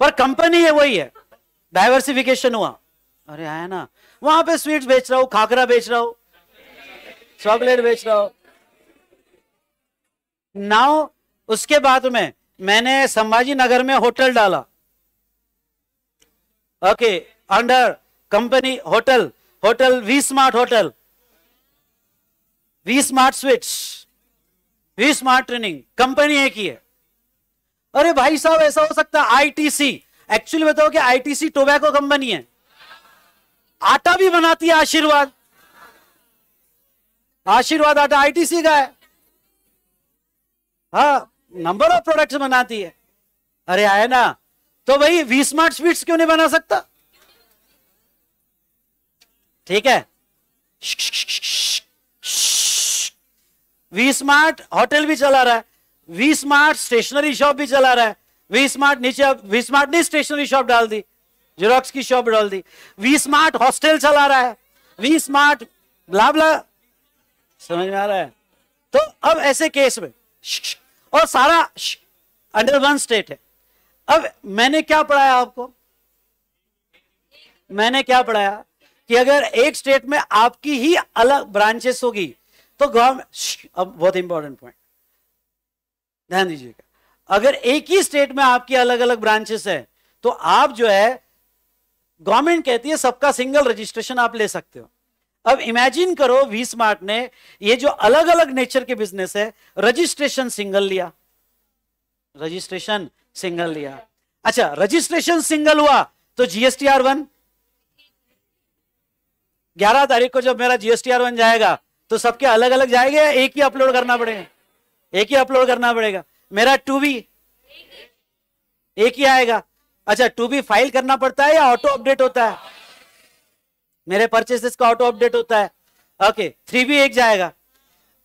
पर कंपनी है वही है डायवर्सिफिकेशन हुआ अरे है ना वहां पे स्वीट्स बेच रहा हूं खाकरा बेच रहा हूं चॉकलेट बेच रहा हूं नाउ उसके बाद में मैंने संभाजी नगर में होटल डाला okay under company hotel hotel V Smart hotel V Smart switch V Smart training company एक ही है अरे भाई साहब ऐसा हो सकता है आईटीसी एक्चुअली बताओ कि आईटीसी टोबैको कंपनी है आटा भी बनाती है आशीर्वाद आशीर्वाद आटा आईटीसी का है हा नंबर ऑफ प्रोडक्ट्स बनाती है अरे आए ना तो वही वी स्मार्ट स्वीट्स क्यों नहीं बना सकता ठीक है वी स्मार्ट होटल भी चला रहा है वी स्मार्ट स्टेशनरी शॉप भी चला रहा है वी स्मार्ट नीचे वी स्मार्ट ने स्टेशनरी शॉप डाल दी जेरोक्स की शॉप डाल दी वी स्मार्ट हॉस्टल चला रहा है वी स्मार्ट ब्ला ब्ला समझ में आ रहा है तो अब ऐसे केस में और सारा अंडर वन स्टेट है अब मैंने क्या पढ़ाया आपको मैंने क्या पढ़ाया कि अगर एक स्टेट में आपकी ही अलग ब्रांचेस होगी तो गवर्नमेंट अब बहुत इंपॉर्टेंट पॉइंट ध्यान दीजिएगा अगर एक ही स्टेट में आपकी अलग अलग ब्रांचेस है तो आप जो है गवर्नमेंट कहती है सबका सिंगल रजिस्ट्रेशन आप ले सकते हो अब इमेजिन करो वी स्मार्ट ने ये जो अलग अलग नेचर के बिजनेस है रजिस्ट्रेशन सिंगल लिया रजिस्ट्रेशन सिंगल लिया अच्छा रजिस्ट्रेशन सिंगल हुआ तो जीएसटी आर वन ग्यारह तारीख को जब मेरा जीएसटी आर वन जाएगा तो सबके अलग अलग जाएगा एक ही अपलोड करना पड़ेगा एक ही अपलोड करना पड़ेगा मेरा टू बी एक ही आएगा अच्छा टू बी फाइल करना पड़ता है या ऑटो अपडेट होता है मेरे परचेसेस का ऑटो अपडेट होता है ओके थ्री बी एक जाएगा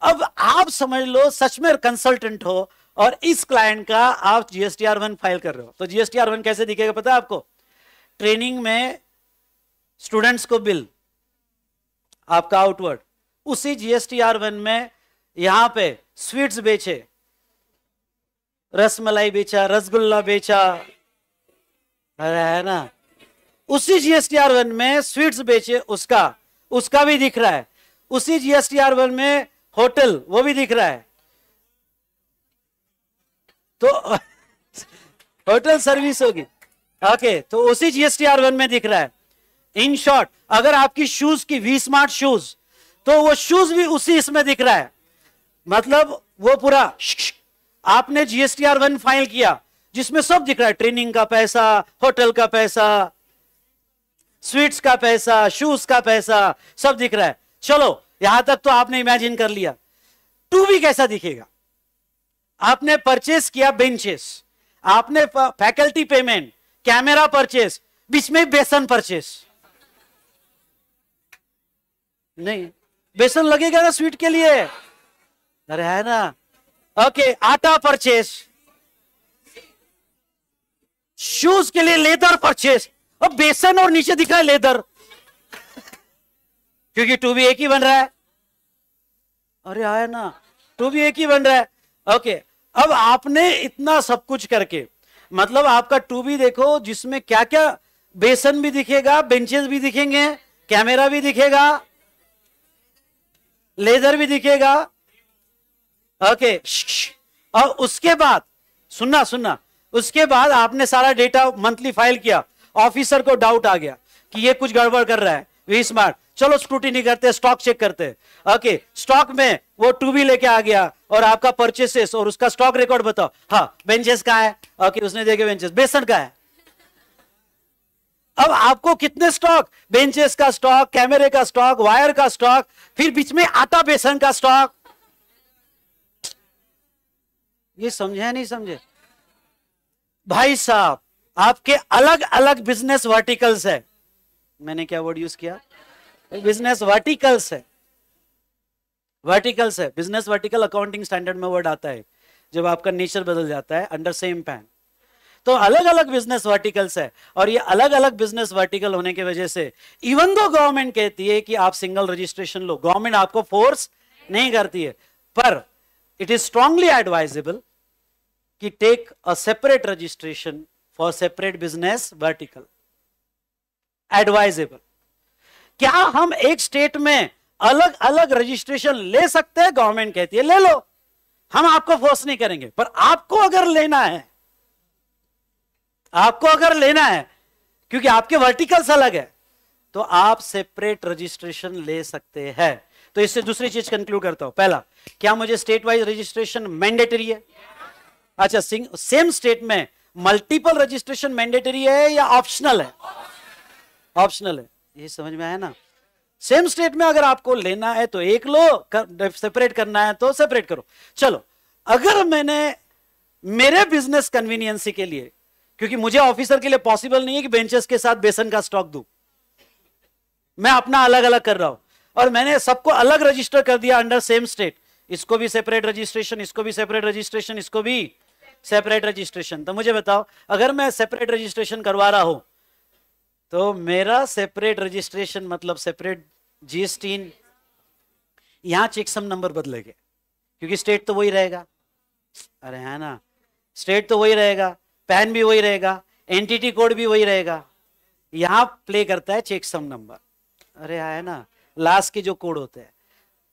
अब आप समझ लो सच में कंसल्टेंट हो और इस क्लाइंट का आप जीएसटी आर वन फाइल कर रहे हो तो जीएसटी आर वन कैसे दिखेगा पता है आपको ट्रेनिंग में स्टूडेंट्स को बिल आपका आउटवर्ड उसी जीएसटी आर वन में यहां पे स्वीट्स बेचे रसमलाई बेचा रसगुल्ला बेचा अरे है ना उसी जीएसटीआर वन में स्वीट्स बेचे उसका उसका भी दिख रहा है उसी जीएसटीआर वन में होटल वो भी दिख रहा है तो होटल सर्विस होगी ओके तो उसी जीएसटीआर वन में दिख रहा है इन शॉर्ट अगर आपकी शूज की वी स्मार्ट शूज तो वो शूज भी उसी इसमें दिख रहा है मतलब वो पूरा आपने जीएसटीआर वन फाइल किया जिसमें सब दिख रहा है ट्रेनिंग का पैसा होटल का पैसा स्वीट्स का पैसा शूज का पैसा सब दिख रहा है चलो यहां तक तो आपने इमेजिन कर लिया टू भी कैसा दिखेगा आपने परचेस किया बेंचेस आपने फैकल्टी पेमेंट कैमरा परचेस बीच में बेसन परचेस नहीं बेसन लगेगा ना स्वीट के लिए अरे है ना ओके आटा परचेस शूज के लिए लेदर परचेस अब बेसन और नीचे दिखा है लेदर क्योंकि टू भी एक ही बन रहा है अरे आया ना टू भी एक ही बन रहा है ओके अब आपने इतना सब कुछ करके मतलब आपका टू भी देखो जिसमें क्या क्या बेसन भी दिखेगा बेंचेस भी दिखेंगे कैमरा भी दिखेगा लेजर भी दिखेगा ओके और उसके बाद सुनना सुनना उसके बाद आपने सारा डेटा मंथली फाइल किया ऑफिसर को डाउट आ गया कि ये कुछ गड़बड़ कर रहा है वी स्मार्ट चलो स्क्रूटिनी करते स्टॉक चेक करते ओके स्टॉक में वो टू बी लेके आ गया और आपका परचेसेस और उसका स्टॉक रिकॉर्ड बताओ हाँ बेंचेस का है ओके उसने देखे बेंचेस बेसन का है अब आपको कितने स्टॉक बेंचेस का स्टॉक कैमरे का स्टॉक वायर का स्टॉक फिर बीच में आटा बेसन का स्टॉक ये समझे नहीं समझे भाई साहब आपके अलग अलग बिजनेस वर्टिकल्स है मैंने क्या वर्ड यूज किया बिजनेस वर्टिकल्स है वर्टिकल्स है बिजनेस वर्टिकल अकाउंटिंग स्टैंडर्ड में वर्ड आता है जब आपका नेचर बदल जाता है अंडर सेम पैन तो अलग अलग बिजनेस वर्टिकल्स है और ये अलग अलग बिजनेस वर्टिकल होने की वजह से इवन दो गवर्नमेंट कहती है कि आप सिंगल रजिस्ट्रेशन लो गवर्नमेंट आपको फोर्स नहीं करती है पर इट इज स्ट्रांगली एडवाइजेबल कि take a separate registration for separate business vertical advisable क्या हम एक स्टेट में अलग अलग रजिस्ट्रेशन ले सकते हैं गवर्नमेंट कहती है ले लो हम आपको फोर्स नहीं करेंगे पर आपको अगर लेना है आपको अगर लेना है क्योंकि आपके वर्टिकल्स अलग है तो आप सेपरेट रजिस्ट्रेशन ले सकते हैं तो इससे दूसरी चीज कंक्लूड करता हूं पहला क्या मुझे स्टेट वाइज रजिस्ट्रेशन मैंडेटरी है अच्छा सेम स्टेट में मल्टीपल रजिस्ट्रेशन मैंडेटरी है या ऑप्शनल है ऑप्शनल है ये समझ में आया ना सेम स्टेट में अगर आपको लेना है तो एक लो कर, सेपरेट करना है तो सेपरेट करो चलो अगर मैंने मेरे बिजनेस कन्वीनियंसी के लिए क्योंकि मुझे ऑफिसर के लिए पॉसिबल नहीं है कि बेंचेस के साथ बेसन का स्टॉक दू मैं अपना अलग अलग कर रहा हूं और मैंने सबको अलग रजिस्टर कर दिया अंडर सेम स्टेट इसको भी सेपरेट रजिस्ट्रेशन इसको भी सेपरेट रजिस्ट्रेशन इसको भी सेपरेट रजिस्ट्रेशन तो मुझे बताओ अगर मैं सेपरेट रजिस्ट्रेशन करवा रहा हूं तो मेरा सेपरेट रजिस्ट्रेशन मतलब सेपरेट जीएसटी यहां चेकसम नंबर बदलेगे क्योंकि स्टेट तो वही रहेगा अरे है ना स्टेट तो वही रहेगा पैन भी वही रहेगा एंटिटी कोड भी वही रहेगा यहां प्ले करता है चेकसम नंबर अरे हाँ, है ना लास्ट के जो कोड होते हैं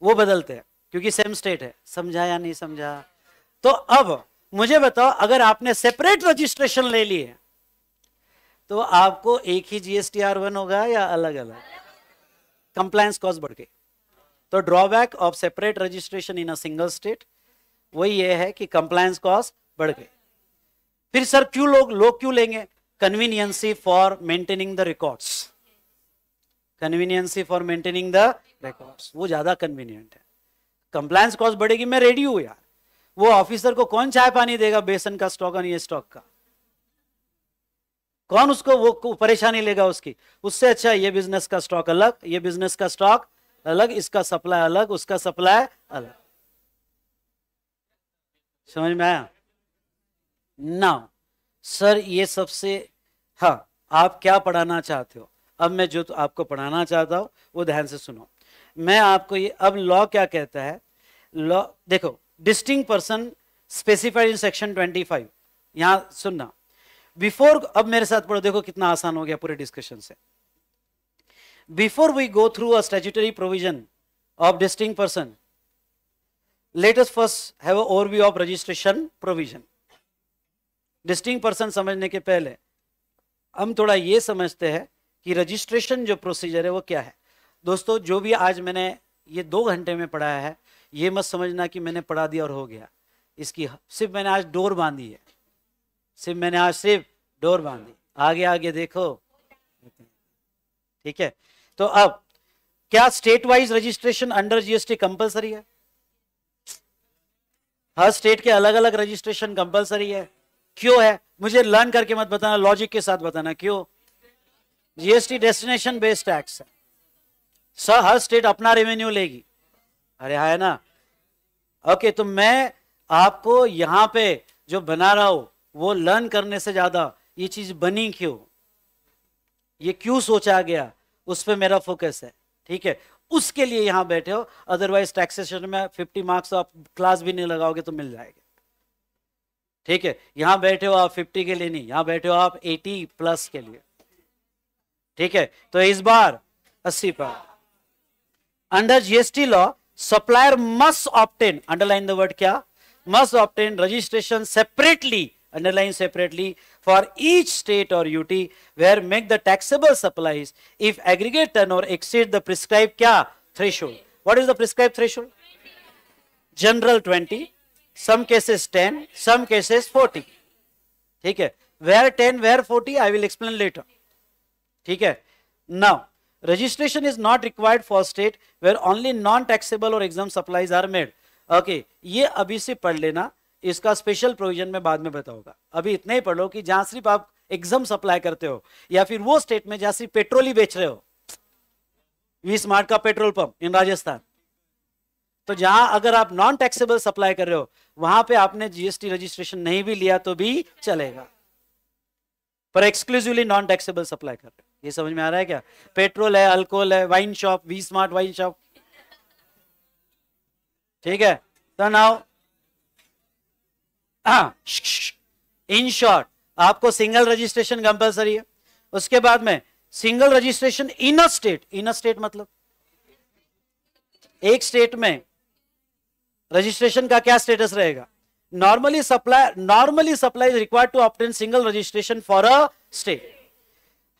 वो बदलते हैं क्योंकि सेम स्टेट है समझा या नहीं समझा तो अब मुझे बताओ अगर आपने सेपरेट रजिस्ट्रेशन ले ली है तो आपको एक ही जीएसटी आर वन होगा या अलग अलग कंप्लायंस कॉस्ट बढ़ गई तो drawback of separate registration in a single state वही ये है कि कंप्लायंस कॉस्ट बढ़ गई फिर सर क्यों लोग लोग क्यों लेंगे convenience for maintaining the records convenience for maintaining the records वो ज्यादा कन्वीनियंट है कंप्लायंस कॉस्ट बढ़ेगी मैं रेडी हूं यार वो ऑफिसर को कौन चाय पानी देगा बेसन का स्टॉक और ये स्टॉक का कौन उसको वो परेशानी लेगा उसकी उससे अच्छा ये बिजनेस का स्टॉक अलग ये बिजनेस का स्टॉक अलग इसका सप्लाई अलग उसका सप्लाई अलग समझ में आया ना सर ये सबसे हाँ आप क्या पढ़ाना चाहते हो अब मैं जो तो आपको पढ़ाना चाहता हूँ वो ध्यान से सुनो मैं आपको ये अब लॉ क्या कहता है लॉ देखो distinct person specified in section 25 यहां सुनना बिफोर अब मेरे साथ पढ़ो देखो कितना आसान हो गया पूरे डिस्कशन से before we go through a statutory provision of distinct person latest first first have a overview of registration distinct person समझने के पहले हम थोड़ा ये समझते हैं कि रजिस्ट्रेशन जो प्रोसीजर है वो क्या है दोस्तों जो भी आज मैंने ये दो घंटे में पढ़ाया है ये मत समझना कि मैंने पढ़ा दिया और हो गया इसकी सिर्फ मैंने आज डोर बांधी है सिर्फ मैंने आज सिर्फ डोर बांधी आगे आगे देखो ठीक है तो अब क्या state wise registration under GST compulsory है हर स्टेट के अलग अलग रजिस्ट्रेशन कंपलसरी है क्यों है मुझे लर्न करके मत बताना लॉजिक के साथ बताना क्यों जीएसटी डेस्टिनेशन बेस्ड टैक्स है सर हर स्टेट अपना रेवेन्यू लेगी अरे है ना ओके तो मैं आपको यहां पे जो बना रहा हूं वो लर्न करने से ज़्यादा ये चीज़ बनी क्यों ये क्यों सोचा गया उस पर मेरा फोकस है ठीक है उसके लिए यहां बैठे हो अदरवाइज टैक्सेशन में फिफ्टी मार्क्स तो आप क्लास भी नहीं लगाओगे तो मिल जाएगा ठीक है यहां बैठे हो आप फिफ्टी के लिए नहीं यहां बैठे हो आप एटी प्लस के लिए ठीक है तो इस बार अस्सी पर under GST law supplier must obtain underline the word kya must obtain registration separately underline separately for each state or ut where make the taxable supplies if aggregate turnover exceed the prescribed kya threshold what is the prescribed threshold general 20 some cases 10 some cases 40 Okay. where 10 where 40 i will explain later Okay. now registration is not required for state where only non taxable or exempt supplies are made okay ye abhi se pad lena iska special provision mein baad mein bataunga abhi itna hi pad lo ki jahan sirf aap exempt supply karte ho ya fir wo state mein jahan sirf petrol hi bech rahe ho V Smart ka petrol pump in rajasthan to jahan agar aap non taxable supply kar rahe ho wahan pe aapne gst registration nahi bhi liya to bhi chalega पर exclusively non taxable supply कर रहे हो ये समझ में आ रहा है क्या पेट्रोल है अल्कोहल है wine shop V Smart wine shop ठीक है तो नाउ इन शॉर्ट आपको सिंगल रजिस्ट्रेशन कंपलसरी है उसके बाद में single registration in a state in a state मतलब एक स्टेट में रजिस्ट्रेशन का क्या स्टेटस रहेगा normally supply normally supply is required to obtain single registration for a state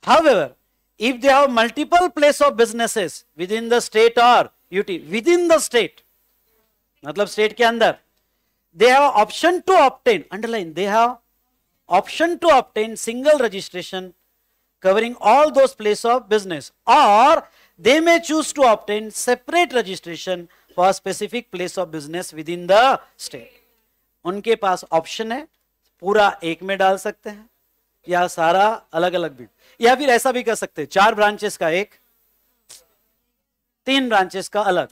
However, if they have multiple place of businesses within the state or UT, within the state, मतलब state के अंदर, they have option to obtain, underline, they have option to obtain single registration covering all those place of business or they may choose to obtain separate registration for specific place of business within the state. उनके पास option है, पूरा एक में डाल सकते हैं या सारा अलग अलग भी या फिर ऐसा भी कर सकते चार ब्रांचेस का एक तीन ब्रांचेस का अलग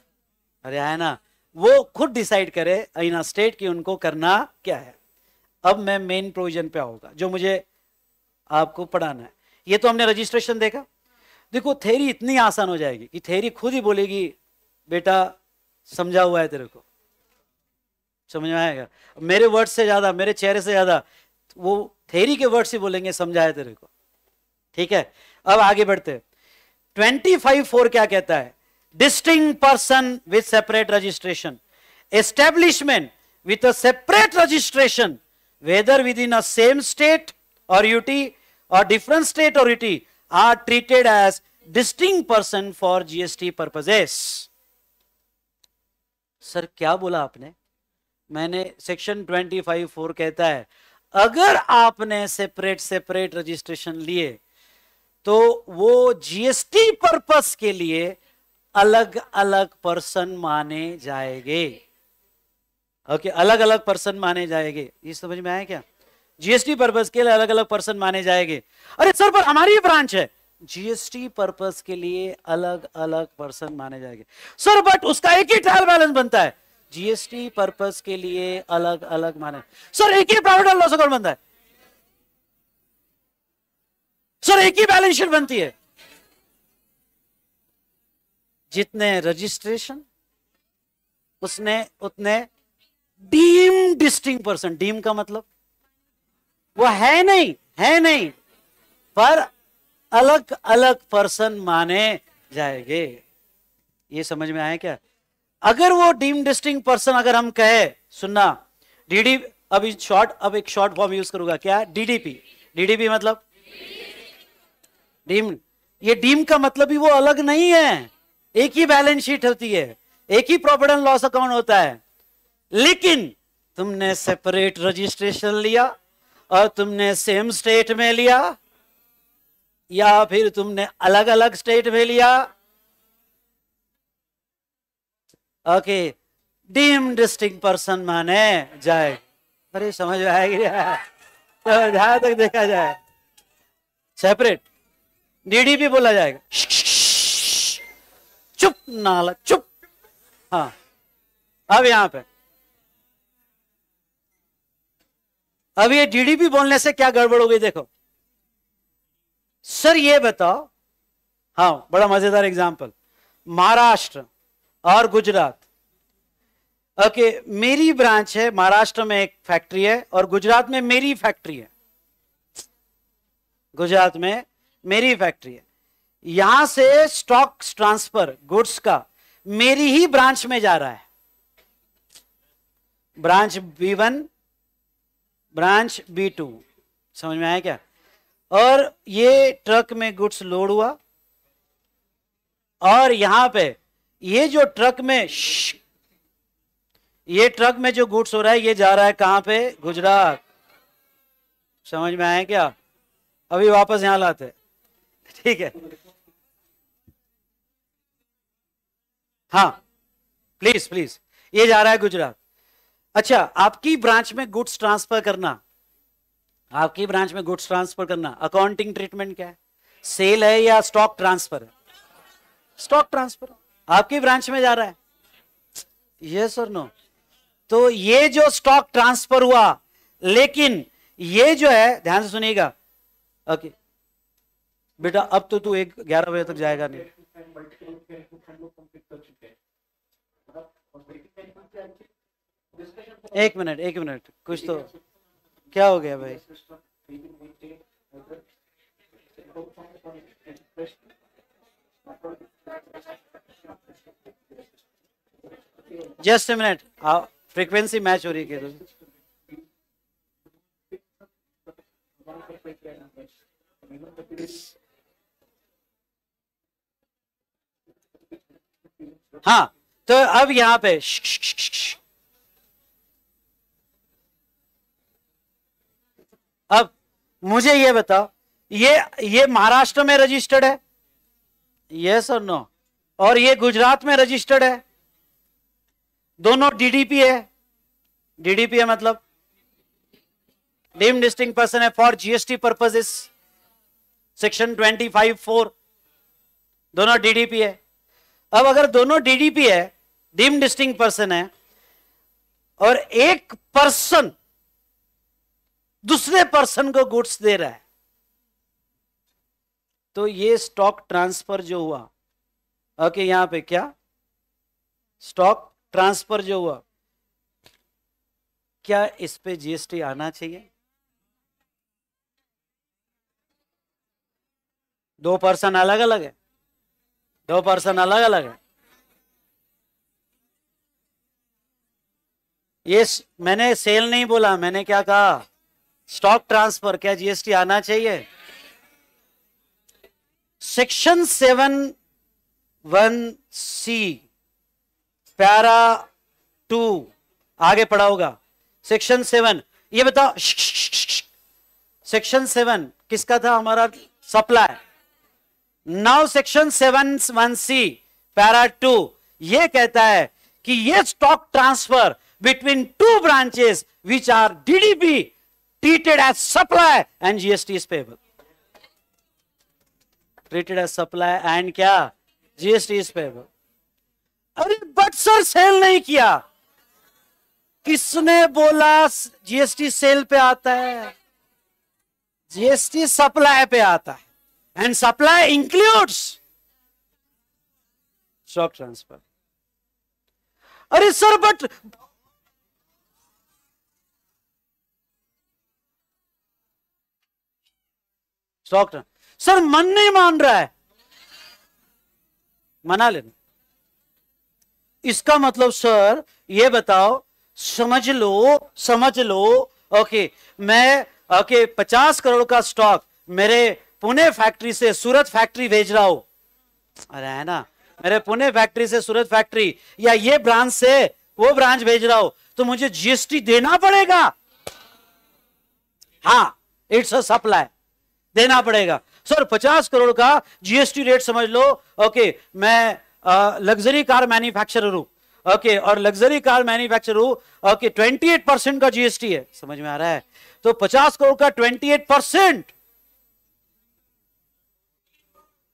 अरे है ना वो खुद डिसाइड करे इन स्टेट की उनको करना क्या है अब मैं मेन प्रोविजन पे आऊंगा जो मुझे आपको पढ़ाना है ये तो हमने रजिस्ट्रेशन देखा देखो थेरी इतनी आसान हो जाएगी कि थेरी खुद ही बोलेगी बेटा समझा हुआ है तेरे को समझ में आएगा मेरे वर्ड से ज्यादा मेरे चेहरे से ज्यादा वो थेरी के वर्ड से बोलेंगे समझाए तेरे को ठीक है अब आगे बढ़ते ट्वेंटी फाइव फोर क्या कहता है distinct person with separate registration establishment with a separate registration whether within a same state और यूटी और डिफरेंट स्टेट और UT are treated as distinct person for GST purposes sir क्या बोला आपने मैंने सेक्शन ट्वेंटी फाइव फोर कहता है अगर आपने सेपरेट सेपरेट रजिस्ट्रेशन लिए तो वो जीएसटी पर्पस के लिए अलग अलग पर्सन माने जाएंगे ओके okay, अलग अलग पर्सन माने जाएंगे ये समझ में आया क्या जीएसटी पर्पस के लिए अलग अलग पर्सन माने जाएंगे अरे सर पर हमारी ब्रांच है जीएसटी पर्पस के लिए अलग अलग पर्सन माने जाएंगे सर बट उसका एक ही ट्रायल बैलेंस बनता है जीएसटी पर्पस के लिए अलग अलग माने सर एक ही प्रॉफिट एंड लॉस अकाउंट बनता है सर एक ही बैलेंस शीट बनती है जितने रजिस्ट्रेशन उसने उतने डीम डिस्टिंग पर्सन डीम का मतलब वो है नहीं है नहीं पर अलग अलग पर्सन माने जाएंगे ये समझ में आया क्या अगर वो डीम डिस्टिंग पर्सन अगर हम कहे सुनना डीडी अब शॉर्ट अब एक शॉर्ट फॉर्म यूज करूंगा क्या डीडीपी डीडीपी मतलब डीम ये डीम का मतलब ही वो अलग नहीं है एक ही बैलेंस शीट होती है एक ही प्रॉफिट एंड लॉस अकाउंट होता है लेकिन तुमने सेपरेट रजिस्ट्रेशन लिया और तुमने सेम स्टेट में लिया या फिर तुमने अलग अलग स्टेट में लिया ओके डीम डिस्टिंग पर्सन माने जाए अरे समझ आएगी तो जहां तक देखा जाए सेपरेट डीडी भी बोला जाएगा चुप नाला चुप हाँ अब यहां पे अब ये डीडीपी बोलने से क्या गड़बड़ हो गई देखो सर ये बताओ हाँ बड़ा मजेदार एग्जाम्पल महाराष्ट्र और गुजरात ओके मेरी ब्रांच है महाराष्ट्र में एक फैक्ट्री है और गुजरात में मेरी फैक्ट्री है गुजरात में मेरी फैक्ट्री है यहां से स्टॉक ट्रांसफर गुड्स का मेरी ही ब्रांच में जा रहा है branch B one branch B two समझ में आया क्या और ये ट्रक में गुड्स लोड हुआ और यहां पे ये जो ट्रक में ये ट्रक में जो गुड्स हो रहा है ये जा रहा है कहां पे गुजरात समझ में आया क्या अभी वापस यहां लाते हैं ठीक है हाँ प्लीज प्लीज ये जा रहा है गुजरात अच्छा आपकी ब्रांच में गुड्स ट्रांसफर करना आपकी ब्रांच में गुड्स ट्रांसफर करना अकाउंटिंग ट्रीटमेंट क्या है सेल है या स्टॉक ट्रांसफर है स्टॉक ट्रांसफर आपकी ब्रांच में जा रहा है यस और नो तो ये जो स्टॉक ट्रांसफर हुआ लेकिन ये जो है ध्यान से सुनिएगा ओके okay. बेटा अब तो तू एक ग्यारह बजे तक जाएगा नहीं एक मिनट एक मिनट कुछ तो क्या हो गया भाई just a minute frequency match हो रही है तो हाँ तो अब यहां पे अब मुझे ये बताओ ये ये महाराष्ट्र में रजिस्टर्ड है यस और नो और ये गुजरात में रजिस्टर्ड है दोनों डीडीपी है डीडीपी है मतलब डीम डिस्टिंग पर्सन है for GST purposes section twenty five four दोनों डीडीपी है अब अगर दोनों डीडीपी है डीम डिस्टिंग पर्सन है और एक पर्सन दूसरे पर्सन को गुड्स दे रहा है तो ये स्टॉक ट्रांसफर जो हुआ ओके okay, यहां पे क्या स्टॉक ट्रांसफर जो हुआ क्या इस पे जीएसटी आना चाहिए दो पर्सन अलग अलग है दो पर्सन अलग अलग है ये मैंने सेल नहीं बोला मैंने क्या कहा स्टॉक ट्रांसफर क्या जीएसटी आना चाहिए section seven one C para two आगे पढ़ा होगा सेक्शन सेवन ये बताओ सेक्शन सेवन किसका था हमारा supply now section seven one C para two ये कहता है कि ये stock transfer between two branches which are D D DDP treated as supply and GST is payable treated as supply and क्या GST is payable अरे but sir sale नहीं किया किसने बोला जीएसटी सेल पे आता है जीएसटी सप्लाई पे आता है and supply includes stock transfer. अरे सर बट स्टॉक सर मन नहीं मान रहा है मना लेना इसका मतलब सर ये बताओ समझ लो समझ लो ओके मैं ओके पचास करोड़ का स्टॉक मेरे पुणे फैक्ट्री से सूरत फैक्ट्री भेज रहा हो अरे है ना मेरे पुणे फैक्ट्री से सूरत फैक्ट्री या ये ब्रांच से वो ब्रांच भेज रहा हो तो मुझे जीएसटी देना पड़ेगा हाँ इट्स अ सप्लाई देना पड़ेगा सर पचास करोड़ का जीएसटी रेट समझ लो ओके मैं लग्जरी कार मैन्युफैक्चरर हूं ओके और लग्जरी कार मैन्युफैक्चर हूं ओके ट्वेंटी एट परसेंट का जीएसटी है समझ में आ रहा है तो पचास करोड़ का twenty eight percent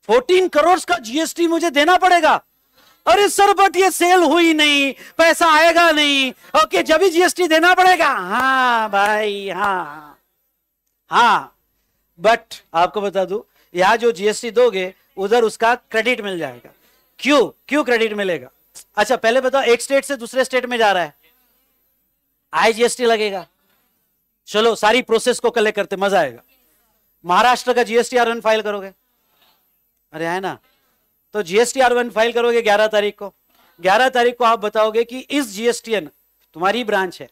fourteen crore का जीएसटी मुझे देना पड़ेगा अरे सर बट ये सेल हुई नहीं पैसा आएगा नहीं ओके जब भी जीएसटी देना पड़ेगा हाँ भाई हाँ हाँ बट आपको बता दू यहां जो जीएसटी दोगे उधर उसका क्रेडिट मिल जाएगा क्यों क्यों क्रेडिट मिलेगा अच्छा पहले बताओ एक स्टेट से दूसरे स्टेट में जा रहा है आई जीएसटी लगेगा चलो सारी प्रोसेस को कलेक्ट करते मजा आएगा महाराष्ट्र का जीएसटी आर फाइल करोगे अरे है ना तो जीएसटी आर वन फाइल करोगे ग्यारह तारीख को ग्यारह तारीख को आप बताओगे कि इस जीएसटी तुम्हारी ब्रांच है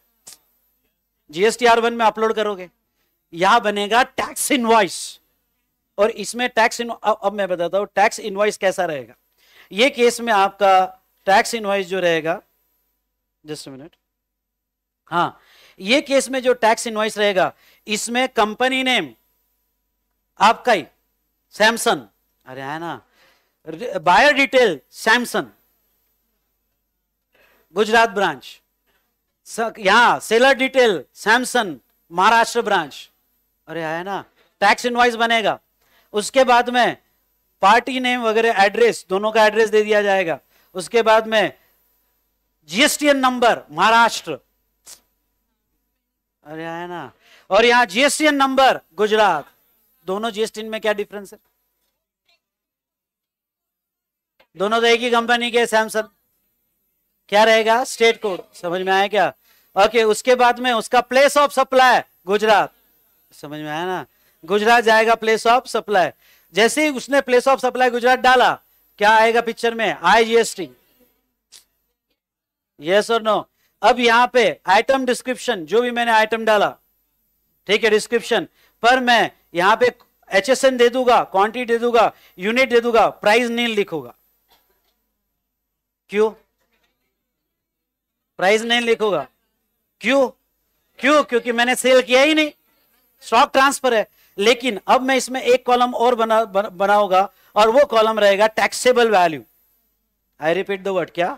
जीएसटी आर वन में अपलोड करोगे यहां बनेगा टैक्स इनवॉइस और इसमें टैक्स इन अब मैं बताता हूं टैक्स इनवॉइस कैसा रहेगा ये केस में आपका टैक्स इनवाइस जो रहेगा जस्ट मिनट हाँ ये केस में जो टैक्स इनवाइस रहेगा इसमें कंपनी नेम आपका ही सैमसंग अरे है ना buyer detail Samsung Gujarat branch यहाँ seller detail Samsung Maharashtra branch अरे है ना टैक्स इनवाइस बनेगा उसके बाद में पार्टी नेम वगैरह एड्रेस दोनों का एड्रेस दे दिया जाएगा उसके बाद में जीएसटीएन नंबर महाराष्ट्र अरे है ना और यहां जीएसटीएन नंबर गुजरात दोनों जीएसटी में क्या डिफरेंस है दोनों तो एक ही कंपनी के सैमसंग क्या रहेगा स्टेट कोड समझ में आया क्या ओके उसके बाद में उसका प्लेस ऑफ सप्लाई गुजरात समझ में आया ना गुजरात जाएगा प्लेस ऑफ सप्लाई जैसे ही उसने प्लेस ऑफ सप्लाई गुजरात डाला क्या आएगा पिक्चर में आई यस और नो अब यहाँ पे आइटम डिस्क्रिप्शन जो भी मैंने आइटम डाला ठीक है डिस्क्रिप्शन पर मैं यहाँ पे एच दे दूंगा क्वांटिटी दे दूंगा यूनिट दे दूंगा प्राइस नील लिखूंगा क्यों प्राइस नहीं लिखोगा क्यों क्यों क्योंकि मैंने सेल किया ही नहीं स्टॉक ट्रांसफर है लेकिन अब मैं इसमें एक कॉलम और बना बनाऊंगा और वो कॉलम रहेगा taxable value I repeat the word क्या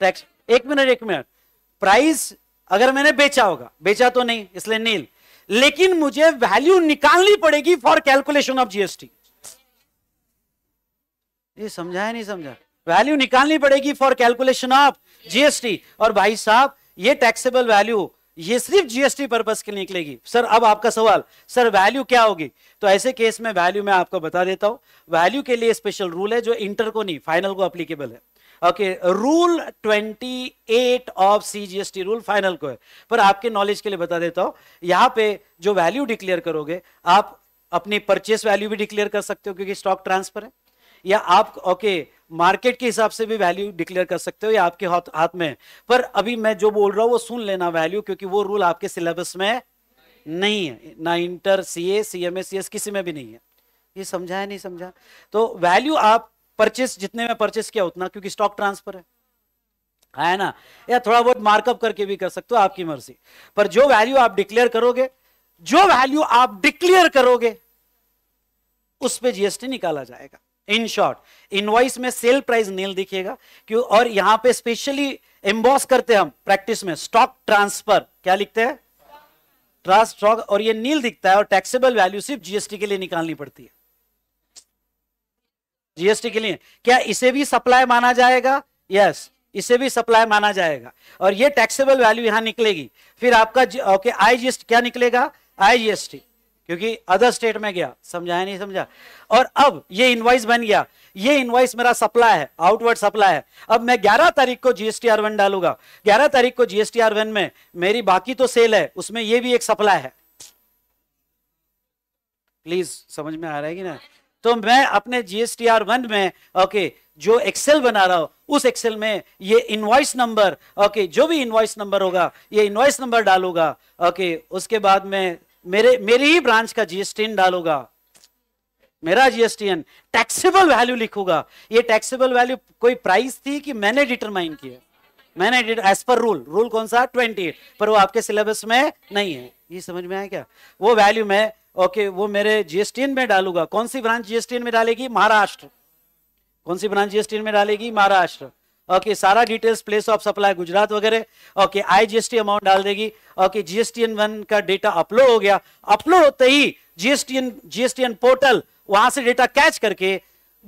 टैक्स एक मिनट एक मिनट प्राइस अगर मैंने बेचा होगा बेचा तो नहीं इसलिए नील लेकिन मुझे वैल्यू निकालनी पड़ेगी फॉर कैलकुलेशन ऑफ जीएसटी ये समझा है नहीं समझा वैल्यू निकालनी पड़ेगी फॉर कैलकुलेशन ऑफ जीएसटी और भाई साहब ये टैक्सेबल वैल्यू ये सिर्फ जीएसटी पर्पज के लिए निकलेगी सर अब आपका सवाल सर वैल्यू क्या होगी तो ऐसे केस में वैल्यू मैं आपको बता देता हूं वैल्यू के लिए स्पेशल रूल है जो इंटर को नहीं फाइनल को अप्लीकेबल है okay rule 28 of CGST rule final को है पर आपके नॉलेज के लिए बता देता हूं यहाँ पे जो वैल्यू डिक्लेयर करोगे आप अपनी परचेस वैल्यू भी डिक्लेयर कर सकते हो क्योंकि स्टॉक ट्रांसफर है या आप ओके okay, मार्केट के हिसाब से भी वैल्यू डिक्लेयर कर सकते हो या आपके हाथ हाथ में पर अभी मैं जो बोल रहा हूँ वो सुन लेना वैल्यू क्योंकि वो रूल आपके सिलेबस में नहीं है ना inter C A C M S किसी में भी नहीं है ये समझा है नहीं समझा तो वैल्यू आप परचेस जितने में परचेस किया उतना क्योंकि स्टॉक ट्रांसफर है है ना या थोड़ा बहुत मार्कअप करके भी कर सकते हो आपकी मर्जी पर जो वैल्यू आप डिक्लेयर करोगे जो वैल्यू आप डिक्लेयर करोगे उस पर जीएसटी निकाला जाएगा इन शॉर्ट इनवाइस में सेल प्राइस नील दिखेगा क्यों और यहां पे स्पेशली एम्बॉस करते हैं हम प्रैक्टिस में स्टॉक ट्रांसफर क्या लिखते हैं ट्रांस स्टॉक और ये नील दिखता है और टैक्सेबल वैल्यू सिर्फ जीएसटी के लिए निकालनी पड़ती है जीएसटी के लिए क्या इसे भी सप्लाई माना जाएगा यस yes. इसे भी सप्लाई माना जाएगा और ये टैक्सेबल वैल्यू यहां निकलेगी फिर आपका ओके आईजीएसटी क्या निकलेगा आईजीएसटी क्योंकि अदर स्टेट में गया समझाया नहीं समझा और अब ये इनवाइस बन गया ये इनवाइस मेरा सप्लाई है आउटवर्ड सप्लाई है अब मैं 11 तारीख को जीएसटी आर वन डालूंगा ग्यारह तारीख को जीएसटी आर वन में मेरी बाकी तो सेल है उसमें ये भी एक सप्लाई है प्लीज समझ में आ रहा है कि ना तो मैं अपने जीएसटी आर वन में ओके जो एक्सेल बना रहा हूं उस एक्सेल में ये इनवाइस नंबर ओके जो भी इनवाइस नंबर होगा ये इनवाइस नंबर डालूगा ओके उसके बाद में मेरे मेरी ही ब्रांच का जीएसटीएन डालूगा मेरा जीएसटीएन टैक्सेबल वैल्यू लिखूंगा ये टैक्सेबल वैल्यू कोई प्राइस थी कि मैंने डिटरमाइन किया मैंने एज पर रूल रूल कौन सा ट्वेंटी पर वो आपके सिलेबस में नहीं है ये समझ में आया क्या वो वैल्यू मैं ओके वो मेरे जीएसटीएन में डालूंगा कौन सी ब्रांच जीएसटीएन में डालेगी महाराष्ट्र कौन सी ब्रांच जीएसटीएन में डालेगी महाराष्ट्र ओके सारा details place of supply Gujarat वगैरह ओके आईजीएसटी अमाउंट डाल देगी ओके जीएसटीएन वन का डेटा अपलोड हो गया अपलोड होते ही जीएसटीएन जीएसटीएन पोर्टल वहां से डेटा कैच करके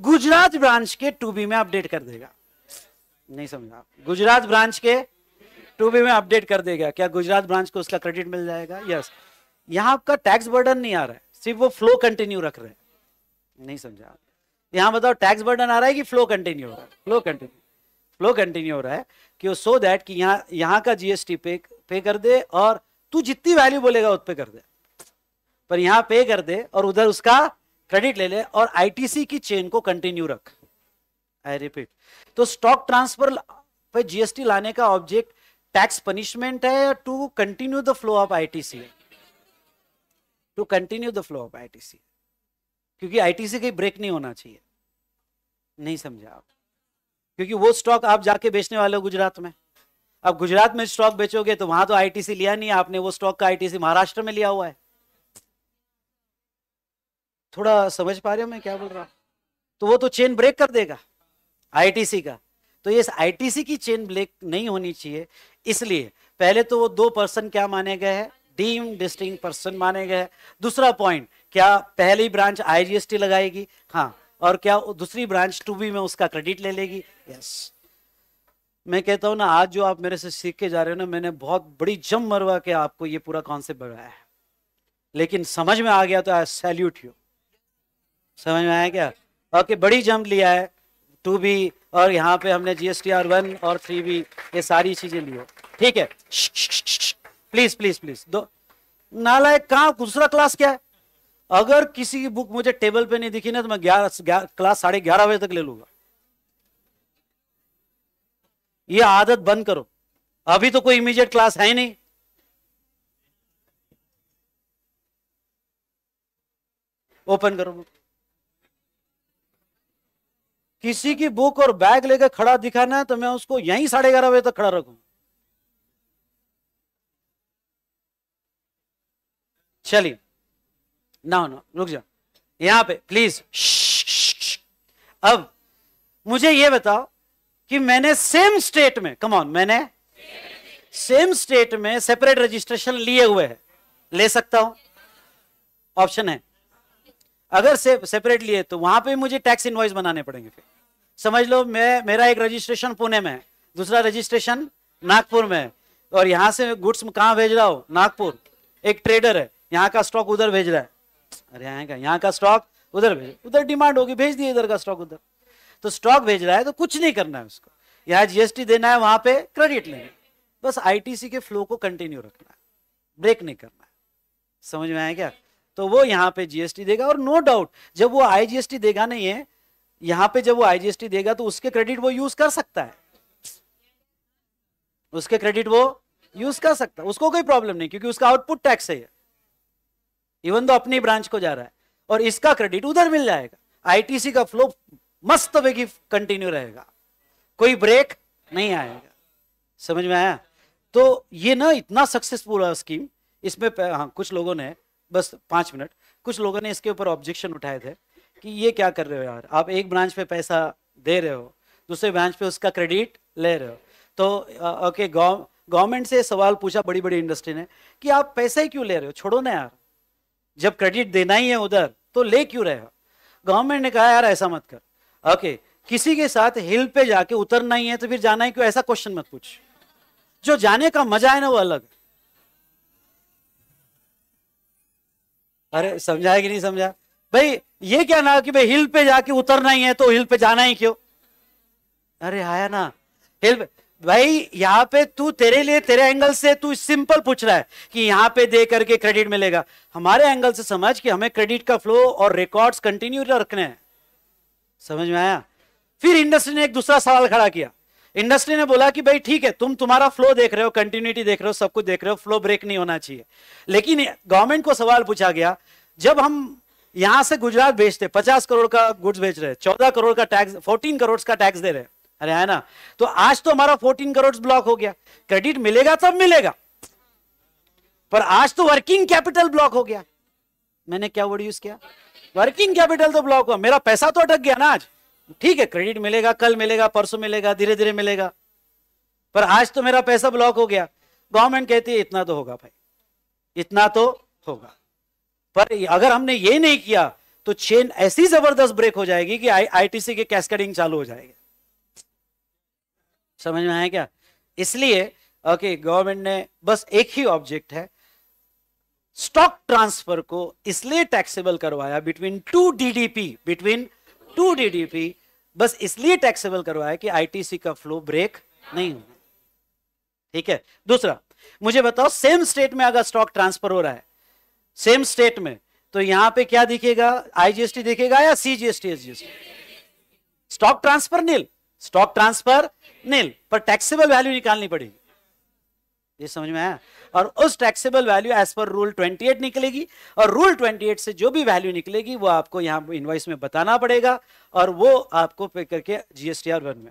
गुजरात ब्रांच के टू बी में अपडेट कर देगा नहीं समझा गुजरात ब्रांच के टू बी में अपडेट कर देगा क्या गुजरात ब्रांच को उसका क्रेडिट मिल जाएगा यस यहाँ आपका टैक्स बर्डन नहीं आ रहा है सिर्फ वो फ्लो कंटिन्यू रख रहे हैं नहीं समझा यहाँ बताओ टैक्स बर्डन आ रहा है कि फ्लो कंटिन्यू हो रहा है फ्लो कंटिन्यू फ्लो कंटिन्यू हो रहा है कि वो सो दैट कि यहाँ यहाँ का जीएसटी पे पे कर दे और तू जितनी वैल्यू बोलेगा उस पर कर दे पर यहाँ पे कर दे और उधर उसका क्रेडिट ले ले और आईटीसी की चेन को कंटिन्यू रख आई रिपीट तो स्टॉक ट्रांसफर पे जीएसटी लाने का ऑब्जेक्ट टैक्स पनिशमेंट है to continue the flow of ITC to continue the flow of ITC क्योंकि आईटीसी कहीं ब्रेक नहीं होना चाहिए नहीं समझा आप क्योंकि वो स्टॉक आप जाके बेचने वाले हो गुजरात में अब गुजरात में स्टॉक बेचोगे तो वहां तो आईटीसी लिया नहीं आपने वो स्टॉक का आईटीसी महाराष्ट्र में लिया हुआ है थोड़ा समझ पा रहे हो मैं क्या बोल रहा हूँ तो वो तो चेन ब्रेक कर देगा आईटीसी का तो ये आईटीसी की चेन ब्रेक नहीं होनी चाहिए इसलिए पहले तो वो दो पर्सन क्या माने गए हैं डीम डिस्टिंग पर्सन माने गए हैं दूसरा पॉइंट क्या पहली ब्रांच आईजीएसटी लगाएगी हाँ और क्या दूसरी ब्रांच टू बी में उसका क्रेडिट ले लेगी यस मैं कहता हूं ना आज जो आप मेरे से सीख के जा रहे हो ना मैंने बहुत बड़ी जम मरवा के आपको ये पूरा कॉन्सेप्ट बढ़ाया है लेकिन समझ में आ गया तो आई सैल्यूट यू समझ में आया क्या ओके okay, बड़ी जम लिया है टू बी और यहाँ पे हमने जीएसटी आर वन और थ्री बी ये सारी चीजें ली हो ठीक है प्लीज प्लीज प्लीज दो नालायक कहा दूसरा क्लास क्या है अगर किसी की बुक मुझे टेबल पे नहीं दिखी ना तो मैं ग्यारह क्लास साढ़े ग्यारह बजे तक ले लूंगा ये आदत बंद करो अभी तो कोई इमीडिएट क्लास है ही नहीं ओपन करो बुक किसी की बुक और बैग लेकर खड़ा दिखाना है तो मैं उसको यहीं साढ़े ग्यारह बजे तक खड़ा रखू चलिए ना ना रुक जा यहाँ पे प्लीज अब मुझे ये बताओ कि मैंने सेम स्टेट में कमॉन मैंने सेम स्टेट में सेपरेट रजिस्ट्रेशन लिए हुए है ले सकता हूं ऑप्शन है अगर से, सेपरेट लिए तो वहां पे मुझे टैक्स इन्वाइस बनाने पड़ेंगे फिर समझ लो मैं मेरा एक रजिस्ट्रेशन पुणे में है दूसरा रजिस्ट्रेशन नागपुर में है और यहां से गुड्स कहां भेज रहा हो नागपुर एक ट्रेडर है यहाँ का स्टॉक उधर भेज रहा है अरे आएगा यहाँ का स्टॉक उधर भेज उधर डिमांड होगी भेज दिए इधर का स्टॉक उधर तो स्टॉक भेज रहा है तो कुछ नहीं करना है उसको यहाँ जीएसटी देना है वहां पे क्रेडिट लेना बस आईटीसी के फ्लो को कंटिन्यू रखना है ब्रेक नहीं करना है समझ में आया क्या तो वो यहाँ पे जीएसटी देगा और नो डाउट जब वो आईजीएसटी देगा नहीं है यहाँ पे जब वो आईजीएसटी देगा तो उसके क्रेडिट वो यूज कर सकता है उसके क्रेडिट वो यूज कर सकता है उसको कोई प्रॉब्लम नहीं क्योंकि उसका आउटपुट टैक्स है इवन तो अपनी ब्रांच को जा रहा है और इसका क्रेडिट उधर मिल जाएगा आईटीसी का फ्लो मस्त वेगी कंटिन्यू रहेगा कोई ब्रेक नहीं आएगा समझ में आया तो ये ना इतना सक्सेसफुल है स्कीम इसमें हाँ कुछ लोगों ने बस पांच मिनट कुछ लोगों ने इसके ऊपर ऑब्जेक्शन उठाए थे कि ये क्या कर रहे हो यार आप एक ब्रांच पे पैसा दे रहे हो दूसरे ब्रांच पे उसका क्रेडिट ले रहे हो तो ओके गवर्नमेंट से सवाल पूछा बड़ी बड़ी इंडस्ट्री ने कि आप पैसा ही क्यों ले रहे हो छोड़ो ना यार जब क्रेडिट देना ही है उधर तो ले क्यों रहे गवर्नमेंट ने कहा यार ऐसा मत कर ओके किसी के साथ हिल पे जाके उतरना ही है तो फिर जाना ही क्यों ऐसा क्वेश्चन मत पूछ जो जाने का मजा है ना वो अलग अरे समझाया कि नहीं समझा भाई ये क्या ना कि भाई हिल पे जाके उतरना ही है तो हिल पे जाना ही क्यों अरे आया ना हिल पे भाई यहाँ पे तू तेरे लिए तेरे एंगल से तू सिंपल पूछ रहा है कि यहाँ पे दे करके क्रेडिट मिलेगा हमारे एंगल से समझ कि हमें क्रेडिट का फ्लो और रिकॉर्ड्स कंटिन्यू तो रखने हैं समझ में आया फिर इंडस्ट्री ने एक दूसरा सवाल खड़ा किया इंडस्ट्री ने बोला कि भाई ठीक है तुम तुम्हारा फ्लो देख रहे हो कंटिन्यूटी देख रहे हो सब कुछ देख रहे हो फ्लो ब्रेक नहीं होना चाहिए लेकिन गवर्नमेंट को सवाल पूछा गया जब हम यहां से गुजरात बेचते पचास करोड़ का गुड्स बेच रहे चौदह करोड़ का टैक्स फोर्टीन करोड़ का टैक्स दे रहे हैं अरे है ना तो आज तो हमारा फोर्टीन करोड़ ब्लॉक हो गया क्रेडिट मिलेगा तब मिलेगा पर आज तो वर्किंग कैपिटल ब्लॉक हो गया मैंने क्या वर्ड यूज किया वर्किंग कैपिटल तो ब्लॉक हुआ मेरा पैसा तो अटक गया ना आज ठीक है क्रेडिट मिलेगा कल मिलेगा परसों मिलेगा धीरे धीरे मिलेगा पर आज तो मेरा पैसा ब्लॉक हो गया गवर्नमेंट कहती है इतना तो होगा भाई इतना तो होगा पर अगर हमने ये नहीं किया तो चेन ऐसी जबरदस्त ब्रेक हो जाएगी कि आईटीसी के कैस्केडिंग चालू हो जाएगी समझ में आया क्या इसलिए ओके गवर्नमेंट ने बस एक ही ऑब्जेक्ट है स्टॉक ट्रांसफर को इसलिए टैक्सेबल करवाया between two DDP between two DDP बस इसलिए टैक्सेबल करवाया कि आईटीसी का फ्लो ब्रेक नहीं हुआ ठीक है दूसरा मुझे बताओ सेम स्टेट में अगर स्टॉक ट्रांसफर हो रहा है सेम स्टेट में तो यहां पे क्या दिखेगा आईजीएसटी दिखेगा या CGST SGST stock transfer nil stock transfer nil पर टैक्सेबल वैल्यू निकालनी पड़ेगी ये समझ में आया और उस taxable value as per rule 28 निकलेगी और रूल 28 से जो भी वैल्यू निकलेगी वो आपको यहाँ इनवाइस में बताना पड़ेगा और वो आपको पे करके जीएसटी आर वन में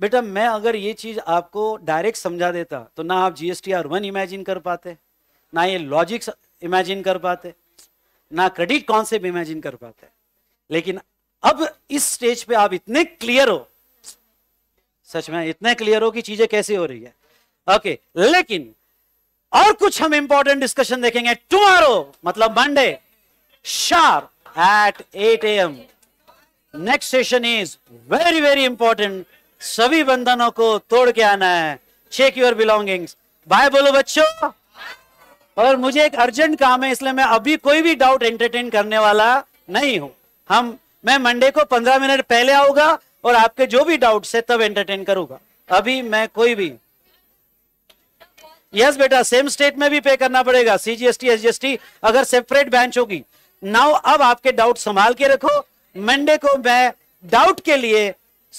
बेटा मैं अगर ये चीज आपको डायरेक्ट समझा देता तो ना आप जीएसटी आर वन इमेजिन कर पाते ना ये लॉजिक इमेजिन कर पाते ना क्रेडिट कॉन्सेप्ट इमेजिन कर पाते लेकिन अब इस स्टेज पे आप इतने क्लियर हो सच में इतने क्लियर हो कि चीजें कैसी हो रही है ओके okay, लेकिन और कुछ हम इंपॉर्टेंट डिस्कशन देखेंगे टुमारो मतलब Monday sharp at eight AM next session is very very important सभी बंधनों को तोड़ के आना है चेक योर बिलोंगिंग्स बाय बोलो बच्चों और मुझे एक अर्जेंट काम है इसलिए मैं अभी कोई भी डाउट एंटरटेन करने वाला नहीं हूं हम मैं मंडे को पंद्रह मिनट पहले आऊंगा और आपके जो भी डाउट है तब एंटरटेन करूंगा अभी मैं कोई भी यस yes, बेटा सेम स्टेट में भी पे करना पड़ेगा सीजीएसटी एसजीएसटी अगर सेपरेट बेंच होगी नाउ अब आपके डाउट संभाल के रखो मंडे को मैं डाउट के लिए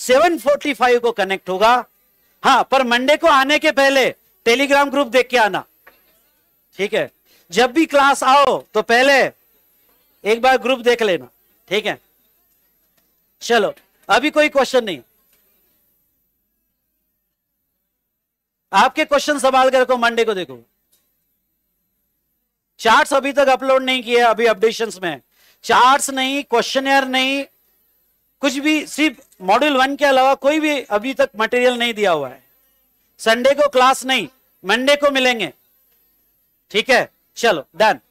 745 को कनेक्ट होगा हाँ पर मंडे को आने के पहले टेलीग्राम ग्रुप देख के आना ठीक है जब भी क्लास आओ तो पहले एक बार ग्रुप देख लेना ठीक है चलो अभी कोई क्वेश्चन नहीं आपके क्वेश्चन संभाल कर रखो मंडे को देखो चार्ट्स अभी तक अपलोड नहीं किए अभी अपडेशन में चार्ट्स नहीं क्वेश्चन नहीं कुछ भी सिर्फ मॉड्यूल वन के अलावा कोई भी अभी तक मटेरियल नहीं दिया हुआ है संडे को क्लास नहीं मंडे को मिलेंगे ठीक है चलो डन